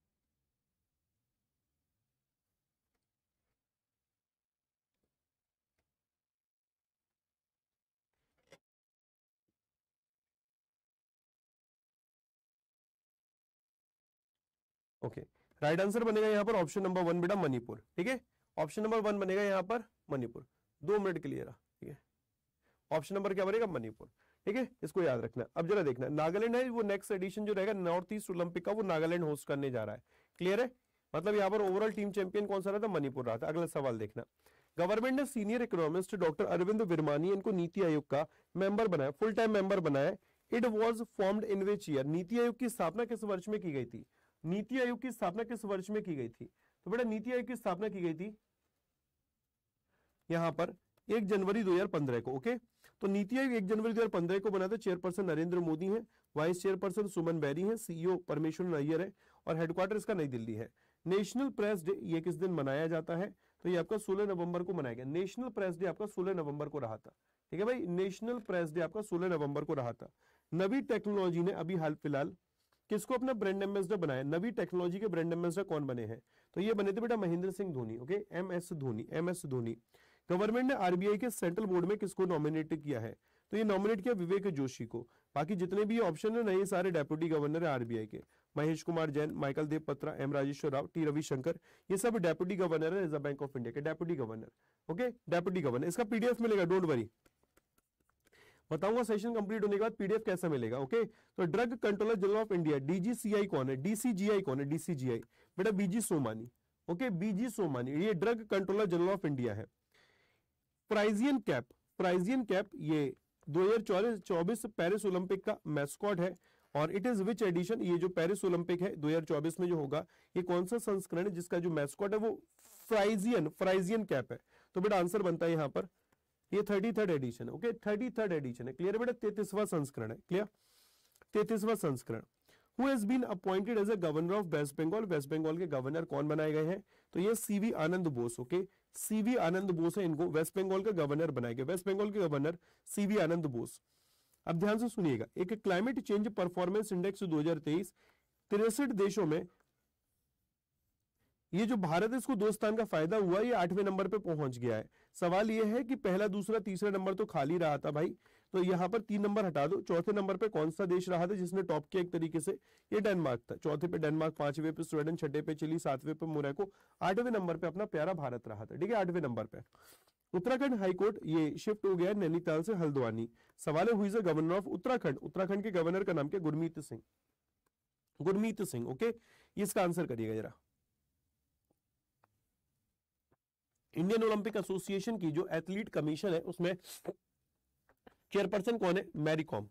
Okay okay. Right answer बनेगा यहाँ पर ऑप्शन नंबर वन बेटा मणिपुर ठीक है ऑप्शन नंबर वन बनेगा यहाँ पर मणिपुर दो मिनट के लिए ठीक है ऑप्शन नंबर क्या बनेगा मणिपुर ठीक है इसको याद रखना अब जरा देखना नागालैंड है वो नेक्स्ट एडिशन जो रहेगा नॉर्थ ईस्ट ओलंपिक का वो नागालैंड होस्ट करने जा रहा है क्लियर है मतलब यहाँ पर ओवरऑल टीम चैंपियन कौन सा रहा था मणिपुर रहा था अगला सवाल देखना गवर्नमेंट ने senior economist doctor Arvind Virmani इनको नीति आयोग का मेंबर बनाया फुल टाइम मेंबर बनाया it was formed in which year NITI Aayog की स्थापना किस वर्ष में की गई थी नीति आयोग की स्थापना किस वर्ष में की गई थी तो बेटा नीति आयोग की स्थापना की गई थी यहां पर एक जनवरी 2015 को ओके तो नीति आयोग एक जनवरी 2015 को बना था चेयरपर्सन नरेंद्र मोदी हैं वाइस चेयरपर्सन सुमन बैरी हैं सीईओ e परमेश्वर नैयर है और हेडक्वार्टर इसका नई दिल्ली है नेशनल प्रेस डे ये किस दिन मनाया जाता है तो ये आपका 16 नवंबर को मनाया गया नेशनल प्रेस डे आपका 16 नवंबर को रहा था ठीक है भाई नेशनल प्रेस डे आपका 16 नवंबर को रहा था नवी टेक्नोलॉजी ने अभी हाल फिलहाल किसको अपना ब्रांड एम्बेसडर बनाया नवी टेक्नोलॉजी के ब्रांड एम्बेसडर कौन बने हैं तो ये बने थे बेटा Mahendra Singh Dhoni okay M S Dhoni M S Dhoni government ने आरबीआई के सेंट्रल बोर्ड में किसको नॉमिनेट किया है तो ये नॉमिनेट किया विवेक जोशी को बाकी जितने भी ऑप्शन है नए सारे डेप्यूटी गवर्नर है आरबीआई के Mahesh Kumar Jain Michael Dev Patra M Rajeshwar Rao T Ravishankar ये सब डेप्यूटी गवर्नर है रिजर्व बैंक ऑफ इंडिया के deputy governor okay deputy governor इसका पीडीएफ मिलेगा डोंट वरी बताऊंगा सेशन कंप्लीट होने के बाद पीडीएफ कैसा मिलेगा ओके तो drug controller general of India DGCI कौन है डीसीजीआई कौन है डीसीजीआई बेटा BG Somani okay BG Somani ये drug controller general of India है प्राइजियन कैप प्राइजियन कैप ये दो हजार चौबीस पेरिस ओलंपिक का मैस्कॉट है और इट इज विच एडिशन ये जो पेरिस ओलंपिक है 2024 में जो होगा ये कौन सा संस्करण है जिसका जो मैस्कॉट है वो फ्राइजियन फ्राइजियन कैप है तो बेटा आंसर बनता है यहां पर ये थर्टी थर्ड एडिशन है ओके थर्टी थर्ड एडिशन है क्लियर बेटा तेतीसवा संस्करण है क्लियर तेतीसवा संस्करण who has been appointed as a governor of West Bengal West Bengal के गवर्नर कौन बनाए गए हैं तो ये CV Ananda Bose okay CV Ananda Bose है इनको वेस्ट बंगाल का गवर्नर बनाए गए वेस्ट बंगाल के गवर्नर सीवी आनंद बोस अब ध्यान से सुनिएगा एक क्लाइमेट चेंज परफॉर्मेंस इंडेक्स 2023 तिरसठ देशों में ये जो भारत है इसको दो स्थान का फायदा हुआ ये आठवें नंबर पे पहुंच गया है सवाल ये है कि पहला दूसरा तीसरा नंबर तो खाली रहा था भाई तो यहाँ पर तीन नंबर हटा दो चौथे नंबर पे कौन सा देश रहा था जिसने टॉप किया एक तरीके से ये डेनमार्क था चौथे पे डेनमार्क पांचवे पे स्वीडन छठे पे चिली सातवें पे मोरको आठवें नंबर पे अपना प्यारा भारत रहा था ठीक है आठवें नंबर पे उत्तराखंड हाईकोर्ट ये शिफ्ट हो गया है नैनीताल से हल्द्वानी सवाल है who is governor of Uttarakhand Uttarakhand के गवर्नर का नाम क्या गुरमीत सिंह गुरमीत सिंह ओके इसका आंसर करिएगा जरा इंडियन ओलंपिक एसोसिएशन की जो एथलीट कमीशन है उसमें चेयरपर्सन कौन है मैरीकॉम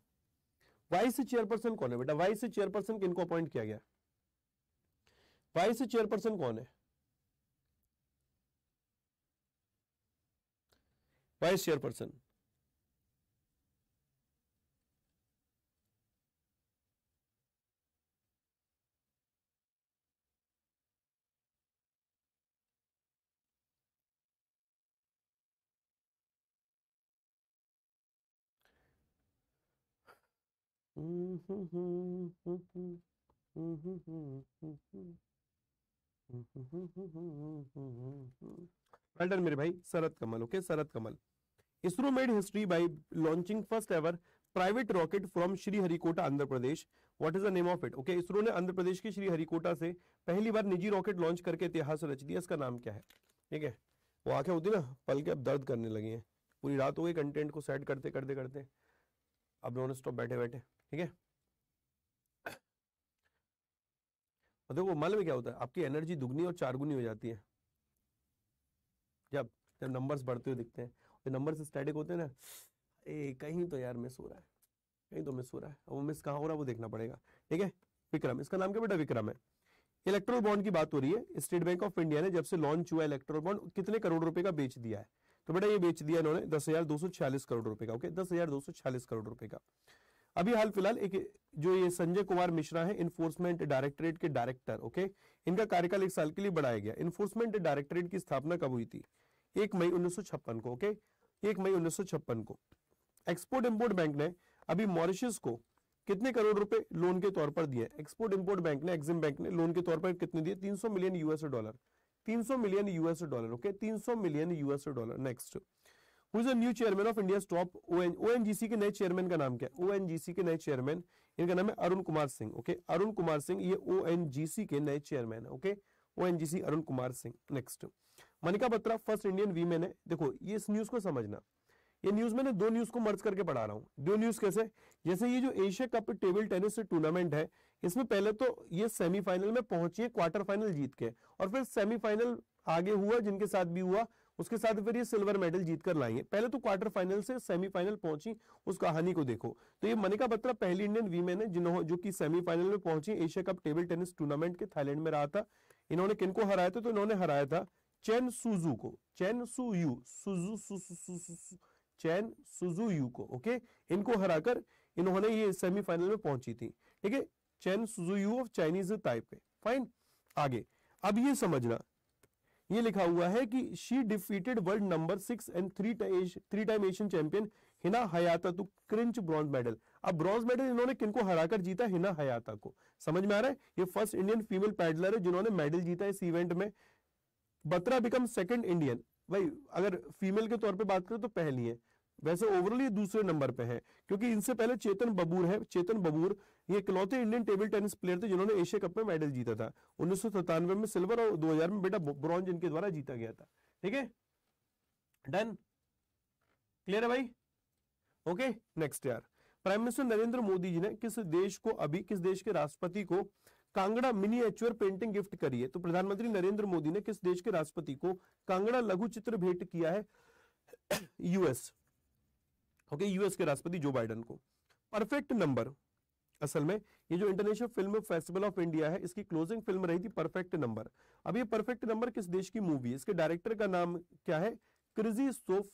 वाइस चेयरपर्सन कौन है बेटा वाइस चेयरपर्सन किनको अपॉइंट किया गया वाइस चेयरपर्सन कौन है वाइस चेयरपर्सन well done, मेरे भाई Sharath Kamal okay okay? Sharath Kamal ISRO made history by launching first ever private rocket from Sriharikota Andhra Pradesh what is the name of it okay ISRO ने आंध्र प्रदेश के श्री हरिकोटा से पहली बार निजी रॉकेट लॉन्च करके इतिहास रच दिया इसका नाम क्या है ठीक है वो आंखें होती ना पल के अब दर्द करने लगी हैं पूरी रात हो गई कंटेंट को सेट करते करते करते अब नॉन स्टॉप बैठे बैठे ठीक है और देखो मल में क्या होता है आपकी एनर्जी दुगनी और चारगुनी हो जाती है जब जब नंबर्स बढ़ते हुए दिखते हैं तो नंबर से स्टैटिक होते हैं ना ए कहीं तो यार मिस हो रहा है कहीं तो मिस हो रहा है वो मिस कहाँ हो रहा है वो देखना पड़ेगा ठीक है विक्रम इसका नाम क्या बेटा विक्रम है इलेक्ट्रोल बॉन्ड की बात हो रही है स्टेट बैंक ऑफ इंडिया ने जब से लॉन्च हुआ इलेक्ट्रोल बॉन्ड कितने करोड़ रुपए का बेच दिया है तो बेटा ये बेच दिया इन्होंने दस हजार दो सौ छियालीस करोड़ रुपए का ओके दस हजार दो सौ छियालीस करोड़ रुपए का अभी हाल फिलहाल एक जो ये संजय कुमार मिश्रा है इन्फोर्समेंट डायरेक्टरेट के डायरेक्टर ओके इनका कार्यकाल एक साल के लिए बढ़ाया गया इन्फोर्समेंट डायरेक्टरेट की स्थापना कब हुई थी एक मई उन्नीस को ओके एक मई उन्नीस को एक्सपोर्ट इम्पोर्ट बैंक ने अभी मॉरिशस को कितने करोड़ रुपए लोन के तौर पर दिए एक्सपोर्ट इंपोर्ट बैंक ने एक्सिम बैंक ने लोन के तौर पर कितने दिए 300 million US dollar 300 million US dollar okay 300 million US dollar next new chairman of India top ONGC के नए चेयरमैन का नाम क्या है ओएनजीसी के नए चेयरमैन इनका नाम है अरुण कुमार सिंह ओके अरुण कुमार सिंह ये ओएनजीसी के नए चेयरमैन है okay ONGC Arun Kumar Singh next Manika Batra first Indian women है देखो ये इस न्यूज को समझना ये न्यूज मैंने दो न्यूज को मर्ज करके पढ़ा रहा हूँ दो न्यूज कैसे जैसे ये जो Asia cup table tennis tournament है इसमें पहले तो ये सेमीफाइनल में पहुंची है क्वार्टर फाइनल जीत के और फिर सेमीफाइनल आगे हुआ जिनके साथ भी हुआ उसके साथ फिर ये सिल्वर मेडल जीतकर लाई है पहले तो क्वार्टर फाइनल से सेमीफाइनल पहुंची उस कहानी को देखो तो ये मनिका बत्रा पहली इंडियन वीमेन है जिन्होंने जो कि सेमीफाइनल में पहुंची Asia cup table tennis tournament के थाईलैंड में रहा था इन्होंने किनको हराया था तो इन्होंने हराया था चैन सुजू को चैन सुयू सुजू सुजू चैन सुजुयू को ओके इनको हराकर इन्होंने ये सेमीफाइनल में पहुंची थी ठीक है Chen Szuyu of Chinese Taipei पे फाइन आगे अब ये समझना ये लिखा हुआ है कि she defeated world number six and three three time Asian champion Hina Hayata तो क्रिंच ब्रॉन्ज मेडल अब ब्रॉन्ज मेडल इन्होंने किनको हराकर जीता हिना हयाता को समझ में आ रहा है ये फर्स्ट इंडियन फीमेल पैडलर है जिन्होंने मेडल जीता इस इवेंट में बत्रा बिकम सेकंड इंडियन भाई अगर फीमेल के तौर पे बात करें तो पहली है वैसे ओवरली दूसरे नंबर पे है क्योंकि इनसे पहले चेतन बबूर है चेतन बबूर ये इकलौते इंडियन टेबल टेनिस प्लेयर थे जिन्होंने एशिया कप में मेडल जीता था उन्नीस में सिल्वर और 2000 में बेटा ब्रॉन्ज इनके द्वारा जीता गया था ठीक है डन क्लियर है भाई ओके नेक्स्ट यार प्राइम मिनिस्टर नरेंद्र मोदी जी ने किस देश को अभी किस देश के राष्ट्रपति को Kangra mini miniature painting gift करी है तो प्रधानमंत्री नरेंद्र मोदी ने किस देश के राष्ट्रपति को कांगड़ा लघु चित्र भेंट किया है यूएस <coughs> ओके यूएस के राष्ट्रपति जो बाइडन को परफेक्ट नंबर असल में ये जो international film festival of India है इसकी क्लोजिंग फिल्म रही थी परफेक्ट नंबर अब ये परफेक्ट नंबर किस देश की मूवी है इसके डायरेक्टर का नाम क्या है क्रिजी सोफ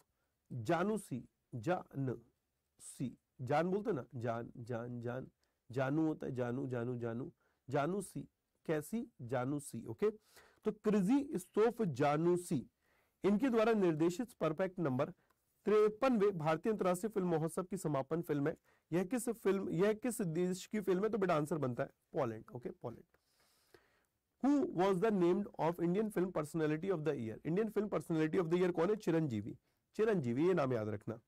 जानूसी जान सी जान बोलते ना जान जान जान जानू होता है जानू जानू जानू जानू सी कैसी जानू सी ओके तो क्रिजी सोफ जानूसी इनके द्वारा निर्देशित परफेक्ट नंबर तिरपनवे भारतीय अंतर्राष्ट्रीय फिल्म महोत्सव की समापन फिल्म है यह किस फिल्म यह किस देश की फिल्म है तो बेटा आंसर बनता है Poland okay Poland who was the named of Indian film personality of the year Indian film personality of the year कौन है चिरंजीवी चिरंजीवी ये नाम याद रखना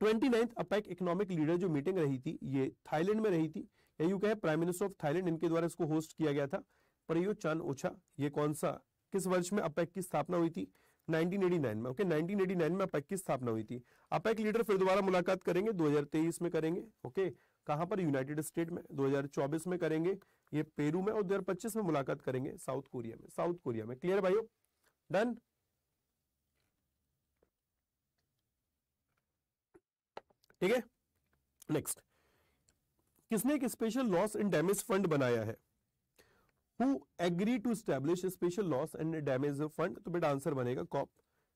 twenty ninth APEC economic leader जो मीटिंग रही थी ये थाईलैंड में रही थी या यू कहे प्राइम मिनिस्टर ऑफ थाईलैंड इनके द्वारा इसको होस्ट किया गया था प्रयो चान ओछा ये कौन सा किस वर्ष में अपैक की स्थापना हुई थी 1989 में ओके 1989 में अपेक की स्थापना हुई थी अपेक लीडर फिर दोबारा मुलाकात करेंगे 2023 में करेंगे ओके कहां पर यूनाइटेड स्टेट में 2024 में करेंगे ये पेरू में और 2025 में मुलाकात करेंगे साउथ कोरिया में साउथ कोरिया में क्लियर भाइयों डन ठीक है नेक्स्ट किसने एक special loss and damage fund बनाया है who agree to establish special loss and damage fund तो बेटा आंसर बनेगा COP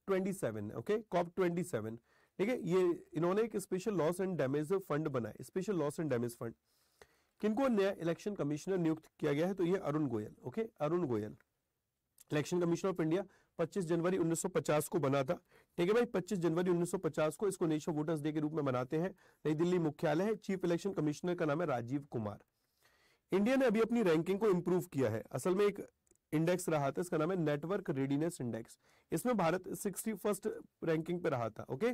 twenty seven okay COP twenty seven ठीक है ये इन्होंने एक special loss and damage fund बनाया special loss and damage fund किनको नया इलेक्शन कमिश्नर नियुक्त किया गया है तो ये Arun Goyal okay Arun Goyal election commissioner of India 25 जनवरी 1950 को बना था ठीक है भाई 25 जनवरी 1950 को इसको नेशनल वोटर्स डे के रूप में मनाते हैं नई दिल्ली मुख्यालय है चीफ इलेक्शन कमिश्नर का नाम है राजीव कुमार इंडिया ने अभी अपनी रैंकिंग को इंप्रूव किया है असल में एक इंडेक्स रहा था इसका नाम है नेटवर्क रेडीनेस इंडेक्स इसमें भारत सिक्सटी फर्स्ट रैंकिंग पे रहा था ओके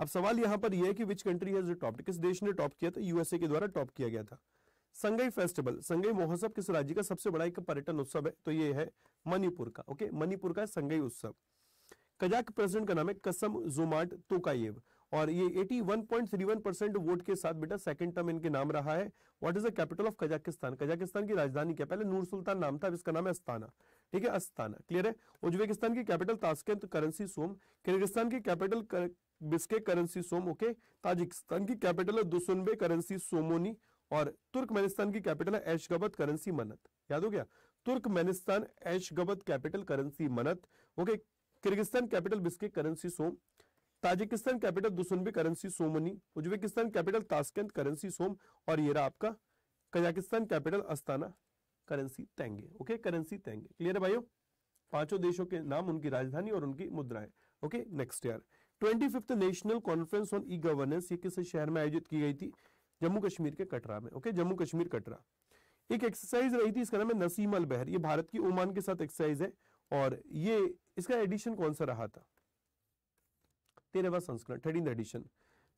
अब सवाल यहां पर यह है कि विच कंट्री हैज टॉप किस देश ने टॉप किया था यूएसए के द्वारा टॉप किया गया था संगई फेस्टिवल संगई महोत्सव किस राज्य का सबसे बड़ा एक पर्यटन उत्सव है तो ये है मणिपुर का ओके मणिपुर का संगई उत्सव कजाक प्रेसिडेंट का नाम है कसम जुमाट तोकायेव और ये 81.31 परसेंट वोट के साथ बेटा सेकंड टर्म इनके नाम रहा है what is the capital of Kazakhstan Kazakhstan की राजधानी क्या पहले नूर सुल्तान नाम था अब इसका नाम है अस्ताना ठीक है अस्ताना क्लियर है उज्बेकिस्तान की capital Tashkent currency som Kyrgyzstan की capital Bishkek currency som okay Tajikistan की कैपिटल है दुसुनबे करेंसी सोमोनी और तुर्कमेनिस्तान की कैपिटल है ऐशगबत करेंसी मनत याद हो गया Turkmenistan Ashgabat capital currency manat okay Kyrgyzstan capital Bishkek currency som Tajikistan capital Dushanbe currency somoni Uzbekistan capital Tashkent currency som और ये रहा आपका Kazakhstan capital Astana currency tenge okay currency tenge clear है भाइयों पांचों देशों के नाम उनकी राजधानी और उनकी मुद्रा है okay next year twenty fifth national conference on e governance ये किस शहर में आयोजित की गई थी जम्मू कश्मीर के कटरा में ओके जम्मू कश्मीर कटरा एक एक्सरसाइज रही थी इसका नाम है नसीम अल बहर ये भारत की ओमान के साथ एक्सरसाइज है और ये इसका एडिशन कौन सा रहा था फिर संस्करण थर्टीन एडिशन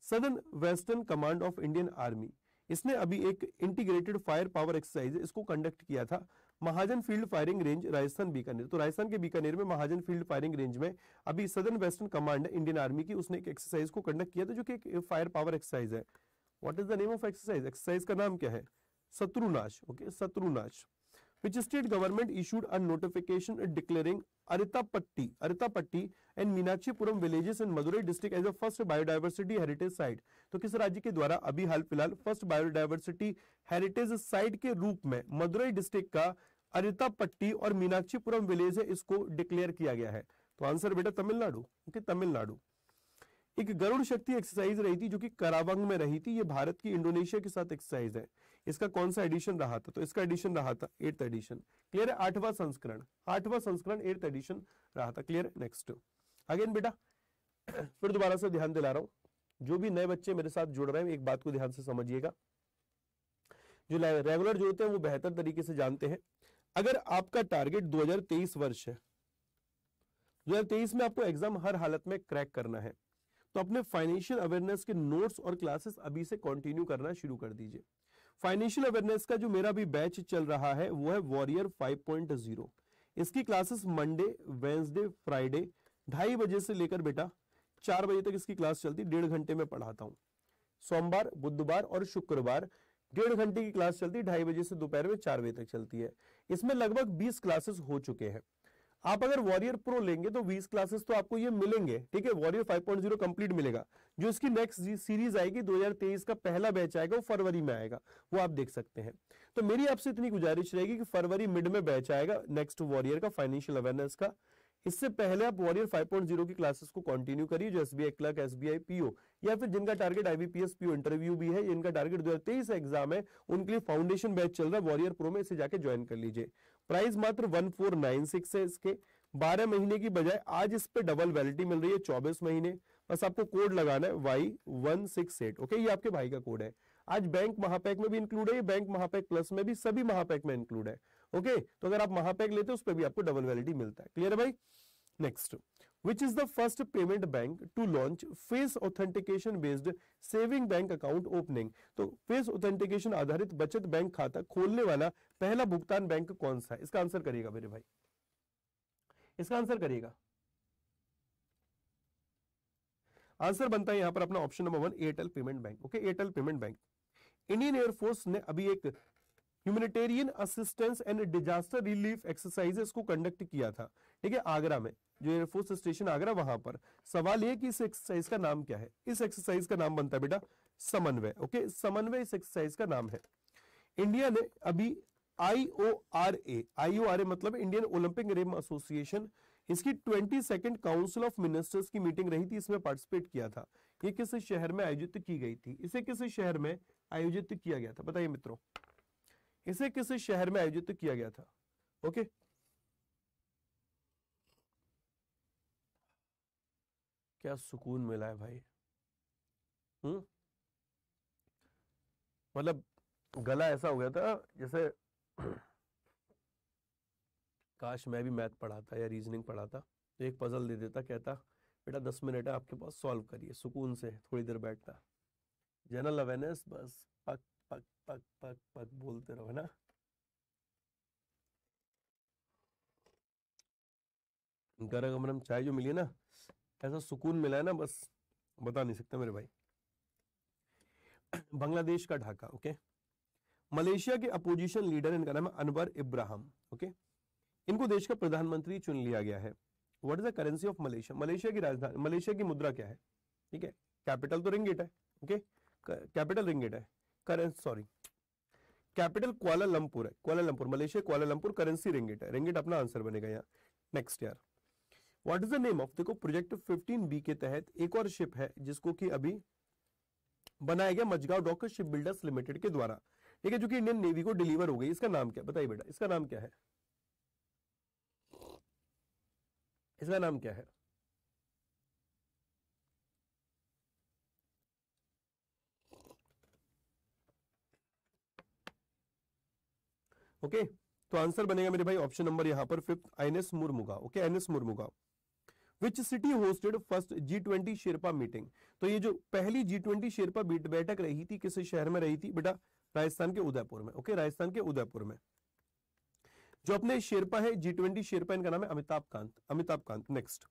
सदन western command of Indian army इसने अभी एक इंटीग्रेटेड फायर पावर एक्सरसाइज इसको कंडक्ट किया था Mahajan field firing range Rajasthan Bikaner तो राजस्थान के बीकानेर में महाजन फील्ड फायरिंग रेंज में अभी सदन वेस्टर्न कमांड इंडियन आर्मी की उसने एक एक्सरसाइज को कंडक्ट किया था जो कि एक fire power exercise what what is the name ऑफ एक्सरसाइज एक्सरसाइज का नाम क्या है Shatrunash okay Shatrunash which state government issued a notification declaring Aritapatti, Aritapatti and Minachipuram villages in Madurai district as the first biodiversity heritage site. तो किस राज्य के द्वारा अभी हाल फिलहाल फर्स्ट बायोडाइवर्सिटी हेरिटेज साइट के रूप में मदुरई डिस्ट्रिक्ट का अरितापट्टी और मीनाक्षीपुरम विलेज है इसको डिक्लेयर किया गया है तो आंसर बेटा तमिलनाडु ओके तमिलनाडु एक गरुड़ शक्ति एक्सरसाइज रही थी जो कि करावंग में रही थी ये भारत की इंडोनेशिया के साथ एक्सरसाइज है इसका कौन सा एडिशन रहा था तो इसका एडिशन रहा था एट्थ एडिशन क्लियर है आठवां संस्करण आठवां संस्करण एट्थ एडिशन रहा था क्लियर नेक्स्ट अगेन बेटा फिर दोबारा से ध्यान दिला रहा हूं जो भी नए बच्चे मेरे साथ जुड़ रहे हैं एक बात को ध्यान से समझिएगा जो रेगुलर जो होते हैं वो बेहतर तरीके से जानते हैं अगर आपका टारगेट 2023 वर्ष है 2023 में आपको एग्जाम हर हालत में क्रैक करना है तो अपने फाइनेंशियल अवेयरनेस के नोट्स और क्लासेस अभी से कंटिन्यू करना शुरू कर दीजिए फाइनेंशियल अवेयरनेस का जो मेरा भी बैच चल रहा है वो है वॉरियर 5.0 इसकी क्लासेस मंडे वेंसडे फ्राइडे ढाई बजे से लेकर बेटा चार बजे तक इसकी क्लास चलती डेढ़ घंटे में पढ़ाता हूँ सोमवार बुधवार और शुक्रवार डेढ़ घंटे की क्लास चलती है ढाई बजे से दोपहर में चार बजे तक चलती है इसमें लगभग बीस क्लासेस हो चुके हैं आप अगर वॉरियर प्रो लेंगे तो 20 क्लासेस तो आपको ये मिलेंगे ठीक है वॉरियर 5.0 कंप्लीट मिलेगा जो इसकी नेक्स्ट सीरीज आएगी 2023 का पहला बैच आएगा वो फरवरी में आएगा वो आप देख सकते हैं तो मेरी आपसे इतनी गुजारिश रहेगी कि फरवरी मिड में बैच आएगा नेक्स्ट वॉरियर का फाइनेंशियल अवेयरनेस का इससे पहले आप वॉरियर 5.0 की क्लासेस को कंटिन्यू करिए जो S B I clerk S B I PO या फिर जिनका टारगेट आईबीपीएस पीओ इंटरव्यू भी है जिनका टारगेट दो हजार तेईस एग्जाम है उनके लिए फाउंडेशन बैच चल रहा है वॉरियर प्रो में इसे जाके ज्वाइन कर लीजिए प्राइस मात्र वन फोर नाइन सिक्स है इसके बारह महीने की बजाय आज इस पे डबल वैलिटी मिल रही है चौबीस महीने बस आपको कोड लगाना है Y one six eight okay ये आपके भाई का कोड है आज बैंक महापैक में भी इंक्लूड है बैंक महापैक प्लस में भी सभी महापैक में इंक्लूड है ओके तो अगर आप महापैक लेते हो उस पर भी आपको डबल वैलिटी मिलता है क्लियर है भाई next which is the first payment bank to launch face authentication based saving bank account opening तो फेस ऑथेंटिकेशन आधारित बचत बैंक खाता खोलने वाला पहला भुगतान बैंक कौन सा है इसका आंसर करिएगा मेरे भाई इसका आंसर करिएगा आंसर बनता है यहां पर अपना option number one Airtel payment bank okay Airtel payment bank Indian air force ने अभी एक humanitarian assistance and disaster relief exercises को कंडक्ट किया था ठीक है आगरा में जो एयरफोर्स स्टेशन आगरा वहां पर सवाल ये कि इस एक्सरसाइज का नाम क्या है इस एक्सरसाइज का नाम बनता है बेटा समन्वय ओके समन्वय इस एक्सरसाइज का नाम है इंडिया ने अभी आई आई ओ O R A R A मतलब इंडियन ओलंपिक रेम एसोसिएशन इसकी twenty second council of ministers की मीटिंग रही थी इसमें पार्टिसिपेट किया था ये किस शहर में आयोजित की गई थी इसे किस शहर में आयोजित किया गया था बताइए मित्रों इसे किस शहर में आयोजित किया गया था ओके okay? क्या सुकून मिला है भाई हम्म मतलब गला ऐसा हो गया था जैसे काश मैं भी मैथ पढ़ाता या रीजनिंग पढ़ाता तो एक पजल दे देता कहता बेटा दस मिनट है आपके पास सॉल्व करिए सुकून से थोड़ी देर बैठता जनरल अवेयरनेस बस पक पक पक पक पक बोलते रहो है ना गरम गरम चाय जो मिली ना ऐसा सुकून मिला है ना बस बता नहीं सकता मेरे भाई <clears throat> बांग्लादेश का ढाका ओके मलेशिया के अपोजिशन लीडर इनका नाम है अनवर इब्राहिम ओके इनको देश का प्रधानमंत्री चुन लिया गया है what is the currency of Malaysia Malaysia की राजधानी मलेशिया की मुद्रा क्या है ठीक है कैपिटल तो रिंगेट है ओके कैपिटल रिंगेट है करेंसी सॉरी कैपिटल क्वालालंपुर है Kuala Lumpur Malaysia Kuala Lumpur currency ringgit है रिंगेट अपना आंसर बनेगा यहाँ नेक्स्ट यार what is the name of देखो प्रोजेक्ट 15 बी के तहत एक और शिप है जिसको कि अभी बनाया गया Mazagon dock ship builders limited के द्वारा ठीक है जो कि इंडियन नेवी को डिलीवर हो गई इसका नाम क्या बताइए बेटा इसका नाम क्या है इसका नाम क्या है ओके okay, तो आंसर बनेगा मेरे भाई ऑप्शन नंबर यहां पर fifth INS Mormugao okay INS Mormugao which city hosted first G twenty sherpa meeting तो ये जो पहली जी ट्वेंटी शेरपा बैठक रही थी किस शहर में रही थी बेटा राजस्थान के उदयपुर में ओके राजस्थान के उदयपुर में जो अपने शेरपा है जी ट्वेंटी शेरपा इनका नाम है Amitabh Kant Amitabh Kant next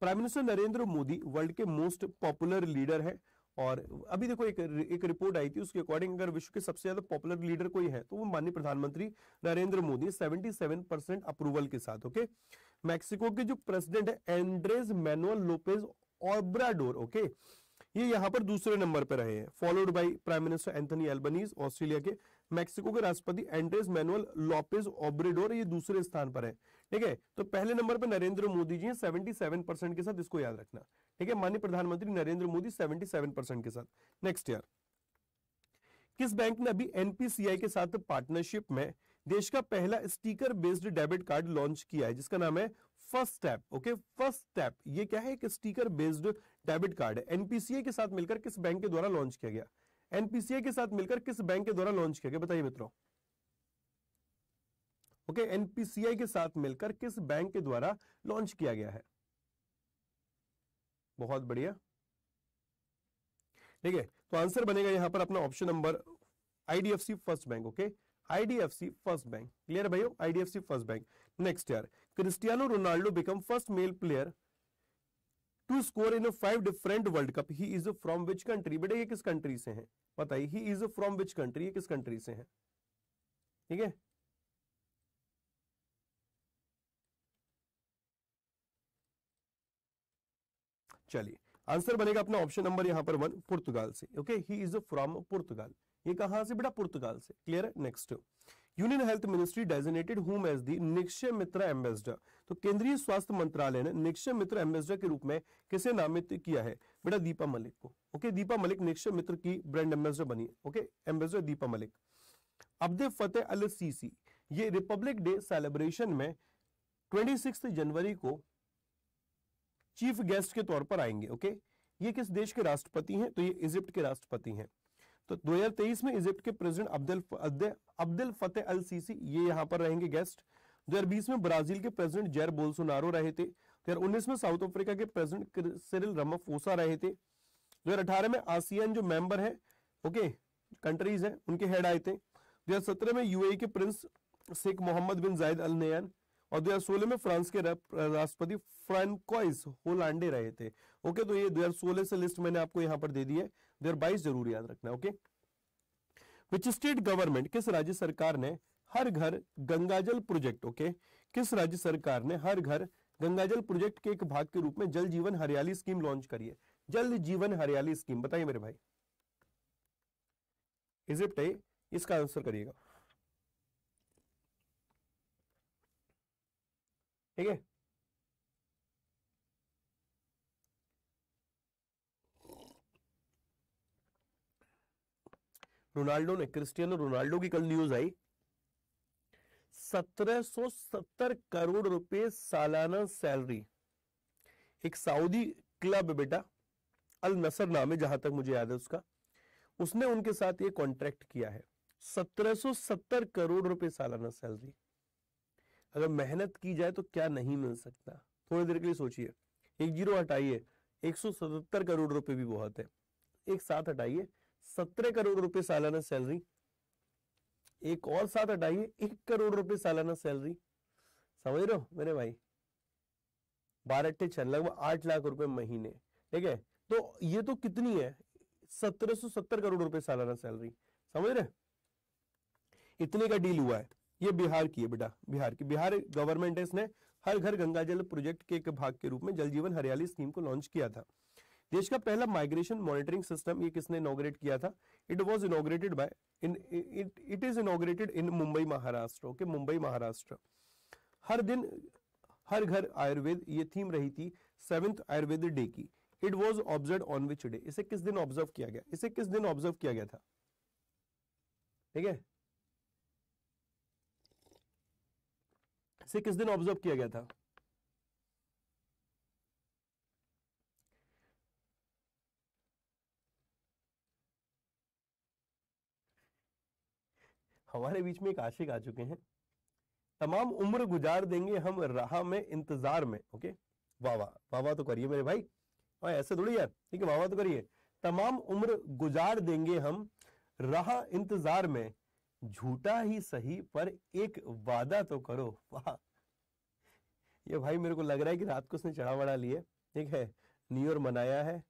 prime minister Narendra Modi world के मोस्ट पॉपुलर लीडर है और अभी देखो एक एक रिपोर्ट आई थी उसके अकॉर्डिंग अगर विश्व के सबसे ज्यादा पॉपुलर लीडर कोई है तो वो माननीय प्रधानमंत्री नरेंद्र मोदी 77 परसेंट अप्रूवल के साथ ओके मैक्सिको के जो प्रेसिडेंट है Andres Manuel Lopez Obrador okay ये यहाँ पर दूसरे नंबर पर रहे हैं followed by prime minister Anthony Albanese Australia के मेक्सिको के राष्ट्रपति एंड्रेस मैनुअल लोपेज ऑब्रेडोर ये दूसरे स्थान पर है ठीक है तो पहले नंबर पर नरेंद्र मोदी जी 77 परसेंट के साथ इसको याद रखना ठीक है माननीय प्रधानमंत्री नरेंद्र मोदी 77 परसेंट के साथ नेक्स्ट ईयर किस बैंक ने अभी एनपीसीआई के साथ पार्टनरशिप में देश का पहला sticker based debit card launch किया है जिसका नाम है first step okay first step ये क्या है एक sticker based debit card NPCA के साथ मिलकर किस बैंक के द्वारा लॉन्च किया गया एनपीसीए के साथ मिलकर किस बैंक के द्वारा लॉन्च किया गया बताइए मित्रों ओके एनपीसीआई के साथ मिलकर किस बैंक के द्वारा लॉन्च किया गया है बहुत बढ़िया ठीक है तो आंसर बनेगा यहां पर अपना option number IDFC first bank okay IDFC first bank clear भाइयों आईडीएफसी फर्स्ट बैंक नेक्स्ट यार Cristiano Ronaldo become first male player to score in five different world cup he is from which country बेटे ये किस country से है बताइए he is from which country ये किस कंट्री से है ठीक है चलिए आंसर बनेगा अपना ऑप्शन नंबर यहां पर वन पुर्तगाल से okay he is from Portugal ये कहां से बेटा पुर्तगाल से क्लियर है next union health ministry designated whom as the Nikshay Mitra ambassador तो केंद्रीय स्वास्थ्य मंत्रालय ने निक्षय मित्र एम्बेसडर के रूप में किसे नामित किया है बेटा दीपा मलिक को ओके दीपा मलिक निक्षय मित्र की ब्रांड एम्बेसडर बनी है okay ambassador Deepa Malik Abdel Fattah al Sisi ये रिपब्लिक डे सेलिब्रेशन में ट्वेंटी जनवरी को चीफ गेस्ट के तौर पर आएंगे ओके ये किस देश के राष्ट्रपति हैं तो ये इजिप्ट के राष्ट्रपति हैं तो 2023 में इजिप्ट के president Abdul Abdul Fattah al Sisi ये यहाँ पर रहेंगे गेस्ट 2020 में ब्राजील के प्रेसिडेंट जेर बोलसोनारो रहे थे 2019 में साउथ अफ्रीका के प्रेसिडेंट सिरिल रमाफोसा रहे थे 2018 में आसियान जो मेंबर है ओके कंट्रीज है उनके हेड आए थे 2017 में यूएई के प्रिंस शेख मोहम्मद बिन जायद अल नयान और 2016 में फ्रांस के राष्ट्रपति फ्रांकोइस होलांडे रहे थे ओके तो ये 2016 से लिस्ट मैंने आपको यहाँ पर दे दी है देर बाईस जरूर याद रखना ओके विच स्टेट गवर्नमेंट किस राज्य सरकार ने हर घर गंगाजल प्रोजेक्ट ओके किस राज्य सरकार ने हर घर गंगाजल प्रोजेक्ट के एक भाग के रूप में जल जीवन हरियाली स्कीम लॉन्च करी है जल जीवन हरियाली स्कीम बताइए मेरे भाई इजिप्ट है इसका आंसर करिएगा ठीक है रोनाल्डो ने क्रिस्टियनो रोनाल्डो की कल न्यूज आई 1770 करोड़ रुपए सालाना सैलरी एक सऊदी क्लब बेटा अल नसर नाम है जहां तक मुझे याद है उसका उसने उनके साथ ये कॉन्ट्रैक्ट किया है 1770 करोड़ रुपए सालाना सैलरी अगर मेहनत की जाए तो क्या नहीं मिल सकता थोड़ी देर के लिए सोचिए एक जीरो हटाइए 177 करोड़ रुपए भी बहुत है एक साथ हटाइए सत्रह करोड़ रुपए सालाना सैलरी एक और साथ हटाइए एक करोड़ रुपए सालाना सैलरी समझ रहे हो मेरे भाई बारह अट्ठे छह लगभग आठ लाख रुपए महीने ठीक है तो ये तो कितनी है सत्रह सौ सत्तर करोड़ रुपए सालाना सैलरी समझ रहे इतने का डील हुआ है ये बिहार की है बेटा बिहार की बिहार गवर्नमेंट है इसने हर घर गंगाजल प्रोजेक्ट के एक भाग के रूप में जल जीवन हरियाली स्कीम को लॉन्च किया था देश का पहला माइग्रेशन मॉनिटरिंग सिस्टम ये किसने इनोग्रेट किया था it was inaugurated by in it it is inaugurated in Mumbai Maharashtra okay Mumbai Maharashtra Har Din Har Ghar Ayurveda ये थीम रही थी सेवेंथ आयुर्वेद डे की it was observe on which day इसे किस दिन ऑब्जर्व किया गया इसे किस दिन ऑब्जर्व किया गया था ठीक है इसे किस दिन ऑब्जर्व किया गया था हमारे बीच में एक आशिक आ चुके हैं तमाम उम्र गुजार देंगे हम राह में इंतजार में ओके वाह वाह वाह तो करिए मेरे भाई भाई ऐसे थोड़ी यार ठीक है वाह वाह तो करिए तमाम उम्र गुजार देंगे हम राह इंतजार में झूठा ही सही पर एक वादा तो करो वाह ये भाई मेरे को लग रहा है कि रात को उसने चढ़ा वड़ा लिए ठीक है न्यू ईयर मनाया है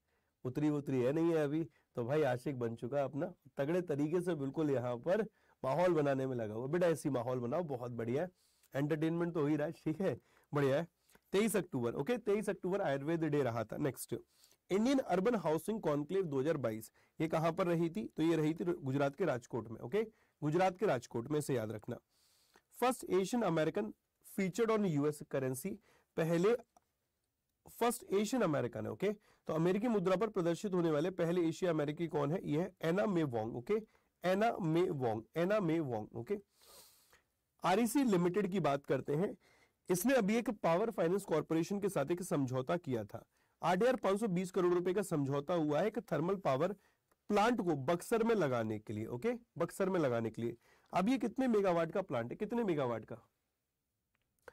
उतरी उतरी है नहीं है अभी तो भाई आशिक बन चुका अपना तगड़े तरीके से बिल्कुल यहाँ पर माहौल बनाने में लगा हुआ बेटा ऐसी माहौल बनाओ बहुत बढ़िया है एंटरटेनमेंट तो हो ही रहा है ठीक है बढ़िया है तेईस अक्टूबर ओके तेईस अक्टूबर आयुर्वेद डे रहा था next Indian urban housing conclave 2022 ये कहां पर रही थी तो ये रही थी गुजरात के राजकोट में ओके गुजरात के राजकोट में से याद रखना first Asian American featured on US currency पहले फर्स्ट एशियन अमेरिकन है ओके तो अमेरिकी मुद्रा पर प्रदर्शित होने वाले पहले एशिया अमेरिकी कौन है यह Anna May Wong okay Anna May Wong Anna May Wong okay REC limited की बात करते हैं इसने अभी एक पावर फाइनेंस कॉर्पोरेशन के साथ एक समझौता किया था आठ हजार पांच सौ बीस करोड़ रुपए का समझौता हुआ है एक थर्मल पावर प्लांट को बक्सर में लगाने के लिए ओके बक्सर में लगाने के लिए अब ये कितने मेगावाट का प्लांट है कितने मेगावाट का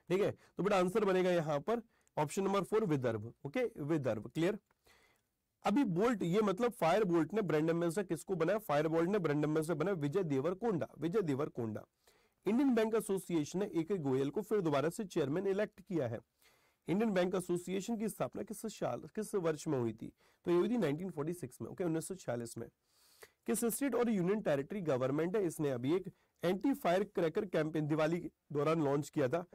ठीक है तो बेटा आंसर बनेगा यहां पर option number four Vidarbha okay Vidarbha clear अभी बोल्ट ये मतलब फायर बोल्ट ने ब्रैंड एम्बेसर किसको बनाया फायर बोल्ट ने ब्रैंड एम्बेसर बनाया Vijay Devarakonda Vijay Devarakonda Indian bank association ने ए के गोयल को फिर दोबारा से चेयरमैन इलेक्ट किया है इंडियन बैंक एसोसिएशन की स्थापना किस साल किस वर्ष में हुई थी तो ये हुई थी 1946 में ओके okay, 1946 में किस स्टेट और यूनियन टेरिटरी गवर्नमेंट है इसने अभी एक anti fire cracker campaign Diwali के दौरान लॉन्च किया था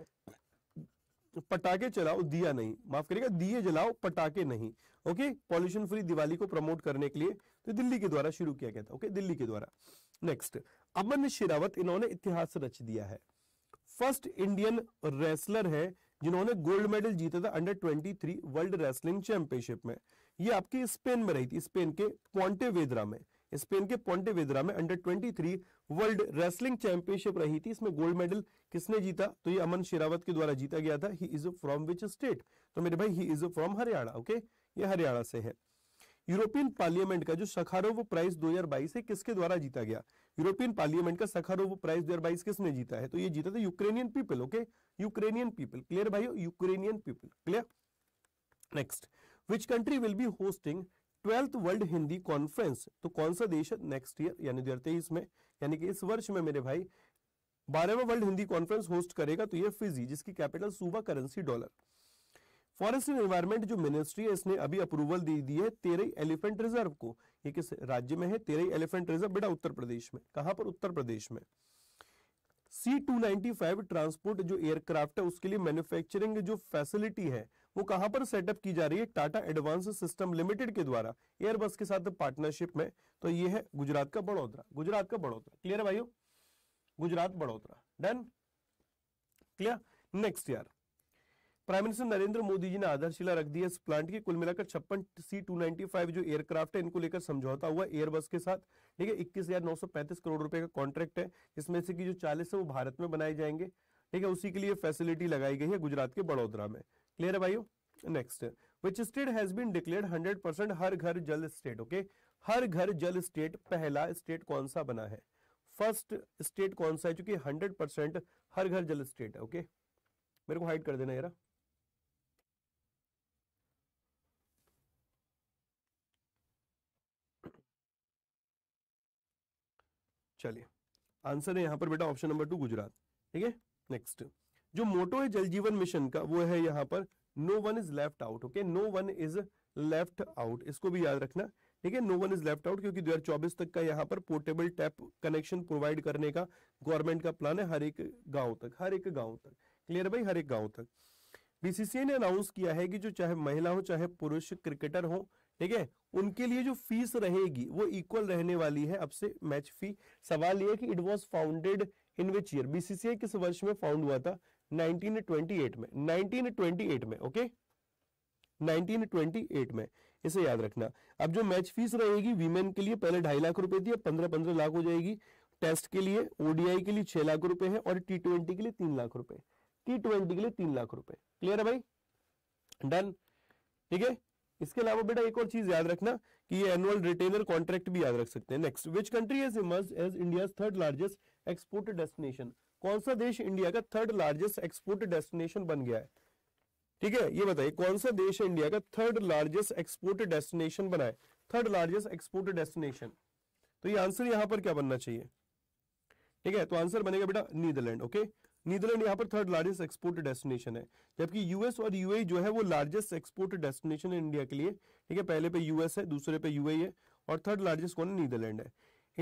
पटाखे चलाओ दिया नहीं माफ करेगा दिए जलाओ पटाखे नहीं ओके पॉल्यूशन फ्री दिवाली को प्रमोट करने के लिए तो दिल्ली के द्वारा शुरू किया गया था ओके दिल्ली के द्वारा नेक्स्ट अमन शेरावत इन्होंने इतिहास रच दिया है फर्स्ट इंडियन रेसलर है जिन्होंने गोल्ड मेडल जीता था अंडर 23 वर्ल्ड रेसलिंग चैंपियनशिप में ये आपकी स्पेन में रही थी स्पेन के पॉन्टेवेद्रा में स्पेन के पोंटे वेदरा में अंडर 23 वर्ल्ड रेसलिंग चैंपियनशिप रही थी इसमें गोल्ड मेडल किसने जीता तो ये अमन शेरावत के द्वारा जीता गया था he is from which state तो मेरे भाई he is from Haryana okay ये हरियाणा से है यूरोपियन पार्लियामेंट का जो सखारोव प्राइज 2022 है किसके द्वारा जीता गया यूरोपियन पार्लियामेंट का सखारोव प्राइज 2022 किसने जीता है तो ये जीता था Ukrainian people okay Ukrainian people clear भाई Ukrainian people clear next which country will be hosting twelfth world Hindi conference तो कौन सा देश है नेक्स्ट ईयर यानी दो में यानी कि इस वर्ष में मेरे भाई बारहवा वर्ल्ड हिंदी कॉन्फ्रेंस होस्ट करेगा तो ये फिजी जिसकी capital Suva currency dollar forest and environment जो मिनिस्ट्री है इसने अभी अप्रूवल दे दी है तेरह एलिफेंट रिजर्व को ये किस राज्य में है तेरह एलिफेंट रिजर्व बेटा उत्तर प्रदेश में कहां पर उत्तर प्रदेश में सी टू ट्रांसपोर्ट जो एयरक्राफ्ट है उसके लिए मैन्युफैक्चरिंग जो फैसिलिटी है वो कहां पर सेटअप की जा रही है टाटा एडवांस सिस्टम लिमिटेड के द्वारा एयरबस के साथ पार्टनरशिप में तो ये है गुजरात का बड़ोदरा गुजरात का बड़ोदरा क्लियर है भाइयों Gujarat Vadodara done clear next यार प्राइम मिनिस्टर नरेंद्र मोदी जी ने आधारशिला रख दिया इस प्लांट की कुल मिलाकर छप्पन सी टू नाइनटी फाइव जो एयरक्राफ्ट है इनको लेकर समझौता हुआ एयरबस के साथ ठीक है इक्कीस हजार नौ सौ पैंतीस करोड़ रुपए का कॉन्ट्रैक्ट है इसमें से की जो चालीस है वो भारत में बनाए जाएंगे ठीक है उसी के लिए फैसिलिटी लगाई गई है गुजरात के बड़ोदरा में क्लियर है भाई next which state has been declare hundred percent Har Ghar Jal state okay her Ghar Jal state पहला स्टेट कौन सा बना है फर्स्ट स्टेट कौन सा है चूंकि hundred percent Har Ghar Jal state है ओके okay? मेरे को हाइड कर देना यार चलिए आंसर है यहां पर बेटा ऑप्शन नंबर टू गुजरात ठीक है नेक्स्ट जो मोटो है जल जीवन मिशन का वो है यहाँ पर no one is left out okay no one is left out इसको भी याद रखना ठीक है no one is left out क्योंकि 2024 तक का यहाँ पर पोर्टेबल टैप कनेक्शन प्रोवाइड करने का गवर्नमेंट का प्लान है हर एक गांव तक हर एक गांव तक क्लियर भाई हर एक गांव तक बीसीसीआई ने अनाउंस किया है कि जो चाहे महिला हो चाहे पुरुष क्रिकेटर हो ठीक है उनके लिए जो फीस रहेगी वो इक्वल रहने वाली है अब से मैच फी सवाल ये कि it was founded in which year BCCI किस वर्ष में फाउंड हुआ था 1928 में 1928 में ओके 1928 में इसे याद रखना अब जो मैच फीस रहेगी वीमेन के लिए पहले ढाई लाख रुपए थी अब पंद्रह पंद्रह लाख हो जाएगी टेस्ट के लिए ओडीआई के लिए छह लाख रुपए है और टी ट्वेंटी के लिए तीन लाख रुपए टी ट्वेंटी के लिए तीन लाख रुपए क्लियर है भाई डन ठीक है इसके अलावा बेटा एक और चीज याद रखना कि ये एनुअल रिटेनर कॉन्ट्रैक्ट भी याद रख सकते हैं next which country is emerge as India third largest export destination कौन सा देश इंडिया का थर्ड लार्जेस्ट एक्सपोर्ट डेस्टिनेशन बन गया है ठीक है ये बताइए कौन सा देश है इंडिया का थर्ड लार्जेस्ट एक्सपोर्ट डेस्टिनेशन बना है थर्ड लार्जेस्ट एक्सपोर्ट डेस्टिनेशन तो ये आंसर यहां पर क्या बनना चाहिए ठीक है तो आंसर बनेगा बेटा नीदरलैंड ओके नीदरलैंड यहाँ पर थर्ड लार्जेस्ट एक्सपोर्ट डेस्टिनेशन है जबकि यूएस और यूए जो है वो लार्जेस्ट एक्सपोर्ट डेस्टिनेशन है इंडिया के लिए ठीक है पहले पे यूएस है दूसरे पे यूए है और थर्ड लार्जेस्ट कौन है नीदरलैंड है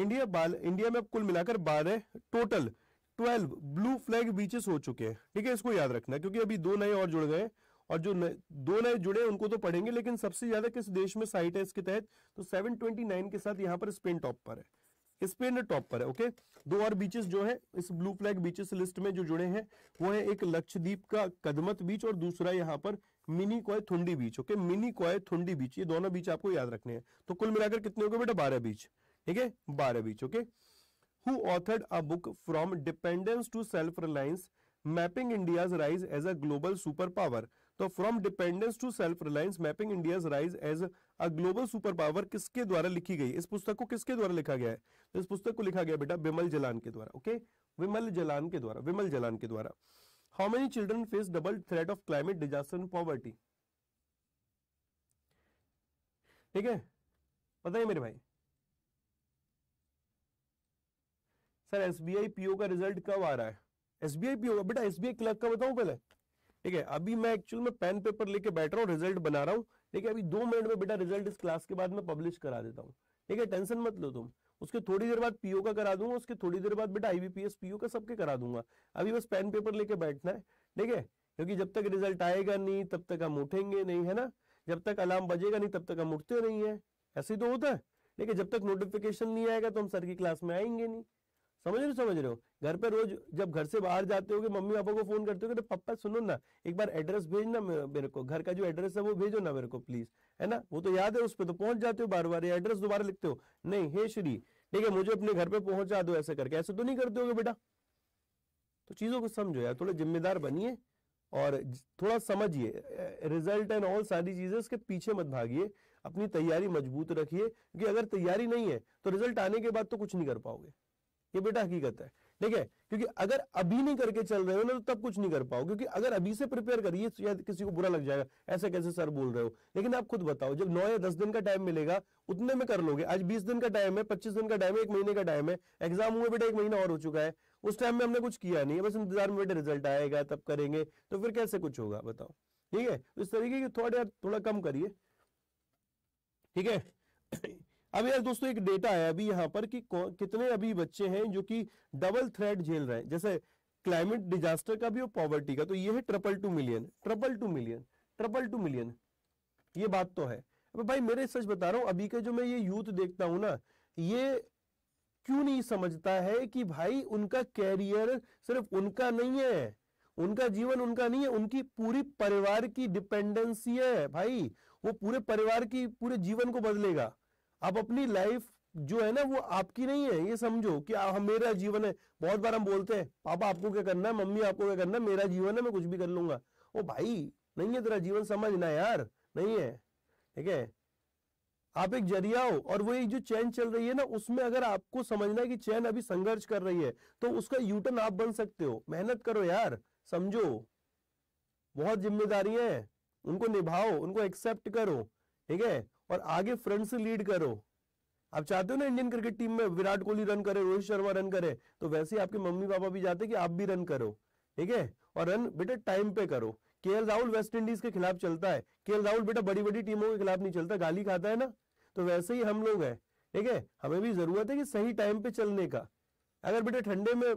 इंडिया बाल इंडिया में अब कुल मिलाकर बारह total twelve blue flag beaches हो चुके हैं ठीक है इसको याद रखना क्योंकि अभी दो नए और जुड़ गए और जो न, दो नए जुड़े उनको तो पढ़ेंगे लेकिन सबसे ज्यादा किस देश में साइट है इसके तहत तो 729 के साथ यहाँ पर स्पेन टॉप पर है स्पेन टॉप पर है ओके दो और बीचेस जो है इस ब्लू फ्लैग बीचेस लिस्ट में जो जुड़े हैं वो है एक लक्षद्वीप का कदमत बीच और दूसरा यहाँ पर Minicoy Thundi beach okay Minicoy Thundi beach ये दोनों बीच आपको याद रखने हैं तो कुल मिलाकर कितने हो गए बेटा बारह बीच ठीक है बारह beach okay who authored a book From Dependence to Self-Reliance, Mapping India's Rise as a Global Superpower. तो from dependence to self reliance mapping India's rise as a global superpower किसके द्वारा लिखी गई इस पुस्तक को किसके द्वारा लिखा गया है तो इस पुस्तक को लिखा गया बेटा विमल जलान के द्वारा ओके विमल जलान के द्वारा विमल जलान के द्वारा how many children face double threat of climate disaster and poverty ठीक है पता है मेरे भाई सर एसबीआई पीओ का रिजल्ट कब आ रहा है एसबीआई पीओ का बेटा एसबीआई क्लर्क का बताऊं पहले ठीक है अभी मैं एक्चुअल में पेन पेपर लेके बैठ रहा हूँ रिजल्ट बना रहा हूँ ठीक है अभी दो मिनट में बेटा रिजल्ट इस क्लास के बाद मैं पब्लिश करा देता हूँ ठीक है टेंशन मत लो तुम उसके थोड़ी देर बाद पीओ का करा दूंगा उसके थोड़ी देर बाद बेटा आईबीपीएस पीओ का सबके करा दूंगा अभी बस पेन पेपर लेके बैठना है ठीक है क्योंकि जब तक रिजल्ट आएगा नहीं तब तक हम उठेंगे नहीं है ना जब तक अलार्म बजेगा नहीं तब तक हम उठते नहीं है ऐसे ही तो होता है ठीक है जब तक नोटिफिकेशन नहीं आएगा तो हम सर की क्लास में आएंगे नहीं समझ रहे हो समझ रहे हो घर पर रोज जब घर से बाहर जाते हो कि मम्मी पापा को फोन करते हो तो पापा सुनो ना एक बार एड्रेस भेज ना मेरे को घर का जो एड्रेस है वो भेजो ना मेरे को प्लीज है ना वो तो याद है उस पर तो पहुंच जाते हो बार बार एड्रेस दोबारा लिखते हो नहीं हे श्री ठीक है मुझे अपने घर पर पहुंचा दो ऐसे करके ऐसे तो नहीं करते हो बेटा तो चीजों को समझो यार थोड़े जिम्मेदार बनिए और थोड़ा समझिए रिजल्ट एंड ऑल सारी चीजें के पीछे मत भागिए अपनी तैयारी मजबूत रखिए क्योंकि अगर तैयारी नहीं है तो रिजल्ट आने के बाद तो कुछ नहीं कर पाओगे ये बेटा हकीकत है ठीक है क्योंकि अगर अभी नहीं करके चल रहे हो ना तो तब कुछ नहीं कर पाओ क्योंकि अगर अभी से प्रिपेयर करिए शायद किसी को बुरा लग जाएगा ऐसे कैसे सर बोल रहे हो लेकिन आप खुद बताओ जब नौ या दस दिन का टाइम मिलेगा उतने में कर लोगे आज बीस दिन का टाइम है पच्चीस दिन का टाइम है एक महीने का टाइम है एग्जाम हुए बेटा एक महीना और हो चुका है उस टाइम में हमने कुछ किया नहीं है बस इंतजार में बेटा रिजल्ट आएगा तब करेंगे तो फिर कैसे कुछ होगा बताओ ठीक है तो इस तरीके की थोड़ा थोड़ा कम करिए ठीक है अब यार दोस्तों एक डेटा है अभी यहाँ पर कि कितने अभी बच्चे हैं जो कि डबल थ्रेड झेल रहे हैं जैसे क्लाइमेट डिजास्टर का भी और पॉवर्टी का तो ये है triple two million triple two million triple two million ये बात तो है अब भाई मेरे सच बता रहा हूँ अभी का जो मैं ये यूथ देखता हूँ ना ये क्यों नहीं समझता है कि भाई उनका कैरियर सिर्फ उनका नहीं है उनका जीवन उनका नहीं है उनकी पूरी परिवार की डिपेंडेंसी है भाई वो पूरे परिवार की पूरे जीवन को बदलेगा आप अपनी लाइफ जो है ना वो आपकी नहीं है ये समझो कि आ, हम मेरा जीवन है बहुत बार हम बोलते हैं पापा आपको क्या करना है मम्मी आपको क्या करना है मेरा जीवन है मैं कुछ भी कर लूंगा ओ भाई नहीं है तेरा जीवन समझना यार नहीं है ठीक है आप एक जरिया हो और वो एक जो चैन चल रही है ना उसमें अगर आपको समझना है कि चैन अभी संघर्ष कर रही है तो उसका यूटर्न आप बन सकते हो मेहनत करो यार समझो बहुत जिम्मेदारियां हैं उनको निभाओ उनको एक्सेप्ट करो ठीक है और आगे फ्रंट से लीड करो आप चाहते हो ना इंडियन क्रिकेट टीम में विराट कोहली रन करे रोहित शर्मा रन करे तो वैसे ही आपके मम्मी पापा भी जाते कि आप भी रन करो ठीक है और रन बेटा टाइम पे करो के राहुल वेस्ट इंडीज के खिलाफ चलता है के राहुल बेटा बड़ी बड़ी टीमों के खिलाफ नहीं चलता गाली खाता है ना तो वैसे ही हम लोग हैं ठीक है हमें भी जरूरत है कि सही टाइम पे चलने का अगर बेटा ठंडे में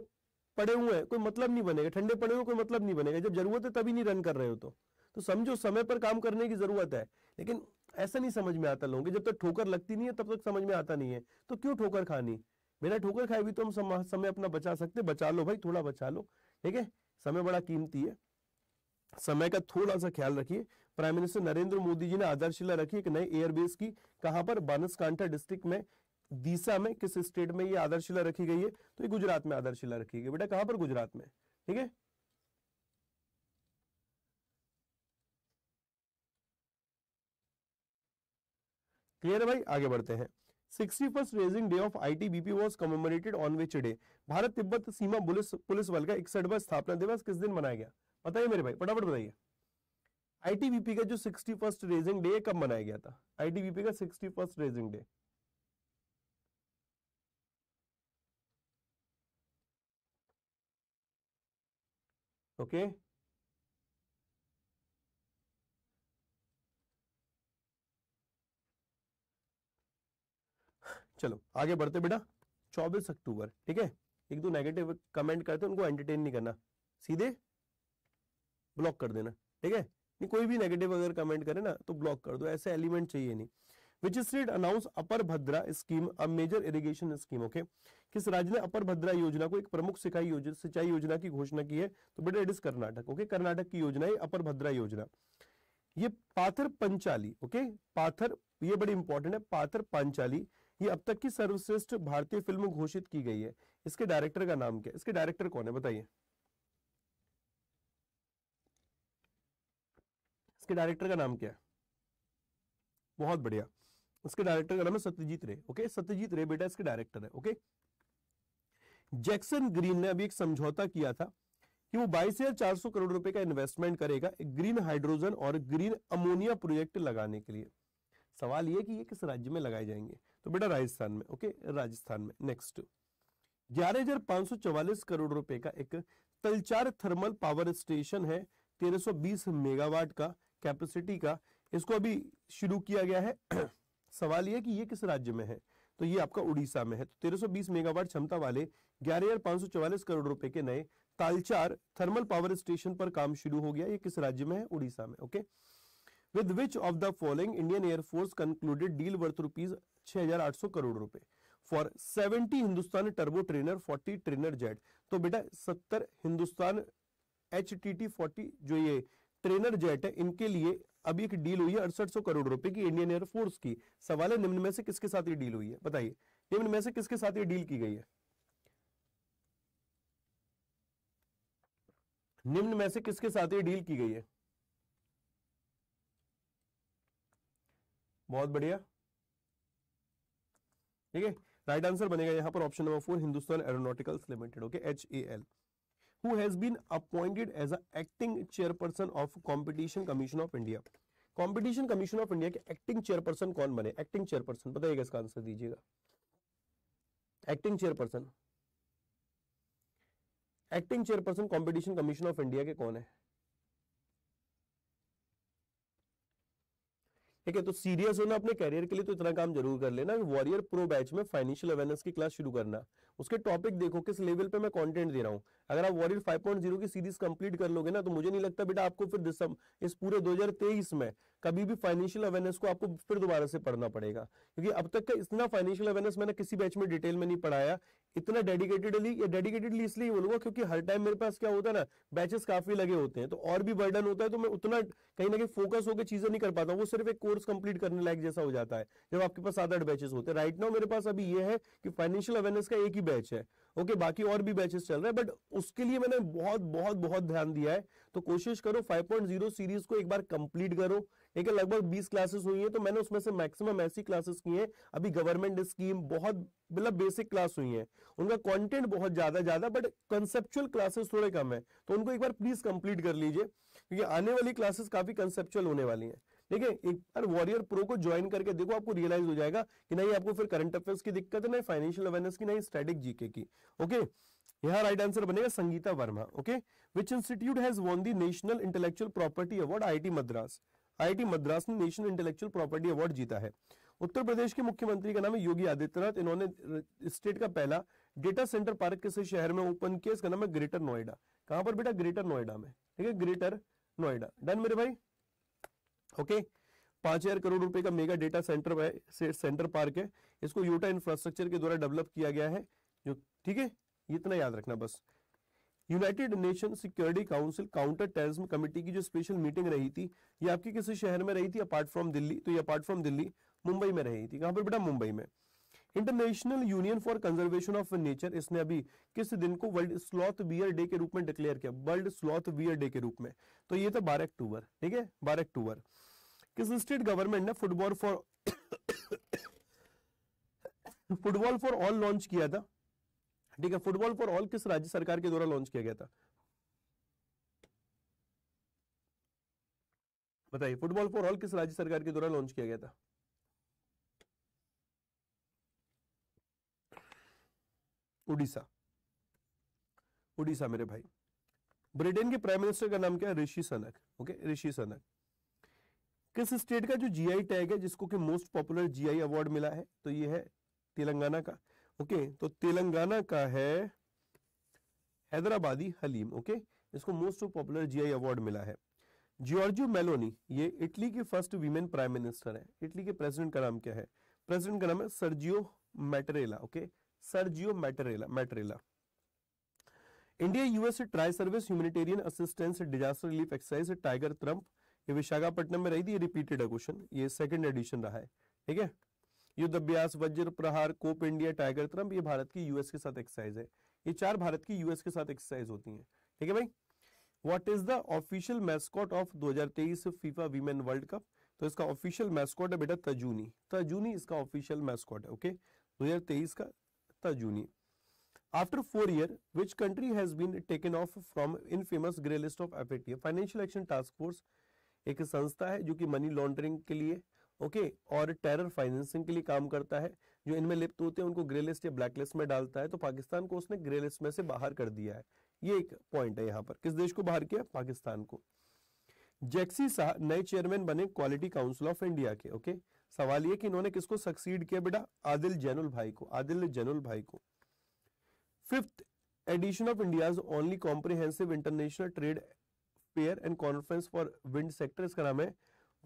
पड़े हुए हैं कोई मतलब नहीं बनेगा ठंडे पड़े हुए कोई मतलब नहीं बनेगा जब जरूरत है तभी नहीं रन कर रहे हो तो तो समझो समय पर काम करने की जरूरत है लेकिन ऐसा नहीं समझ में आता लोगों जब तक तो ठोकर लगती नहीं है तब तक समझ में आता नहीं है तो क्यों ठोकर खानी बिना ठोकर खाए भी तो हम समय अपना बचा सकते बचा लो भाई थोड़ा बचा लो ठीक है समय बड़ा कीमती है समय का थोड़ा सा ख्याल रखिए प्राइम मिनिस्टर नरेंद्र मोदी जी ने आधारशिला रखी एक नए एयरबेस की कहां पर बानसकांठा डिस्ट्रिक्ट में दीसा में किस स्टेट में ये आधारशिला रखी गई है तो ये गुजरात में आधारशिला रखी गई बेटा कहां पर गुजरात में ठीक है क्लियर है भाई आगे बढ़ते हैं sixty first raising day of I T B P was commemorated on which day Bharat Tibbat Seema police police बल का इकसठवा स्थापना दिवस किस दिन मनाया गया बताइए मेरे भाई फटाफट बताइए आईटीबीपी का जो सिक्सटी फर्स्ट रेजिंग डे कब मनाया गया था आईटीबीपी का sixty first raising day okay okay. चलो आगे बढ़ते बेटा चौबीस अक्टूबर ठीक है एक दो नेगेटिव कमेंट करते उनको एंटरटेन नहीं करना सीधे ब्लॉक कर देना ठीक है नहीं कोई भी नेगेटिव अगर कमेंट करे ना तो ब्लॉक कर दो ऐसे एलिमेंट चाहिए नहीं which state announce upper Bhadra scheme a major irrigation scheme okay किस राज्य ने अपर भद्रा योजना को एक प्रमुख सिंचाई योजना सिंचाई योजना की घोषणा की है तो बेटा it is Karnataka okay Karnataka की योजना है अपर भद्रा योजना ये पाथर पंचाली ओके पाथर ये बड़ी इंपॉर्टेंट है पाथर पंचाली ये अब तक की सर्वश्रेष्ठ भारतीय फिल्म घोषित की गई है इसके डायरेक्टर का नाम क्या इसके डायरेक्टर कौन है बताइए इसके डायरेक्टर का नाम क्या है बहुत बढ़िया इसके डायरेक्टर का नाम है सत्यजीत रे ओके सत्यजीत रे बेटा इसके डायरेक्टर है ओके जैक्सन ग्रीन ने अभी एक समझौता किया था कि वो बाईस हजार चार सौ करोड़ रुपए का इन्वेस्टमेंट करेगा ग्रीन हाइड्रोजन और ग्रीन अमोनिया प्रोजेक्ट लगाने के लिए सवाल यह कि ये किस राज्य में लगाए जाएंगे तो बेटा राजस्थान में ओके राजस्थान में नेक्स्ट ग्यारह हजार पांच सौ चौवालीस करोड़ रुपए का एक तलचार थर्मल पावर स्टेशन है 1320 मेगावाट का कैपेसिटी का इसको अभी शुरू किया गया है <clears throat> सवाल यह कि यह किस राज्य में है तो ये आपका उड़ीसा में है तो 1320 मेगावाट क्षमता वाले ग्यारह करोड़ रुपए के नए तालचार थर्मल पावर स्टेशन पर काम शुरू हो गया ये किस राज्य में है उड़ीसा में okay with which of the following Indian air force concluded deal worth rupees 6800 crore रुपए for 70 Hindustan turbo trainer 40 trainer jet तो बेटा 70 Hindustan H T T forty जो ये ट्रेनर जेट है इनके लिए अभी एक डील हुई है अड़सठ करोड़ रुपए की इंडियन एयरफोर्स की सवाल है निम्न में से किसके साथ ये डील हुई है बताइए निम्न में से किसके साथ ये डील की गई है निम्न में से किसके साथ ये डील की गई है बहुत बढ़िया ठीक है राइट आंसर बनेगा यहाँ पर option number four Hindustan aeronautics limited okay H A L who has been appointed as a acting chairperson of competition commission of india competition commission of India के एक्टिंग चेयरपर्सन कौन बने एक्टिंग चेयरपर्सन बताइएगा इसका answer दीजिएगा acting chairperson acting chairperson competition commission of India के कौन है ठीक है तो सीरियस होना अपने करियर के लिए तो इतना काम जरूर कर लेना वॉरियर प्रो बैच में फाइनेंशियल अवेयरनेस की क्लास शुरू करना उसके टॉपिक देखो किस लेवल पे मैं कंटेंट दे रहा हूँ अगर आप वॉरियर 5.0 की सीरीज कंप्लीट कर लोगे ना तो मुझे नहीं लगता बेटा आपको फिर इस पूरे 2023 में कभी भी फाइनेंशियल अवेयरनेस को आपको फिर दोबारा से पढ़ना पड़ेगा क्योंकि अब तक का इतना फाइनेंशियल अवेयरनेस मैंने किसी बैच में डिटेल में नहीं पढ़ाया इतना डेडिकेटेडली या डेडिकेटेडली इसलिए बोलूंगा क्योंकि हर टाइम मेरे पास क्या होता है ना बैचेस काफी लगे होते हैं तो और भी बर्डन होता है तो मैं उतना कहीं ना कहीं फोकस होकर चीजें नहीं कर पाता वो सिर्फ एक कोर्स कंप्लीट करने लायक जैसा हो जाता है जब आपके पास सात आठ बैचेस होते हैं राइट नाउ मेरे पास अभी ये है कि फाइनेंशियल अवेयरनेस का एक ही बैच है ओके okay, बाकी और भी बैचेस चल रहे हैं बट उसके लिए मैंने बहुत बहुत बहुत ध्यान दिया है तो कोशिश करो 5.0 सीरीज को एक बार कंप्लीट करो ठीक है लगभग 20 क्लासेस हुई है तो मैंने उसमें से मैक्सिमम ऐसी क्लासेस की हैं अभी गवर्नमेंट स्कीम बहुत मतलब बेसिक क्लास हुई है उनका कंटेंट बहुत ज्यादा ज्यादा बट कंसेप्चुअल क्लासेस थोड़े कम है तो उनको एक बार प्लीज कंप्लीट कर लीजिए क्योंकि आने वाली क्लासेस काफी कंसेप्चुअल होने वाली है ठीक है एक बार वॉरियर प्रो को ज्वाइन करके देखो आपको रियलाइज हो जाएगा कि नहीं आपको फिर करंट अफेयर्स की दिक्कत है नहीं फाइनेंशियल अवेयरनेस की नहीं स्टैटिक जीके की ओके यहाँ राइट आंसर बनेगा Sangeeta Verma okay which institute has won the national intellectual property award I Madras IIT Madras ने नेशनल इंटेलेक्चुअल प्रॉपर्टी अवार्ड जीता है उत्तर प्रदेश के मुख्यमंत्री का नाम है योगी आदित्यनाथ इन्होंने स्टेट का पहला डेटा सेंटर पार्क किस शहर में ओपन किया इसका नाम है ग्रेटर नोएडा कहां पर बेटा ग्रेटर नोएडा में ठीक है ग्रेटर नोएडा डन मेरे भाई ओके पांच हजार करोड़ रुपए का मेगा डेटा सेंटर से, सेंटर पार्क है इसको यूटा इंफ्रास्ट्रक्चर के द्वारा डेवलप किया गया है जो ठीक है इतना याद रखना बस United nation security council counter terrorism committee की जो स्पेशल मीटिंग रही थी ये आपके किसी शहर में रही थी अपार्ट फ्रॉम दिल्ली तो ये अपार्ट फ्रॉम दिल्ली मुंबई में रही थी कहां पर बेटा मुंबई में international union for conservation of nature इसने अभी किस दिन को वर्ल्ड स्लॉथ बियर डे के रूप में डिक्लेयर किया वर्ल्ड स्लॉथ बियर डे के रूप में तो ये था बारह अक्टूबर ठीक है बारह अक्टूबर किस स्टेट गवर्नमेंट ने football for football for all launch किया था ठीक है फुटबॉल फॉर ऑल किस राज्य सरकार के द्वारा लॉन्च किया गया था बताइए फुटबॉल फॉर ऑल किस राज्य सरकार के द्वारा लॉन्च किया गया था उड़ीसा उड़ीसा मेरे भाई ब्रिटेन के प्राइम मिनिस्टर का नाम क्या है ऋषि सनक ओके ऋषि सनक किस स्टेट का जो जीआई टैग है जिसको कि मोस्ट पॉपुलर जीआई अवार्ड मिला है तो ये है तेलंगाना का ओके तो तेलंगाना का है हैदराबादी हलीम ओके इसको मोस्ट पॉपुलर जीआई अवार्ड मिला है जियोर्जियो मेलोनी ये इटली के फर्स्ट वीमेन प्राइम मिनिस्टर है इटली के प्रेसिडेंट का नाम क्या है प्रेसिडेंट का नाम है Sergio Mattarella okay Sergio Mattarella Mattarella India US tri service humanitarian assistance disaster relief exercise tiger triumph ये विशाखापट्टनम में रही थी ये रिपीटेड है क्वेश्चन ये सेकंड एडिशन रहा है ठीक है युद्ध अभ्यास वज्र प्रहार कोप इंडिया टाइगर त्रम्प ये भारत की यूएस के साथ एक्सरसाइज है ये चार भारत की यूएस के साथ एक्सरसाइज होती है ठीक है भाई what is the official mascot of 2023 FIFA women world cup तो इसका ऑफिशियल मैस्कॉट है बेटा तजूनी तजूनी इसका ऑफिशियल मैस्कॉट है ओके okay? 2023 का तजूनी After four year, which country has been taken off from infamous grey list of FATF? Financial Action Task Force एक संस्था है जो कि मनी लॉन्ड्रिंग के लिए ओके okay, और टेरर फाइनेंसिंग के लिए काम करता है जो इनमें लिप्त होते हैं उनको ग्रे लिस्ट या ब्लैक लिस्ट में डालता है तो पाकिस्तान को उसने ग्रे लिस्ट में से बाहर कर दिया है ये एक पॉइंट है यहाँ पर किस देश को बाहर किया पाकिस्तान को जैक्सी शाह नए चेयरमैन बने क्वालिटी काउंसिल ऑफ इंडिया के ओके okay? सवाल ये कि इन्होंने किसको सक्सीड किया बेटा आदिल जैनुल भाई को आदिल जैनुल भाई को fifth edition of India only comprehensive international trade fair and conference for wind sector इसका नाम है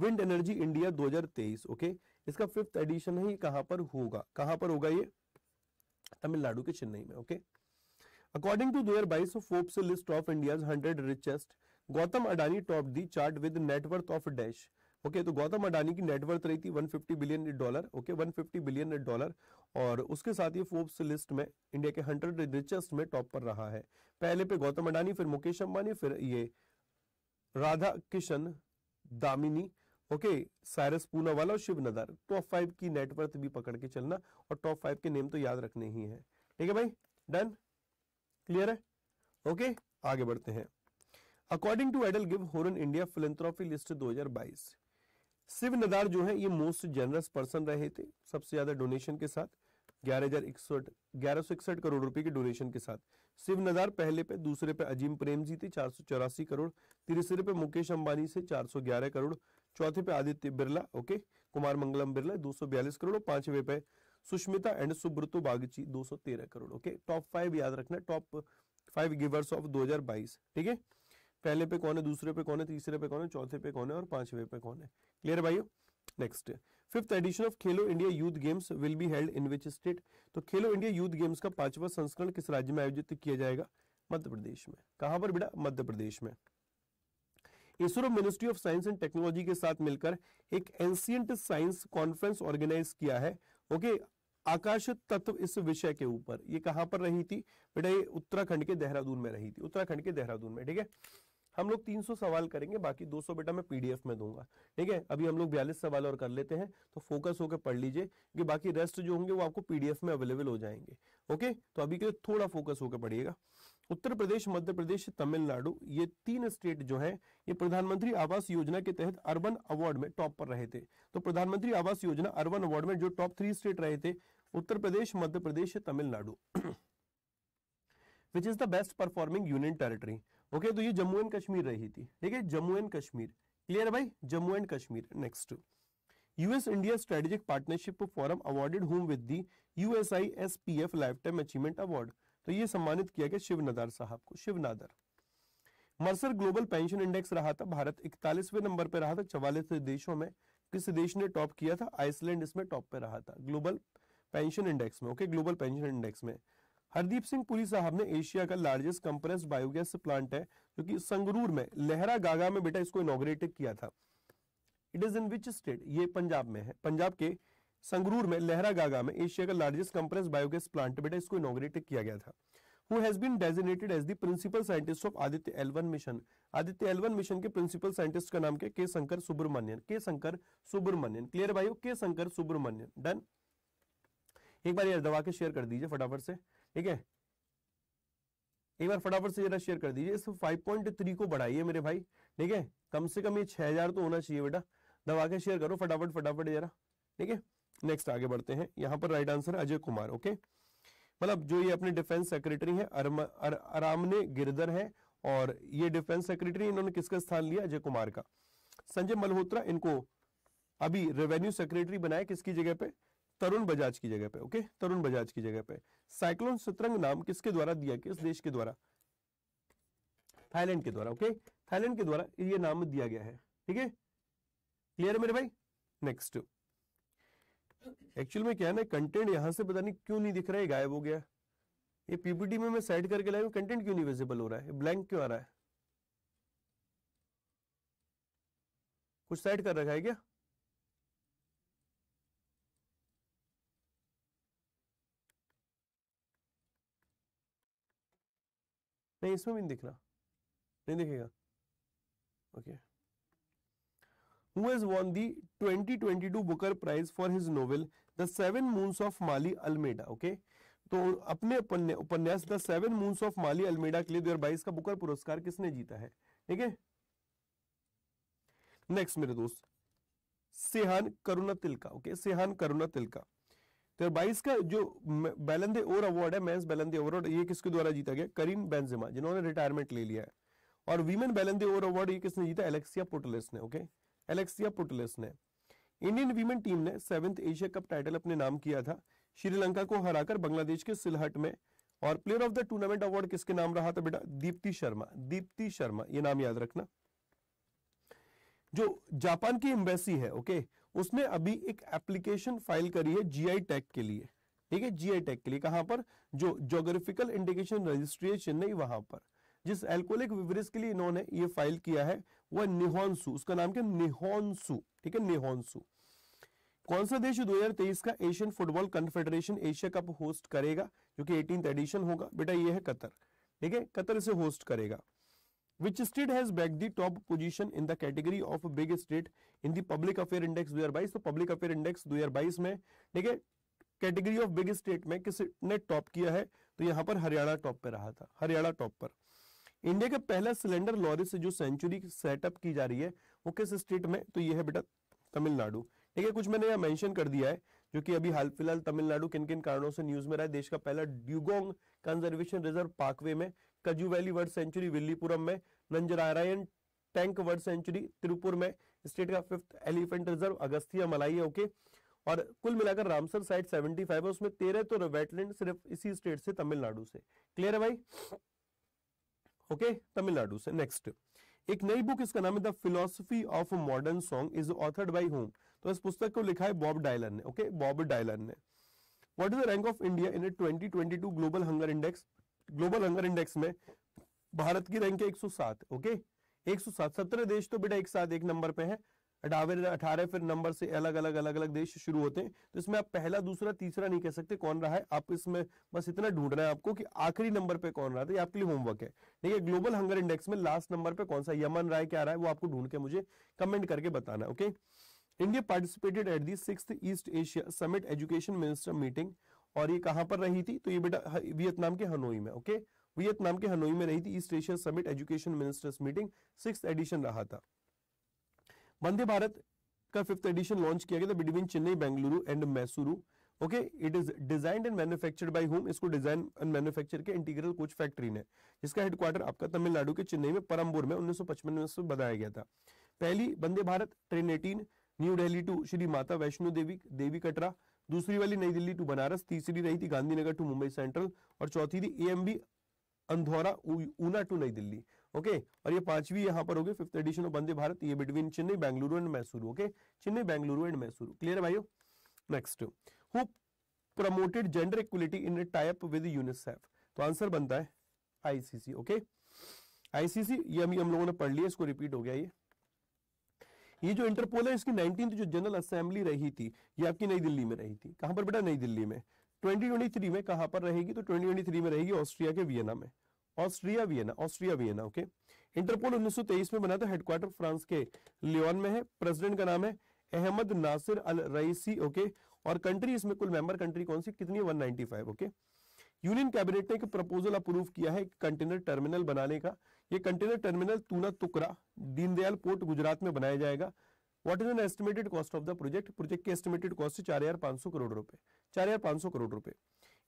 विंड एनर्जी इंडिया 2023 ओके इसका फिफ्थ एडिशन है ये कहां पर होगा कहां पर होगा ये तमिलनाडु के चेन्नई में okay according to 2022 Forbes list of India hundred richest Gautam Adani top the chart with net worth of dash okay तो गौतम अडानी की नेटवर्थ रही थी 150 billion dollar okay 150 billion dollar और उसके साथ ये फोर्ब्स लिस्ट में इंडिया के हंड्रेड रिचेस्ट में टॉप पर रहा है पहले पे गौतम अडानी फिर मुकेश अंबानी फिर ये राधा किशन दामिनी ओके साइरस पूना वाला और शिव नदार टॉप फाइव की नेटवर्थ भी पकड़ के चलना और टॉप फाइव के नेम तो याद रखने ही है ठीक है भाई डन क्लियर है ओके आगे बढ़ते हैं according to EdelGive Hurun India philanthropy list 2022 Shiv Nadar जो है ये मोस्ट जनरस पर्सन रहे थे सबसे ज्यादा डोनेशन के साथ ग्यारह करोड़ रुपए की डोनेशन के साथ शिव नजार पहले पे दूसरे पे अजीम प्रेम जी थे चार करोड़ तीसरे पे मुकेश अंबानी से चार करोड़ चौथे पे आदित्य बिरला ओके कुमार मंगलम बिरला दो करोड़ पांचवे पे सुष्मिता एंड सुब्रतो बागची दो करोड़ ओके टॉप फाइव याद रखना टॉप फाइव गिवर्स ऑफ दो ठीक है पहले पे कौन है दूसरे पे कौन है तीसरे पे कौन है चौथे पे कौन है और पांचवे पे कौन है क्लियर भाई next fifth edition of Khelo India youth games will be held in which state तो खेलो इंडिया यूथ गेम्स का पांचवा संस्करण किस राज्य में आयोजित किया जाएगा मध्य प्रदेश में कहां पर बेटा मध्य प्रदेश में ISRO ministry of science and technology के साथ मिलकर एक एंसियंट साइंस कॉन्फ्रेंस ऑर्गेनाइज किया है ओके आकाश तत्व इस विषय के ऊपर ये कहां पर रही थी बेटा ये उत्तराखंड के देहरादून में रही थी उत्तराखंड के देहरादून में ठीक है हम लोग 300 सवाल करेंगे बाकी 200 बेटा मैं पीडीएफ में दूंगा ठीक है अभी हम लोग बयालीस सवाल और कर लेते हैं तो फोकस होकर पढ़ लीजिए क्योंकि बाकी रेस्ट जो होंगे वो आपको पीडीएफ में अवेलेबल हो जाएंगे ओके तो अभी के लिए थोड़ा फोकस होकर पढ़िएगा उत्तर प्रदेश मध्य प्रदेश तमिलनाडु ये तीन स्टेट जो है ये प्रधानमंत्री आवास योजना के तहत अर्बन अवार्ड में टॉप पर रहे थे तो प्रधानमंत्री आवास योजना अर्बन अवार्ड में जो टॉप थ्री स्टेट रहे थे Uttar Pradesh Madhya Pradesh Tamil Nadu which is the best performing union territory okay तो ये जम्मू एंड कश्मीर रही थी ठीक है जम्मू एंड कश्मीर क्लियर है भाई Jammu and Kashmir next US India strategic partnership forum awarded whom with the USI S P F lifetime achievement award तो ये सम्मानित किया गया शिव नादार साहब को Shiv Nadar Mercer global pension index रहा था भारत इकतालीसवें नंबर पर रहा था चवालीस देशों में किस देश ने टॉप किया था आइसलैंड इसमें टॉप पे रहा था ग्लोबल पेंशन इंडेक्स में ओके ग्लोबल पेंशन इंडेक्स में हरदीप सिंह पुरी साहब ने एशिया का लार्जेस्ट कंप्रेस्ड बायोगैस प्लांट है जो कि संगरूर में लहरा गागा में बेटा इसको इनोग्रेट किया था it is in which state ये पंजाब में है पंजाब के संगरूर में लहरा गागा में एशिया का लार्जेस्ट कंप्रेस बायोगैस प्लांट बेटा इसको इनोग्रेट किया गया था who has been designated as the principal scientist of Aditya L one mission Aditya L one mission के प्रिंसिपल साइंटिस्ट का नाम क्या के शंकर सुब्रमण्यन के शंकर सुब्रमण्यन क्लियर भाइयों के शंकर सुब्रमण्यन डन एक बार यार दवा के शेयर कर दीजिए फटाफट से ठीक है एक बार फटाफट से जरा शेयर कर दीजिए इस 5.3 को बढ़ाइए मेरे भाई ठीक है कम से कम ये 6000 तो होना चाहिए बेटा दबा के शेयर करो फटाफट फटाफट जरा ठीक है नेक्स्ट आगे बढ़ते हैं यहाँ पर right answer Ajay Kumar okay मतलब जो ये अपने डिफेंस सेक्रेटरी है अरम, अर, अरामने गिरधर है और ये डिफेंस सेक्रेटरी इन्होंने किसका स्थान लिया अजय कुमार का संजय मल्होत्रा इनको अभी रेवेन्यू सेक्रेटरी बनाया किसकी जगह पे तरुण बजाज की जगह पे ओके तरुण बजाज की जगह पे साइक्लोन सतरंग नाम किसके द्वारा दिया किस देश के द्वारा थाईलैंड के द्वारा ओके थाईलैंड के द्वारा ये नाम दिया गया है ठीक है क्लियर है मेरे भाई नेक्स्ट एक्चुअल में क्या है ना कंटेंट यहां से पता नहीं क्यों नहीं दिख रहा है गायब हो गया ये पीपीटी में मैं सेट करके लाया हूं कंटेंट क्यों नहीं विजिबल हो रहा है ब्लैंक क्यों आ रहा है कुछ सेट कर रखा है क्या नहीं इसमें भी नहीं दिख रहा नहीं दिखेगा okay who has won the 2022 Booker prize for his novel the seven moons of Maali Almeida okay तो अपने उपन्यास the seven moons of Maali Almeida के लिए दो का बुकर पुरस्कार किसने जीता है ठीक है नेक्स्ट मेरे दोस्त सेहान करुणा तिलका ओके सेहान करुणा तिलका 2022 तो का जो बैलन दे ओवर अवार्ड है मेंस बैलन दे अवार्ड ये किसके द्वारा जीता गया करीन बेंजेमा जिन्होंने रिटायरमेंट ले लिया है और वीमेन बैलन दे ओवर अवार्ड ये किसने जीता एलेक्सिया पोटलेस ने ओके एलेक्सिया पोटलेस ने इंडियन वीमेन टीम ने सेवेंथ एशिया कप टाइटल अपने नाम किया था श्रीलंका को हराकर बांग्लादेश के सिलहट में और player of the tournament award किसके नाम रहा था बेटा दीप्ति शर्मा दीप्ति शर्मा ये नाम याद रखना जो जापान की एम्बेसी है ओके okay? उसने अभी एक एप्लीकेशन फाइल करी है जीआई टैग के लिए ठीक है जीआई टैग के लिए कहां पर जो ज्योग्राफिकल इंडिकेशन रजिस्ट्रेशन नहीं वहां पर जिस एल्कोलिक विवरिस के लिए इन्होंने ये फाइल किया है वह निहोनसू उसका नाम क्या निहोनसू ठीक है निहोनसू कौन सा देश 2023 का Asian football confederation Asia cup host करेगा जो कि एटीन एडिशन होगा बेटा ये है कतर ठीक है कतर इसे होस्ट करेगा which state has bagged the top position in the category of big state in the public affair index 2022 तो public affair index 2022 में ठीक है कैटेगरी ऑफ बिग स्टेट में किसने टॉप किया है तो यहाँ पर हरियाणा टॉप पे रहा था हरियाणा टॉप पर इंडिया का पहला सिलेंडर लॉरी से जो सेंचुरी सेटअप की जा रही है वो किस स्टेट में तो ये है बेटा तमिलनाडु ठीक है कुछ मैंने यहाँ मेंशन कर दिया है जो कि अभी हाल फिलहाल तमिलनाडु किन किन कारणों से न्यूज में रहा है देश का पहला ड्यूगोंग कंजर्वेशन रिजर्व पार्कवे में Kazhuveli bird sanctuary Villupuram में Nanjarayan tank bird sanctuary Tiruppur में स्टेट का फिफ्थ एलिफेंट रिजर्व अगस्तिया मलाई है ओके और कुल मिलाकर रामसर साइट 75 है उसमें तेरह तो वेटलैंड सिर्फ इसी स्टेट से तमिलनाडु से क्लियर है भाई ओके तमिलनाडु से नेक्स्ट एक नई बुक इसका नाम है the philosophy of modern song is authored by whom तो इस पुस्तक को लिखा है बॉब डायलन ने ओके बॉब डायलन ने what is the rank of India in a twenty twenty two global hunger index global hunger index में भारत की रैंक है 107 ओके 107 सत्रह देश तो बेटा एक साथ एक नंबर पे है अठावे अठारह फिर नंबर से अलग अलग अलग अलग देश शुरू होते हैं तो इसमें आप पहला दूसरा तीसरा नहीं कह सकते कौन रहा है आप इसमें बस इतना ढूंढ रहे हैं आपको कि आखिरी नंबर पे कौन रहा था तो ये आपके लिए होमवर्क है ठीक है ग्लोबल हंगर इंडेक्स में लास्ट नंबर पे कौन सा यमन राय क्या रहा है वो आपको ढूंढ के मुझे कमेंट करके बताना okay India participated at the six East Asia summit education minister meeting और ये कहां पर रही थी तो ये बेटा वियतनाम के हनोई में ओके वियतनाम के हनोई में रही थी East Asia summit education ministers meeting six edition रहा था वंदे भारत का फिफ्थ एडिशन लॉन्च किया गया था between Chennai Bengaluru and Mysuru okay it is designed and manufactured by whom इसको डिजाइन एंड मैन्युफैक्चर के इंटीग्रल कोच फैक्ट्री ने जिसका हेडक्वार्टर आपका तमिलनाडु के चेन्नई में परमपुर में 1955 में इसको बनाया गया था पहली Vande Bharat train eighteen New Delhi to Shri Mata Vaishno देवी देवी कटरा दूसरी वाली नई दिल्ली टू बनारस तीसरी रही थी गांधीनगर टू मुंबई सेंट्रल और चौथी थी एएमबी अंधौरा ऊना टू नई दिल्ली ओके और ये पांचवी यहाँ पर होगी fifth edition of Vande Bharat ये between Chennai Bengaluru and Mysore okay Chennai Bengaluru and Mysore clear है भाइयों next who promoted gender equality in type with UNICEF तो आंसर बनता है आईसीसी ओके आईसीसी ये हम लोगों ने पढ़ लिया इसको रिपीट हो गया ये ये जो इंटरपोल है इसकी नाइनटीन जो जनरल असेंबली रही थी ये आपकी नई दिल्ली में रही थी कहाँ पर बेटा नई दिल्ली में 2023 में कहाँ पर रहेगी तो 2023 में रहेगी ऑस्ट्रिया के वियना में Austria Vienna Austria Vienna okay Interpol 1923 में बना था हेडक्वार्टर फ्रांस के लियोन में है प्रेसिडेंट का नाम है Ahmed Naser Al Raisi okay और कंट्री इसमें कुल मेंबर कंट्री कौन सी कितनी है 195 ओके okay? यूनियन कैबिनेट ने एक प्रपोजल अप्रूव किया है कंटेनर टर्मिनल बनाने का ये container terminal Tuna Tekra Deendayal port Gujarat में बनाया जाएगा what is an estimated cost of the project project की एस्टिमेटेड कॉस्ट है चार हजार पांच सौ करोड़ रुपए चार हजार पांच सौ करोड़ रुपए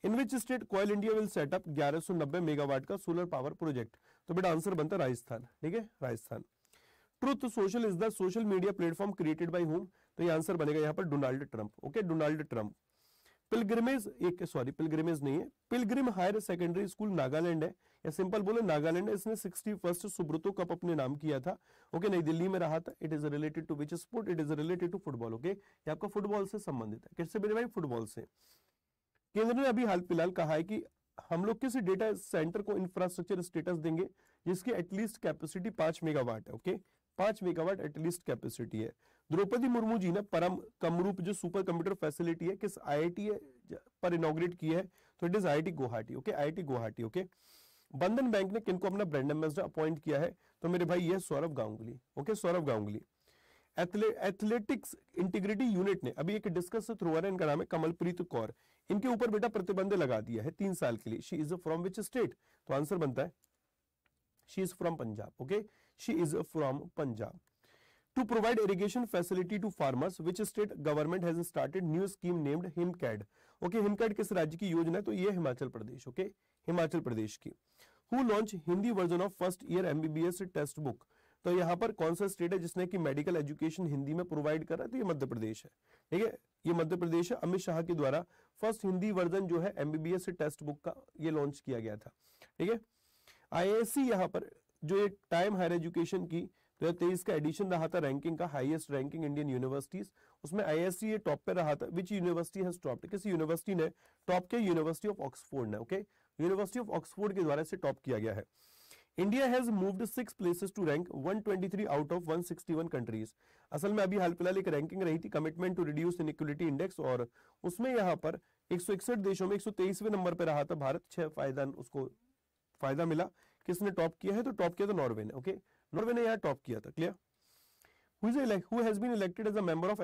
in which state Coal India will set up ग्यारह सौ नब्बे मेगावाट का सोलर पावर प्रोजेक्ट तो बेटा आंसर बनता है राजस्थान ठीक है Rajasthan Truth Social is the social media platform created by whom तो ये आंसर बनेगा यहाँ पर Donald Trump okay Donald Trump pilgrimage एक सॉरी पिलग्रिमेज नहीं है pilgrim higher secondary school Nagaland है या सिंपल बोले नागालैंड है इसने सिक्सटी फर्स्ट सुब्रतो कप अपने नाम किया था ओके नई दिल्ली में रहा था it is related to which sport it is related to football okay ये आपका फुटबॉल से संबंधित है किससे मेरे भाई फुटबॉल से केंद्र ने अभी हाल फिलहाल कहा है कि हम लोग किस डेटा सेंटर को इंफ्रास्ट्रक्चर स्टेटस देंगे जिसकी एटलीस्ट कैपेसिटी पांच मेगावाट है ओके पांच मेगावाट एटलीस्ट कैपेसिटी है द्रौपदी मुर्मू जी ने परम कमरूप जो सुपर कंप्यूटर फैसिलिटी है किस आईआईटी पर इनोग्रेट किया है तो it is IIT Guwahati okay IIT Guwahati okay Bandhan bank ने किनको अपना ब्रांड एम्बेसडर अपॉइंट किया है तो मेरे भाई ये Sourav Ganguly okay Sourav Ganguly athletics integrity unit ने अभी एक डिस्कस थ्रू है इनका नाम है कमलप्रीत कौर इनके ऊपर बेटा प्रतिबंध लगा दिया है तीन साल के लिए she is from which state तो आंसर बनता है she is from Punjab okay she is from Punjab to provide irrigation facility to farmers which state government has started new scheme named himcad okay himcad किस राज्य की योजना है तो ये हिमाचल प्रदेश ओके okay? हिमाचल प्रदेश की who launch Hindi version of first year MBBS textbook तो यहाँ पर कौन सा स्टेट है जिसने कि मेडिकल एजुकेशन हिंदी में प्रोवाइड करा तो ये मध्य प्रदेश है ठीक है ये मध्य प्रदेश है अमित शाह के द्वारा फर्स्ट हिंदी वर्जन जो है एमबीबीएस टेस्ट बुक का ये लॉन्च किया गया था ठीक है आईएएससी यहाँ पर जो ये टाइम हायर एजुकेशन की 2023 का एडिशन रहा था रैंकिंग का हाईएस्ट रैंकिंग इंडियन यूनिवर्सिटीज उसमें आईएससी ये टॉप पे रहा था विच यूनिवर्सिटी हैज टॉप किस यूनिवर्सिटी ने टॉप किया यूनिवर्सिटी ऑफ ऑक्सफोर्ड ने ओके यूनिवर्सिटी ऑफ ऑक्सफोर्ड के द्वारा इसे टॉप किया गया है India has moved six places to rank 123 out of 161 countries असल में अभी हाल फिलहाल एक रैंकिंग रही थी commitment to reduce inequality index और उसमें यहां पर 161 देशों में 123वें नंबर पर रहा था भारत छह फायदा उसको फायदा मिला किसने टॉप किया है तो टॉप किया था नॉर्वे ने ओके okay? नॉर्वे ने यहाँ टॉप किया था clear been elected as of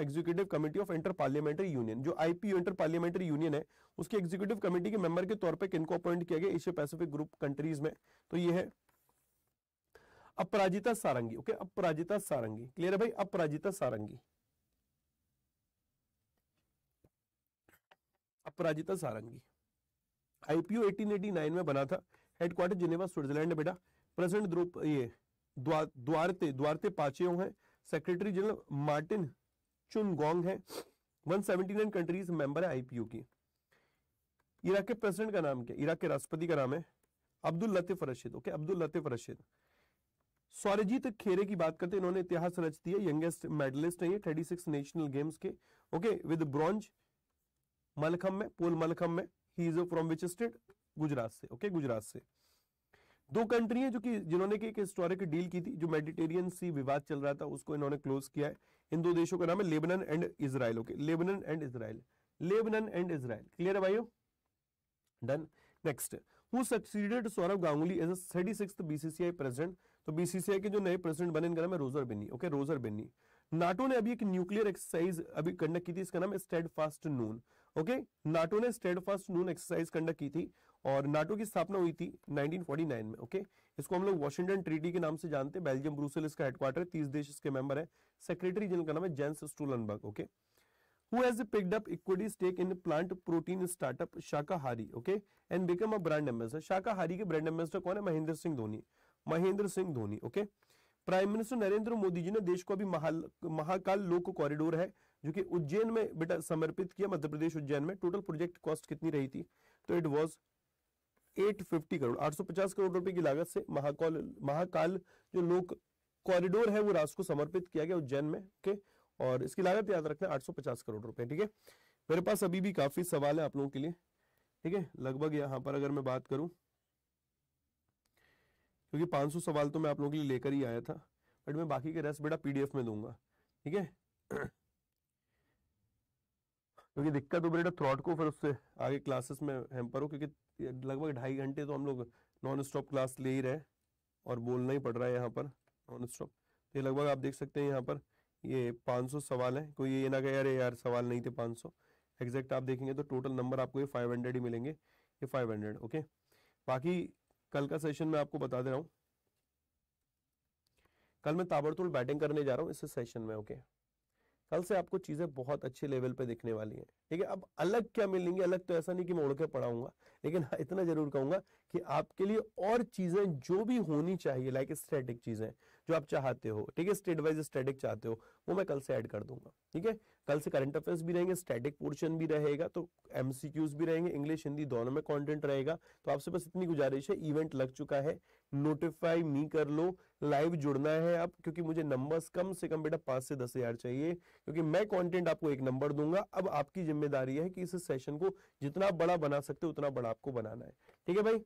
of inter union जो आईपीयू इंटर यूनियन है उसके के मेंबर के तौर किनको अपॉइंट किया गया एशिया पैसिफिक ग्रुप कंट्रीज में तो है अपराजिता सारंगी ओके अपराजिता सारंगी क्लियर है भाई अपराजिता सारंगी अपराजिता सारंगी में बना था हेडक्वार्टर जिनेवा स्विट्जरलैंड बेटा प्रेजेंट ग्रुप ये द्वारते द्वारते पाचेओ हैं सेक्रेटरी जनरल मार्टिन चुनगोंग है 179 कंट्रीज मेंबर है आईपीयू की इराक के प्रेसिडेंट का नाम क्या इराक के राष्ट्रपति का नाम है Abdul Latif Rashid okay Abdul Latif Rashid सौरजीत खेरे की बात करते हैं इन्होंने इतिहास रच दिया यंगेस्ट मेडलिस्ट है ये 36 नेशनल गेम्स के ओके विद ब्रॉन्ज मलखम में पोल मलखम में he is from which state Gujarat से ओके गुजरात से दो कंट्री है जो कि जिन्होंने की एक हिस्टोरिक डील की थी जो मेडिटेरियन सी विवाद चल रहा था उसको इन्होंने क्लोज किया है इन दो देशों का नाम है Lebanon and Israel okay Lebanon and Israel Lebanon and Israel clear है भाइयों done next who succeeded Sourav Ganguly as thirty six BCCI president तो बीसीसीआई के जो नए प्रेसिडेंट बने इनका नाम है Roger Binny okay Roger Binny NATO ने अभी एक न्यूक्लियर एक्सरसाइज अभी कंडक्ट की थी इसका नाम है Steadfast Noon okay NATO ने Steadfast Noon exercise conduct की थी और नाटो की स्थापना हुई थी 1949 में ओके इसको हम लोग वॉशिंगटन ट्रीटी के नाम से जानते हैं बेल्जियम ब्रूसल इसका हेडक्वार्टर है तीस देश इसके मेंबर है सेक्रेटरी जनरल का नाम है Jens Stoltenberg okay who has picked up equity stake in plant protein startup Shakahari okay and become a brand ambassador Shakahari के brand ambassador कौन है Mahendra Singh Dhoni Mahendra Singh Dhoni okay prime minister Narendra Modi ji ने देश को अभी महाल महाकाल लोक कॉरिडोर है जो कि उज्जैन में बेटा समर्पित किया मध्य प्रदेश उज्जैन में टोटल प्रोजेक्ट कॉस्ट कितनी रही थी तो इट वाज 850 करोड़ 850 करोड़ रुपए की लागत से महाकाल महाकाल जो लोक कॉरिडोर है वो राष्ट्र को समर्पित किया गया उज्जैन में ओके और इसकी लागत याद रखना 850 करोड़ रुपए ठीक है मेरे पास अभी भी काफी सवाल है आप लोगों के लिए ठीक है लगभग यहाँ पर अगर मैं बात करूं क्योंकि 500 सवाल तो मैं आप लोगों के लिए लेकर ही आया था बट मैं बाकी के रेस्ट बेटा पीडीएफ में दूंगा ठीक है क्योंकि दिक्कत हो बेटा थ्रॉट को फिर उससे आगे क्लासेस में हेम्पर हो क्योंकि लगभग ढाई घंटे तो हम लोग नॉन स्टॉप क्लास ले ही रहे और बोलना ही पड़ रहा है यहाँ पर नॉन स्टॉप तो ये लगभग आप देख सकते हैं यहाँ पर ये 500 सवाल हैं कोई ये ना कहे अरे यार सवाल नहीं थे 500 सौ एग्जैक्ट आप देखेंगे तो टोटल नंबर आपको ये 500 ही मिलेंगे ये 500 ओके बाकी कल का सेशन मैं आपको बता दे रहा हूँ कल मैं ताबड़तोड़ बैटिंग करने जा रहा हूँ इस सेशन में ओके कल से आपको चीज़ें बहुत अच्छे लेवल पे दिखने वाली हैं ठीक है अब अलग क्या मिलेंगे अलग तो ऐसा नहीं कि मैं उड़ के पढ़ाऊंगा लेकिन हाँ, इतना जरूर कहूंगा कि आपके लिए और चीज़ें जो भी होनी चाहिए लाइक स्टेटिक चीज़ें जो आप चाहते हो ठीक है स्टेट वाइज स्टेटिक चाहते हो वो मैं कल से ऐड कर दूंगा ठीक है कल से करंट अफेयर्स भी रहेंगे स्टैटिक पोर्शन भी रहेगा तो एमसीक्यूज भी रहेंगे इंग्लिश हिंदी दोनों में कंटेंट रहेगा तो आपसे बस इतनी गुजारिश है इवेंट लग चुका है नोटिफाई मी कर लो लाइव जुड़ना है अब क्योंकि मुझे नंबर्स कम से कम बेटा पांच से दस हजार चाहिए क्योंकि मैं कंटेंट आपको एक नंबर दूंगा अब आपकी जिम्मेदारी है कि इस सेशन को जितना बड़ा बना सकते हो उतना बड़ा आपको बनाना है ठीक है भाई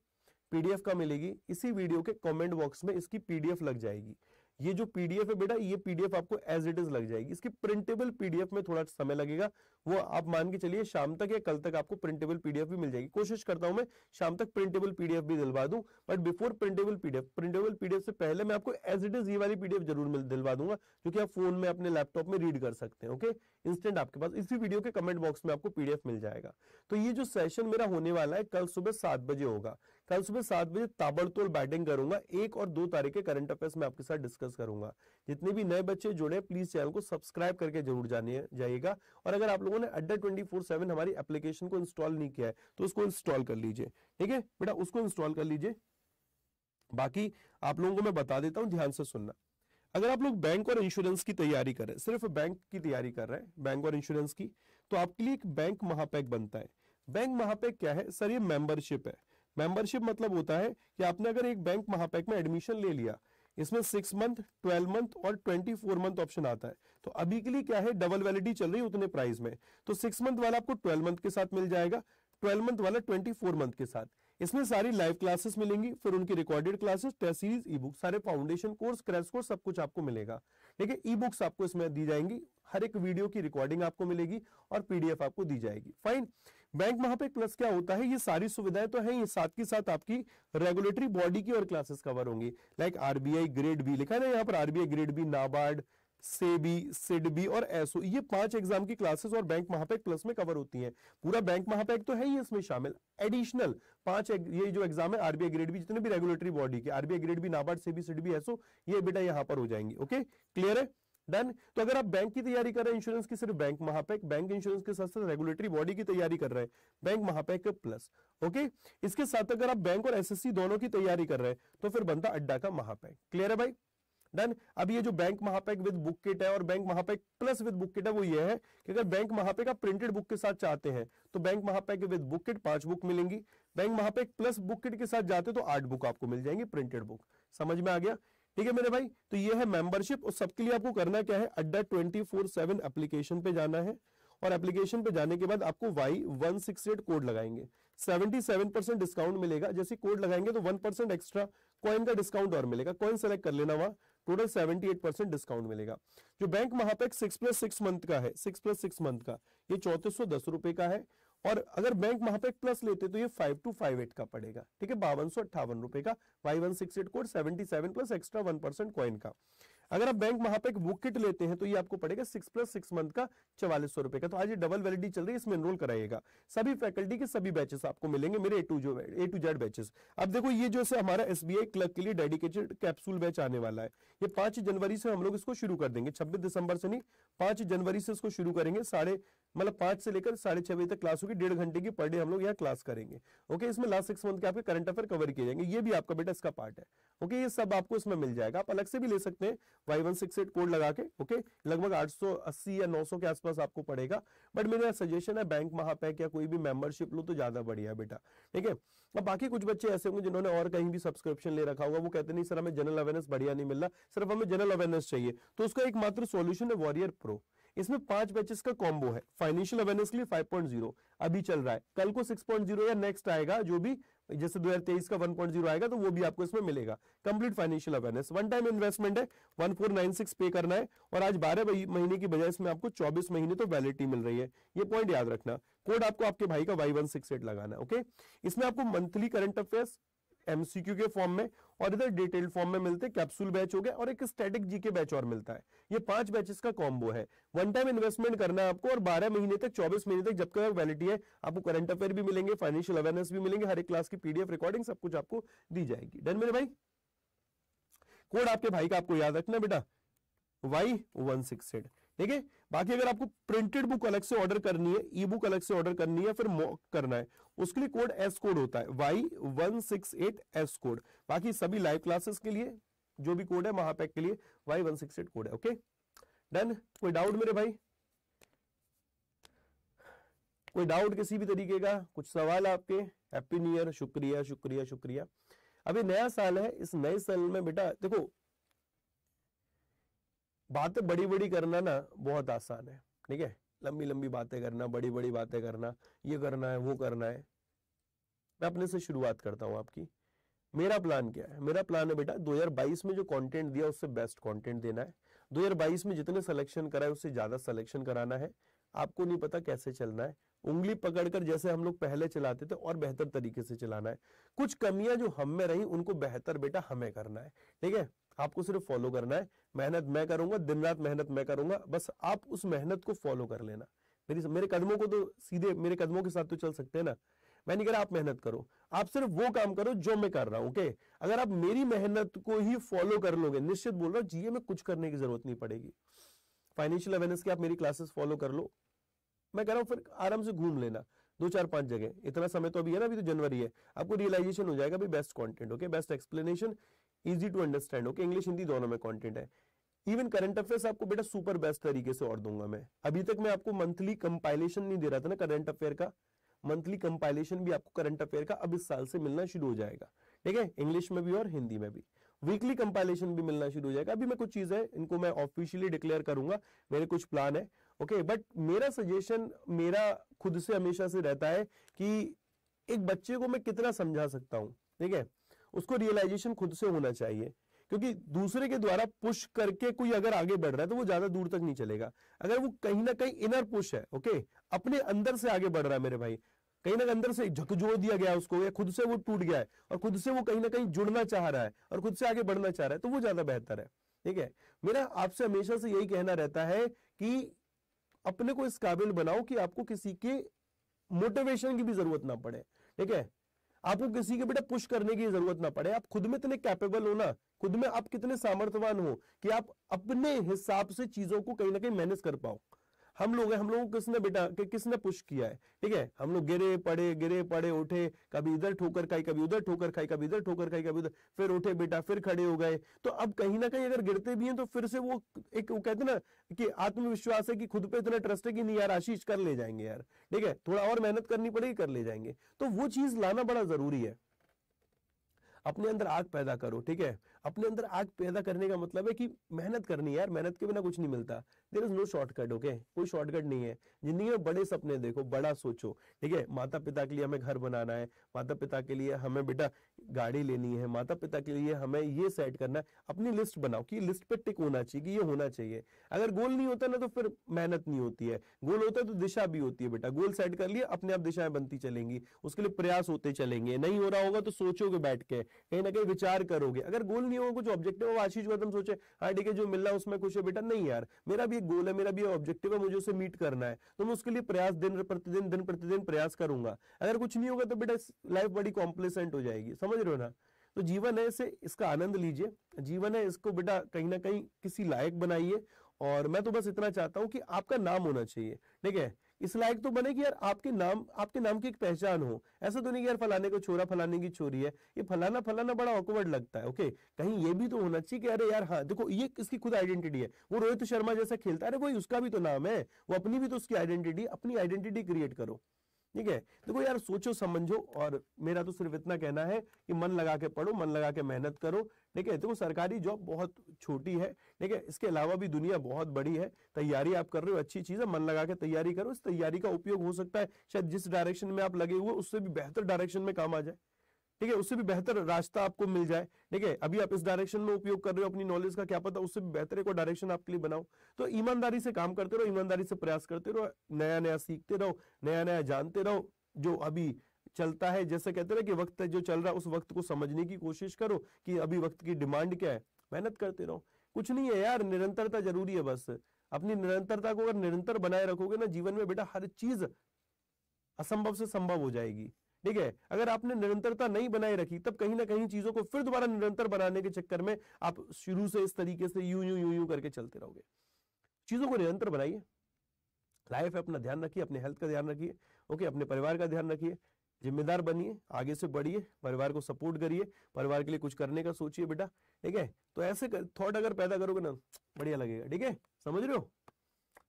पीडीएफ का मिलेगी इसी वीडियो के कमेंट बॉक्स में इसकी पीडीएफ लग जाएगी ये जो पीडीएफ है बेटा ये पीडीएफ आपको एज इट इज लग जाएगी इसकी प्रिंटेबल पीडीएफ में थोड़ा समय लगेगा वो आप मान के चलिए शाम तक या कल तक आपको प्रिंटेबल पीडीएफ भी मिल जाएगी कोशिश करता हूं मैं शाम तक प्रिंटेबल पीडीएफ भी दिलवा दूं but before printable PDF printable PDF से पहले मैं आपको एज इट इज ये वाली पीडीएफ जरूर दिलवा दूंगा जो कि आप फोन में अपने लैपटॉप में रीड कर सकते हैं ओके इंस्टेंट आपके पास इसी वीडियो के कमेंट बॉक्स में आपको पीडीएफ मिल जाएगा तो ये जो सेशन मेरा होने वाला है कल सुबह सात बजे होगा कल सुबह सात बजे ताबड़तोड़ बैटिंग करूंगा एक और दो तारीख के करंट अफेयर्स में आपके साथ डिस्कस करूंगा जितने भी नए बच्चे जुड़े प्लीज चैनल को सब्सक्राइब करके जरूर जानिए जाइएगा और अगर आप लोगों ने अड्डा ट्वेंटी हमारी एप्लीकेशन को इंस्टॉल नहीं किया है तो उसको इंस्टॉल कर लीजिए ठीक है बेटा उसको इंस्टॉल कर लीजिए बाकी आप लोगों को मैं बता देता हूं ध्यान से सुनना अगर आप लोग बैंक और इंश्योरेंस की तैयारी कर रहे हैं सिर्फ बैंक की तैयारी कर रहे हैं बैंक और इंश्योरेंस की तो आपके लिए एक बैंक महापैक बनता है बैंक महापैक क्या है सर ये मेंबरशिप है मेंबरशिप मतलब होता है कि आपने अगर एक बैंक महापैक में एडमिशन ले लिया इसमें सिक्स मंथ ट्वेल्व मंथ और ट्वेंटी फोर मंथ ऑप्शन आता है तो अभी के लिए क्या है डबल वैलिडिटी चल रही है उतने प्राइस में तो सिक्स मंथ वाला आपको ट्वेल्व मंथ के साथ मिल जाएगा ट्वेल्व मंथ वाला ट्वेंटी फोर मंथ के साथ इसमें सारी लाइव क्लासेस मिलेंगी फिर उनकी recorded classes test series e book सारे फाउंडेशन कोर्स क्रैश कोर्स सब कुछ आपको मिलेगा ठीक है ई बुक्स आपको इसमें दी जाएंगी हर एक वीडियो की रिकॉर्डिंग आपको मिलेगी और पीडीएफ आपको दी जाएगी फाइन बैंक वहां पे प्लस क्या होता है ये सारी सुविधाएं तो है ये साथ के साथ आपकी रेगुलेटरी बॉडी की और क्लासेस कवर होंगी लाइक आरबीआई ग्रेड बी लिखा है ना यहाँ पर RBI grade B NABARD SEBI SIDBI और एसओ ये पांच एग्जाम की क्लासेस और बैंक महापैक प्लस में कवर होती हैं पूरा बैंक महापैक तो है ही इसमें शामिल एडिशनल पांच ये जो एग्जाम है आरबीआई ग्रेड भी जितने भी रेगुलेटरी बॉडी के RBI grade B NABARD SEBI SIDBI SO ये बेटा यहां पर हो जाएंगे ओके क्लियर है डन तो अगर आप बैंक की तैयारी कर रहे हैं इंश्योरेंस की सिर्फ बैंक महापैक बैंक इंश्योरेंस के साथ साथ रेगुलेटरी बॉडी की तैयारी कर रहे हैं बैंक महापैक प्लस ओके इसके साथ अगर आप बैंक और एसएससी दोनों की तैयारी कर रहे हैं तो फिर बनता अड्डा का महापैक क्लियर है भाई डन अब ये जो bank Mahapack with book kit है और bank Mahapack plus with book kit है वो ये है कि अगर बैंक महापैक आप प्रिंटेड बुक के साथ चाहते हैं तो bank Mahapack with book kit पांच बुक मिलेंगी bank Mahapack plus book kit के साथ जाते तो आठ बुक आपको मिल जाएंगी प्रिंटेड बुक समझ में आ गया ठीक है मेरे भाई तो ये है मेंबरशिप और सबके लिए आपको करना क्या है अड्डा ट्वेंटी फोर सेवन एप्लीकेशन पे जाना है और एप्लीकेशन पे जाने के बाद आपको Y one six eight code लगाएंगे सेवेंटी सेवन परसेंट डिस्काउंट मिलेगा जैसे कोड लगाएंगे तो वन परसेंट एक्स्ट्रा कॉइन का डिस्काउंट और मिलेगा कॉइन सेलेक्ट कर लेना वहां टोटल 78 परसेंट डिस्काउंट मिलेगा जो bank Mahapack six plus six month का है सिक्स प्लस सिक्स मंथ का ये चौतीस सौ दस रुपए का है और अगर बैंक महापैक प्लस लेते तो ये फाइव टू फाइव एट का पड़ेगा ठीक है बावन सौ अट्ठावन रुपए का Y one six eight code seventy seven plus extra one percent coin का अगर आप बैंक वहां पर एक बुक किट लेते हैं तो ये आपको पड़ेगा सिक्स प्लस सिक्स मंथ का चवालीस सौ रुपए का तो आज ये डबल वैलिडी चल रही है इसमें एनरोल कराइएगा सभी फैकल्टी के सभी बैचेस आपको मिलेंगे मेरे ए टू जो ए टू जेड बैचेस अब देखो ये जो है हमारा एस क्लर्क के लिए डेडिकेटेड कैप्सूल बैच आने वाला है ये पांच जनवरी से हम लोग इसको शुरू कर देंगे छब्बीस दिसंबर से नहीं पांच जनवरी से इसको शुरू करेंगे साढ़े मतलब पांच से लेकर साढ़े छह बजे तक क्लास होगी डेढ़ घंटे की पर डे हम लोग यहाँ क्लास करेंगे ओके इसमें लास्ट सिक्स मंथ के आपके करंट अफेयर कवर किए जाएंगे ये भी आपका बेटा इसका पार्ट है ओके ये सब आपको इसमें मिल जाएगा आप अलग से भी ले सकते हैं वाई कोड लगा के ओके लगभग आठ या नौ के आसपास आपको पड़ेगा बट मेरा सजेशन है बैंक महापैक या कोई भी मेंबरशिप लो तो ज्यादा बढ़िया बेटा ठीक है अब बाकी कुछ बच्चे ऐसे होंगे जिन्होंने और कहीं भी सब्सक्रिप्शन ले रखा होगा वो कहते नहीं सर हमें जनरल अवेयरनेस बढ़िया नहीं मिल रहा सिर्फ हमें जनरल अवेयरनेस चाहिए तो उसका एकमात्र सॉल्यूशन है वॉरियर प्रो इसमें पांच बैचेस का कॉम्बो है फाइनेंशियल अवेयरनेस के लिए 5.0 अभी चल रहा है कल को 6.0 या नेक्स्ट आएगा जो भी जैसे 2023 का 1.0 आएगा तो वो भी आपको इसमें मिलेगा complete financial awareness one time investment है 1496 पे करना है और आज 12 महीने की बजाय इसमें आपको 24 महीने तो वैलिडिटी मिल रही है ये पॉइंट याद रखना कोड आपको आपके भाई का वाई लगाना है ओके इसमें आपको मंथली करंट अफेयर्स एमसीक्यू के फॉर्म में और इधर डिटेल फॉर्म में मिलते कैप्सूल बैच हो गया और एक स्टैटिक जीके बैच और मिलता है ये पांच बैचेस का कॉम्बो है वन टाइम इन्वेस्टमेंट करना है आपको और 12 महीने तक 24 महीने तक जब तक वैलिटी है आपको करंट अफेयर भी मिलेंगे फाइनेंशियल अवेयरनेस भी मिलेंगे हर एक क्लास की पीडीएफ रिकॉर्डिंग सब कुछ आपको दी जाएगी डन मेरे भाई कोड आपके भाई का आपको याद रखना बेटा वाई वन सिक्स ठीक है बाकी अगर आपको प्रिंटेड बुक अलग से ऑर्डर करनी है ई बुक अलग से ऑर्डर करनी है फिर मॉक करना है उसके लिए कोड एस कोड होता है Y one six eight S code बाकी सभी लाइव क्लासेस के लिए जो भी कोड है महापैक के लिए Y one six eight code है ओके डन कोई डाउट मेरे भाई कोई डाउट किसी भी तरीके का कुछ सवाल आपके हैप्पी न्यू ईयर शुक्रिया शुक्रिया शुक्रिया अभी नया साल है इस नए साल में बेटा देखो बातें बड़ी बड़ी करना ना बहुत आसान है ठीक है लंबी लंबी बातें करना बड़ी बड़ी बातें करना ये करना है वो करना है मैं अपने से शुरुआत करता हूँ आपकी मेरा प्लान क्या है मेरा प्लान है बेटा 2022 में जो कंटेंट दिया उससे बेस्ट कंटेंट देना है 2022 में जितने सिलेक्शन कराए उससे ज्यादा सिलेक्शन कराना है आपको नहीं पता कैसे चलना है उंगली पकड़कर जैसे हम लोग पहले चलाते थे और बेहतर तरीके से चलाना है कुछ कमियां जो हम में रही उनको बेहतर बेटा हमें करना है ठीक है आपको सिर्फ फॉलो करना है मेहनत मैं करूंगा दिन रात मेहनत मैं करूंगा बस आप उस मेहनत को फॉलो कर लेना मेरी मेरे कदमों को तो सीधे मेरे कदमों के साथ तो चल सकते हैं ना मैं नहीं कह रहा आप मेहनत करो आप सिर्फ वो काम करो जो मैं कर रहा हूं ओके अगर आप मेरी मेहनत को ही फॉलो कर लोगे निश्चित बोल रहा हूं जीए में कुछ करने की जरूरत नहीं पड़ेगी फाइनेंशियल अवेयरनेस की आप मेरी क्लासेस फॉलो कर लो मैं कह रहा हूँ फिर आराम से घूम लेना दो चार पांच जगह इतना समय तो अभी है ना अभी तो जनवरी है आपको रियलाइजेशन हो जाएगा भाई best content okay best explanation easy to understand okay English Hindi दोनों में कंटेंट है इवन करंट अफेयर्स आपको बेटा सुपर बेस्ट तरीके से और दूंगा मैं अभी तक मैं आपको मंथली कंपाइलेशन नहीं दे रहा था ना करंट अफेयर का मंथली कंपाइलेशन भी आपको करंट अफेयर का अब इस साल से मिलना शुरू हो जाएगा ठीक है इंग्लिश में भी और हिंदी में भी वीकली कंपाइलेशन भी मिलना शुरू हो जाएगा अभी मैं कुछ चीजें इनको मैं ऑफिशियली डिक्लेयर करूंगा मेरे कुछ प्लान है ओके okay, बट मेरा सजेशन मेरा खुद से हमेशा से रहता है कि एक बच्चे को मैं कितना समझा सकता हूं ठीक है उसको रियलाइजेशन खुद से होना चाहिए क्योंकि दूसरे के द्वारा पुश करके कोई अगर आगे बढ़ रहा है तो वो ज्यादा दूर तक नहीं चलेगा अगर वो कहीं ना कहीं इनर पुश है ओके अपने अंदर से आगे बढ़ रहा है मेरे भाई कहीं ना कहीं अंदर से झकझोर दिया गया उसको या खुद से वो टूट गया है और खुद से वो कहीं ना कहीं जुड़ना चाह रहा है और खुद से आगे बढ़ना चाह रहा है तो वो ज्यादा बेहतर है ठीक है मेरा आपसे हमेशा से यही कहना रहता है कि अपने को इस काबिल बनाओ कि आपको किसी के मोटिवेशन की भी जरूरत ना पड़े ठीक है आपको किसी के बेटा पुश करने की जरूरत ना पड़े आप खुद में इतने कैपेबल हो ना खुद में आप कितने सामर्थ्यवान हो कि आप अपने हिसाब से चीजों को कहीं ना कहीं मैनेज कर पाओ हम लोग हैं हम लोगों को किसने बेटा कि किसने पुश किया है ठीक है हम लोग गिरे पड़े गिरे पड़े उठे कभी इधर ठोकर खाई कभी उधर ठोकर खाई कभी इधर ठोकर खाई कभी उधर फिर उठे बेटा फिर खड़े हो गए तो अब कहीं ना कहीं अगर गिरते भी हैं तो फिर से वो एक वो कहते ना कि आत्मविश्वास है कि खुद पे इतना ट्रस्ट है कि नहीं यार आशीष कर ले जाएंगे यार ठीक है थोड़ा और मेहनत करनी पड़ेगी कर ले जाएंगे तो वो चीज लाना बड़ा जरूरी है अपने अंदर आग पैदा करो ठीक है अपने अंदर आग पैदा करने का मतलब है कि मेहनत करनी यार मेहनत के बिना कुछ नहीं मिलता there is no shortcut okay कोई शॉर्टकट नहीं है जिंदगी में बड़े सपने देखो बड़ा सोचो ठीक है माता पिता के लिए हमें घर बनाना है माता पिता के लिए हमें बेटा गाड़ी लेनी है माता पिता के लिए हमें ये सेट करना है अपनी लिस्ट बनाओ कि लिस्ट पे टिक होना चाहिए कि ये होना चाहिए अगर गोल नहीं होता ना तो फिर मेहनत नहीं होती है गोल होता है तो दिशा भी होती है बेटा गोल सेट कर लिए अपने आप दिशाएं बनती चलेंगी उसके लिए प्रयास होते चलेंगे नहीं हो रहा होगा तो सोचोगे बैठ के कहीं ना कहीं विचार करोगे अगर गोल भी हो कुछ ऑब्जेक्टिव हो आशीष को सोचे हाँ ठीक है जो मिल रहा है उसमें कुछ है बेटा नहीं यार मेरा भी एक गोल है मेरा भी ऑब्जेक्टिव है मुझे उसे मीट करना है तो मैं उसके लिए प्रयास दिन प्रतिदिन दिन प्रतिदिन प्रयास करूंगा अगर कुछ नहीं होगा तो बेटा लाइफ बड़ी कॉम्प्लेसेंट हो जाएगी समझ रहे हो ना तो जीवन है इसे इसका आनंद लीजिए जीवन है इसको बेटा कहीं ना कहीं किसी लायक बनाइए और मैं तो बस इतना चाहता हूँ कि आपका नाम होना चाहिए ठीक है इस लायक तो बने कि यार आपके नाम आपके नाम की एक पहचान हो ऐसा तो नहीं कि यार फलाने को छोरा फलाने की छोरी है ये फलाना फलाना बड़ा ऑकवर्ड लगता है ओके कहीं ये भी तो होना चाहिए कि अरे यार हाँ देखो ये इसकी खुद आइडेंटिटी है वो रोहित शर्मा जैसा खेलता है अरे वही उसका भी तो नाम है वो अपनी भी तो उसकी आइडेंटिटी अपनी आइडेंटिटी क्रिएट करो ठीक है देखो यार सोचो समझो और मेरा तो सिर्फ इतना कहना है कि मन लगा के पढ़ो मन लगा के मेहनत करो ठीक है देखो सरकारी जॉब बहुत छोटी है ठीक है इसके अलावा भी दुनिया बहुत बड़ी है तैयारी आप कर रहे हो अच्छी चीज है मन लगा के तैयारी करो इस तैयारी का उपयोग हो सकता है शायद जिस डायरेक्शन में आप लगे हुए उससे भी बेहतर डायरेक्शन में काम आ जाए ठीक है उससे भी बेहतर रास्ता आपको मिल जाए ठीक है अभी आप इस डायरेक्शन में उपयोग कर रहे हो अपनी नॉलेज का क्या पता उससे भी बेहतर एक और डायरेक्शन आपके लिए बनाओ तो ईमानदारी से काम करते रहो ईमानदारी से प्रयास करते रहो नया नया सीखते रहो नया नया जानते रहो जो अभी चलता है जैसे कहते रहे कि वक्त जो चल रहा है उस वक्त को समझने की कोशिश करो कि अभी वक्त की डिमांड क्या है मेहनत करते रहो कुछ नहीं है यार निरंतरता जरूरी है बस अपनी निरंतरता को अगर निरंतर बनाए रखोगे ना जीवन में बेटा हर चीज असंभव से संभव हो जाएगी ठीक है अगर आपने निरंतरता नहीं बनाए रखी तब कहीं ना कहीं चीजों को फिर दोबारा निरंतर बनाने के चक्कर में आप शुरू से इस तरीके से यू यू यू यू करके चलते रहोगे चीजों को निरंतर बनाइए लाइफ अपना ध्यान रखिए अपने हेल्थ का ध्यान रखिए ओके अपने परिवार का ध्यान रखिए जिम्मेदार बनिए आगे से बढ़िए परिवार को सपोर्ट करिए परिवार के लिए कुछ करने का सोचिए बेटा ठीक है तो ऐसे थॉट अगर पैदा करोगे ना बढ़िया लगेगा ठीक है समझ रहे हो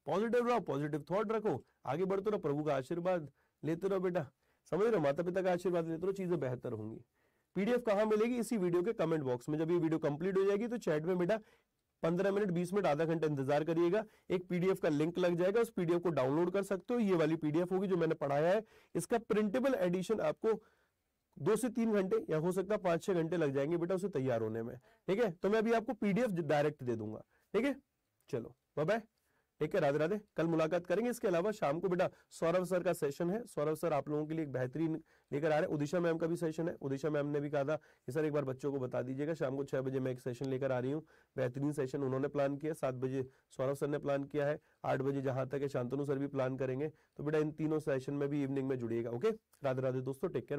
पॉजिटिव रहो पॉजिटिव थॉट रखो आगे बढ़ते रहो प्रभु का आशीर्वाद लेते रहो बेटा समझ रहे हो माता पिता का आशीर्वाद लेते रहो चीजें बेहतर होंगी पीडीएफ कहाँ मिलेगी इसी वीडियो के कमेंट बॉक्स में जब ये वीडियो कंप्लीट हो जाएगी तो चैट में बेटा पंद्रह मिनट बीस मिनट आधा घंटा इंतजार करिएगा एक पीडीएफ का लिंक लग जाएगा उस पीडीएफ को डाउनलोड कर सकते हो ये वाली पीडीएफ होगी जो मैंने पढ़ाया है इसका प्रिंटेबल एडिशन आपको दो से तीन घंटे या हो सकता है पांच छह घंटे लग जाएंगे बेटा उसे तैयार होने में ठीक है तो मैं अभी आपको पीडीएफ डायरेक्ट दे दूंगा ठीक है चलो बाय ठीक है राधे राधे कल मुलाकात करेंगे इसके अलावा शाम को बेटा सौरभ सर का सेशन है सौरभ सर आप लोगों के लिए एक बेहतरीन लेकर आ रहे हैं उदिशा मैम का भी सेशन है उदिशा मैम ने भी कहा था कि सर एक बार बच्चों को बता दीजिएगा शाम को छह बजे मैं एक सेशन लेकर आ रही हूँ बेहतरीन सेशन उन्होंने प्लान किया सात बजे सौरभ सर ने प्लान किया है आठ बजे जहां तक है शांतनु सर भी प्लान करेंगे तो बेटा इन तीनों सेशन में भी इवनिंग में जुड़िएगा ओके राधे राधे दोस्तों टेक केयर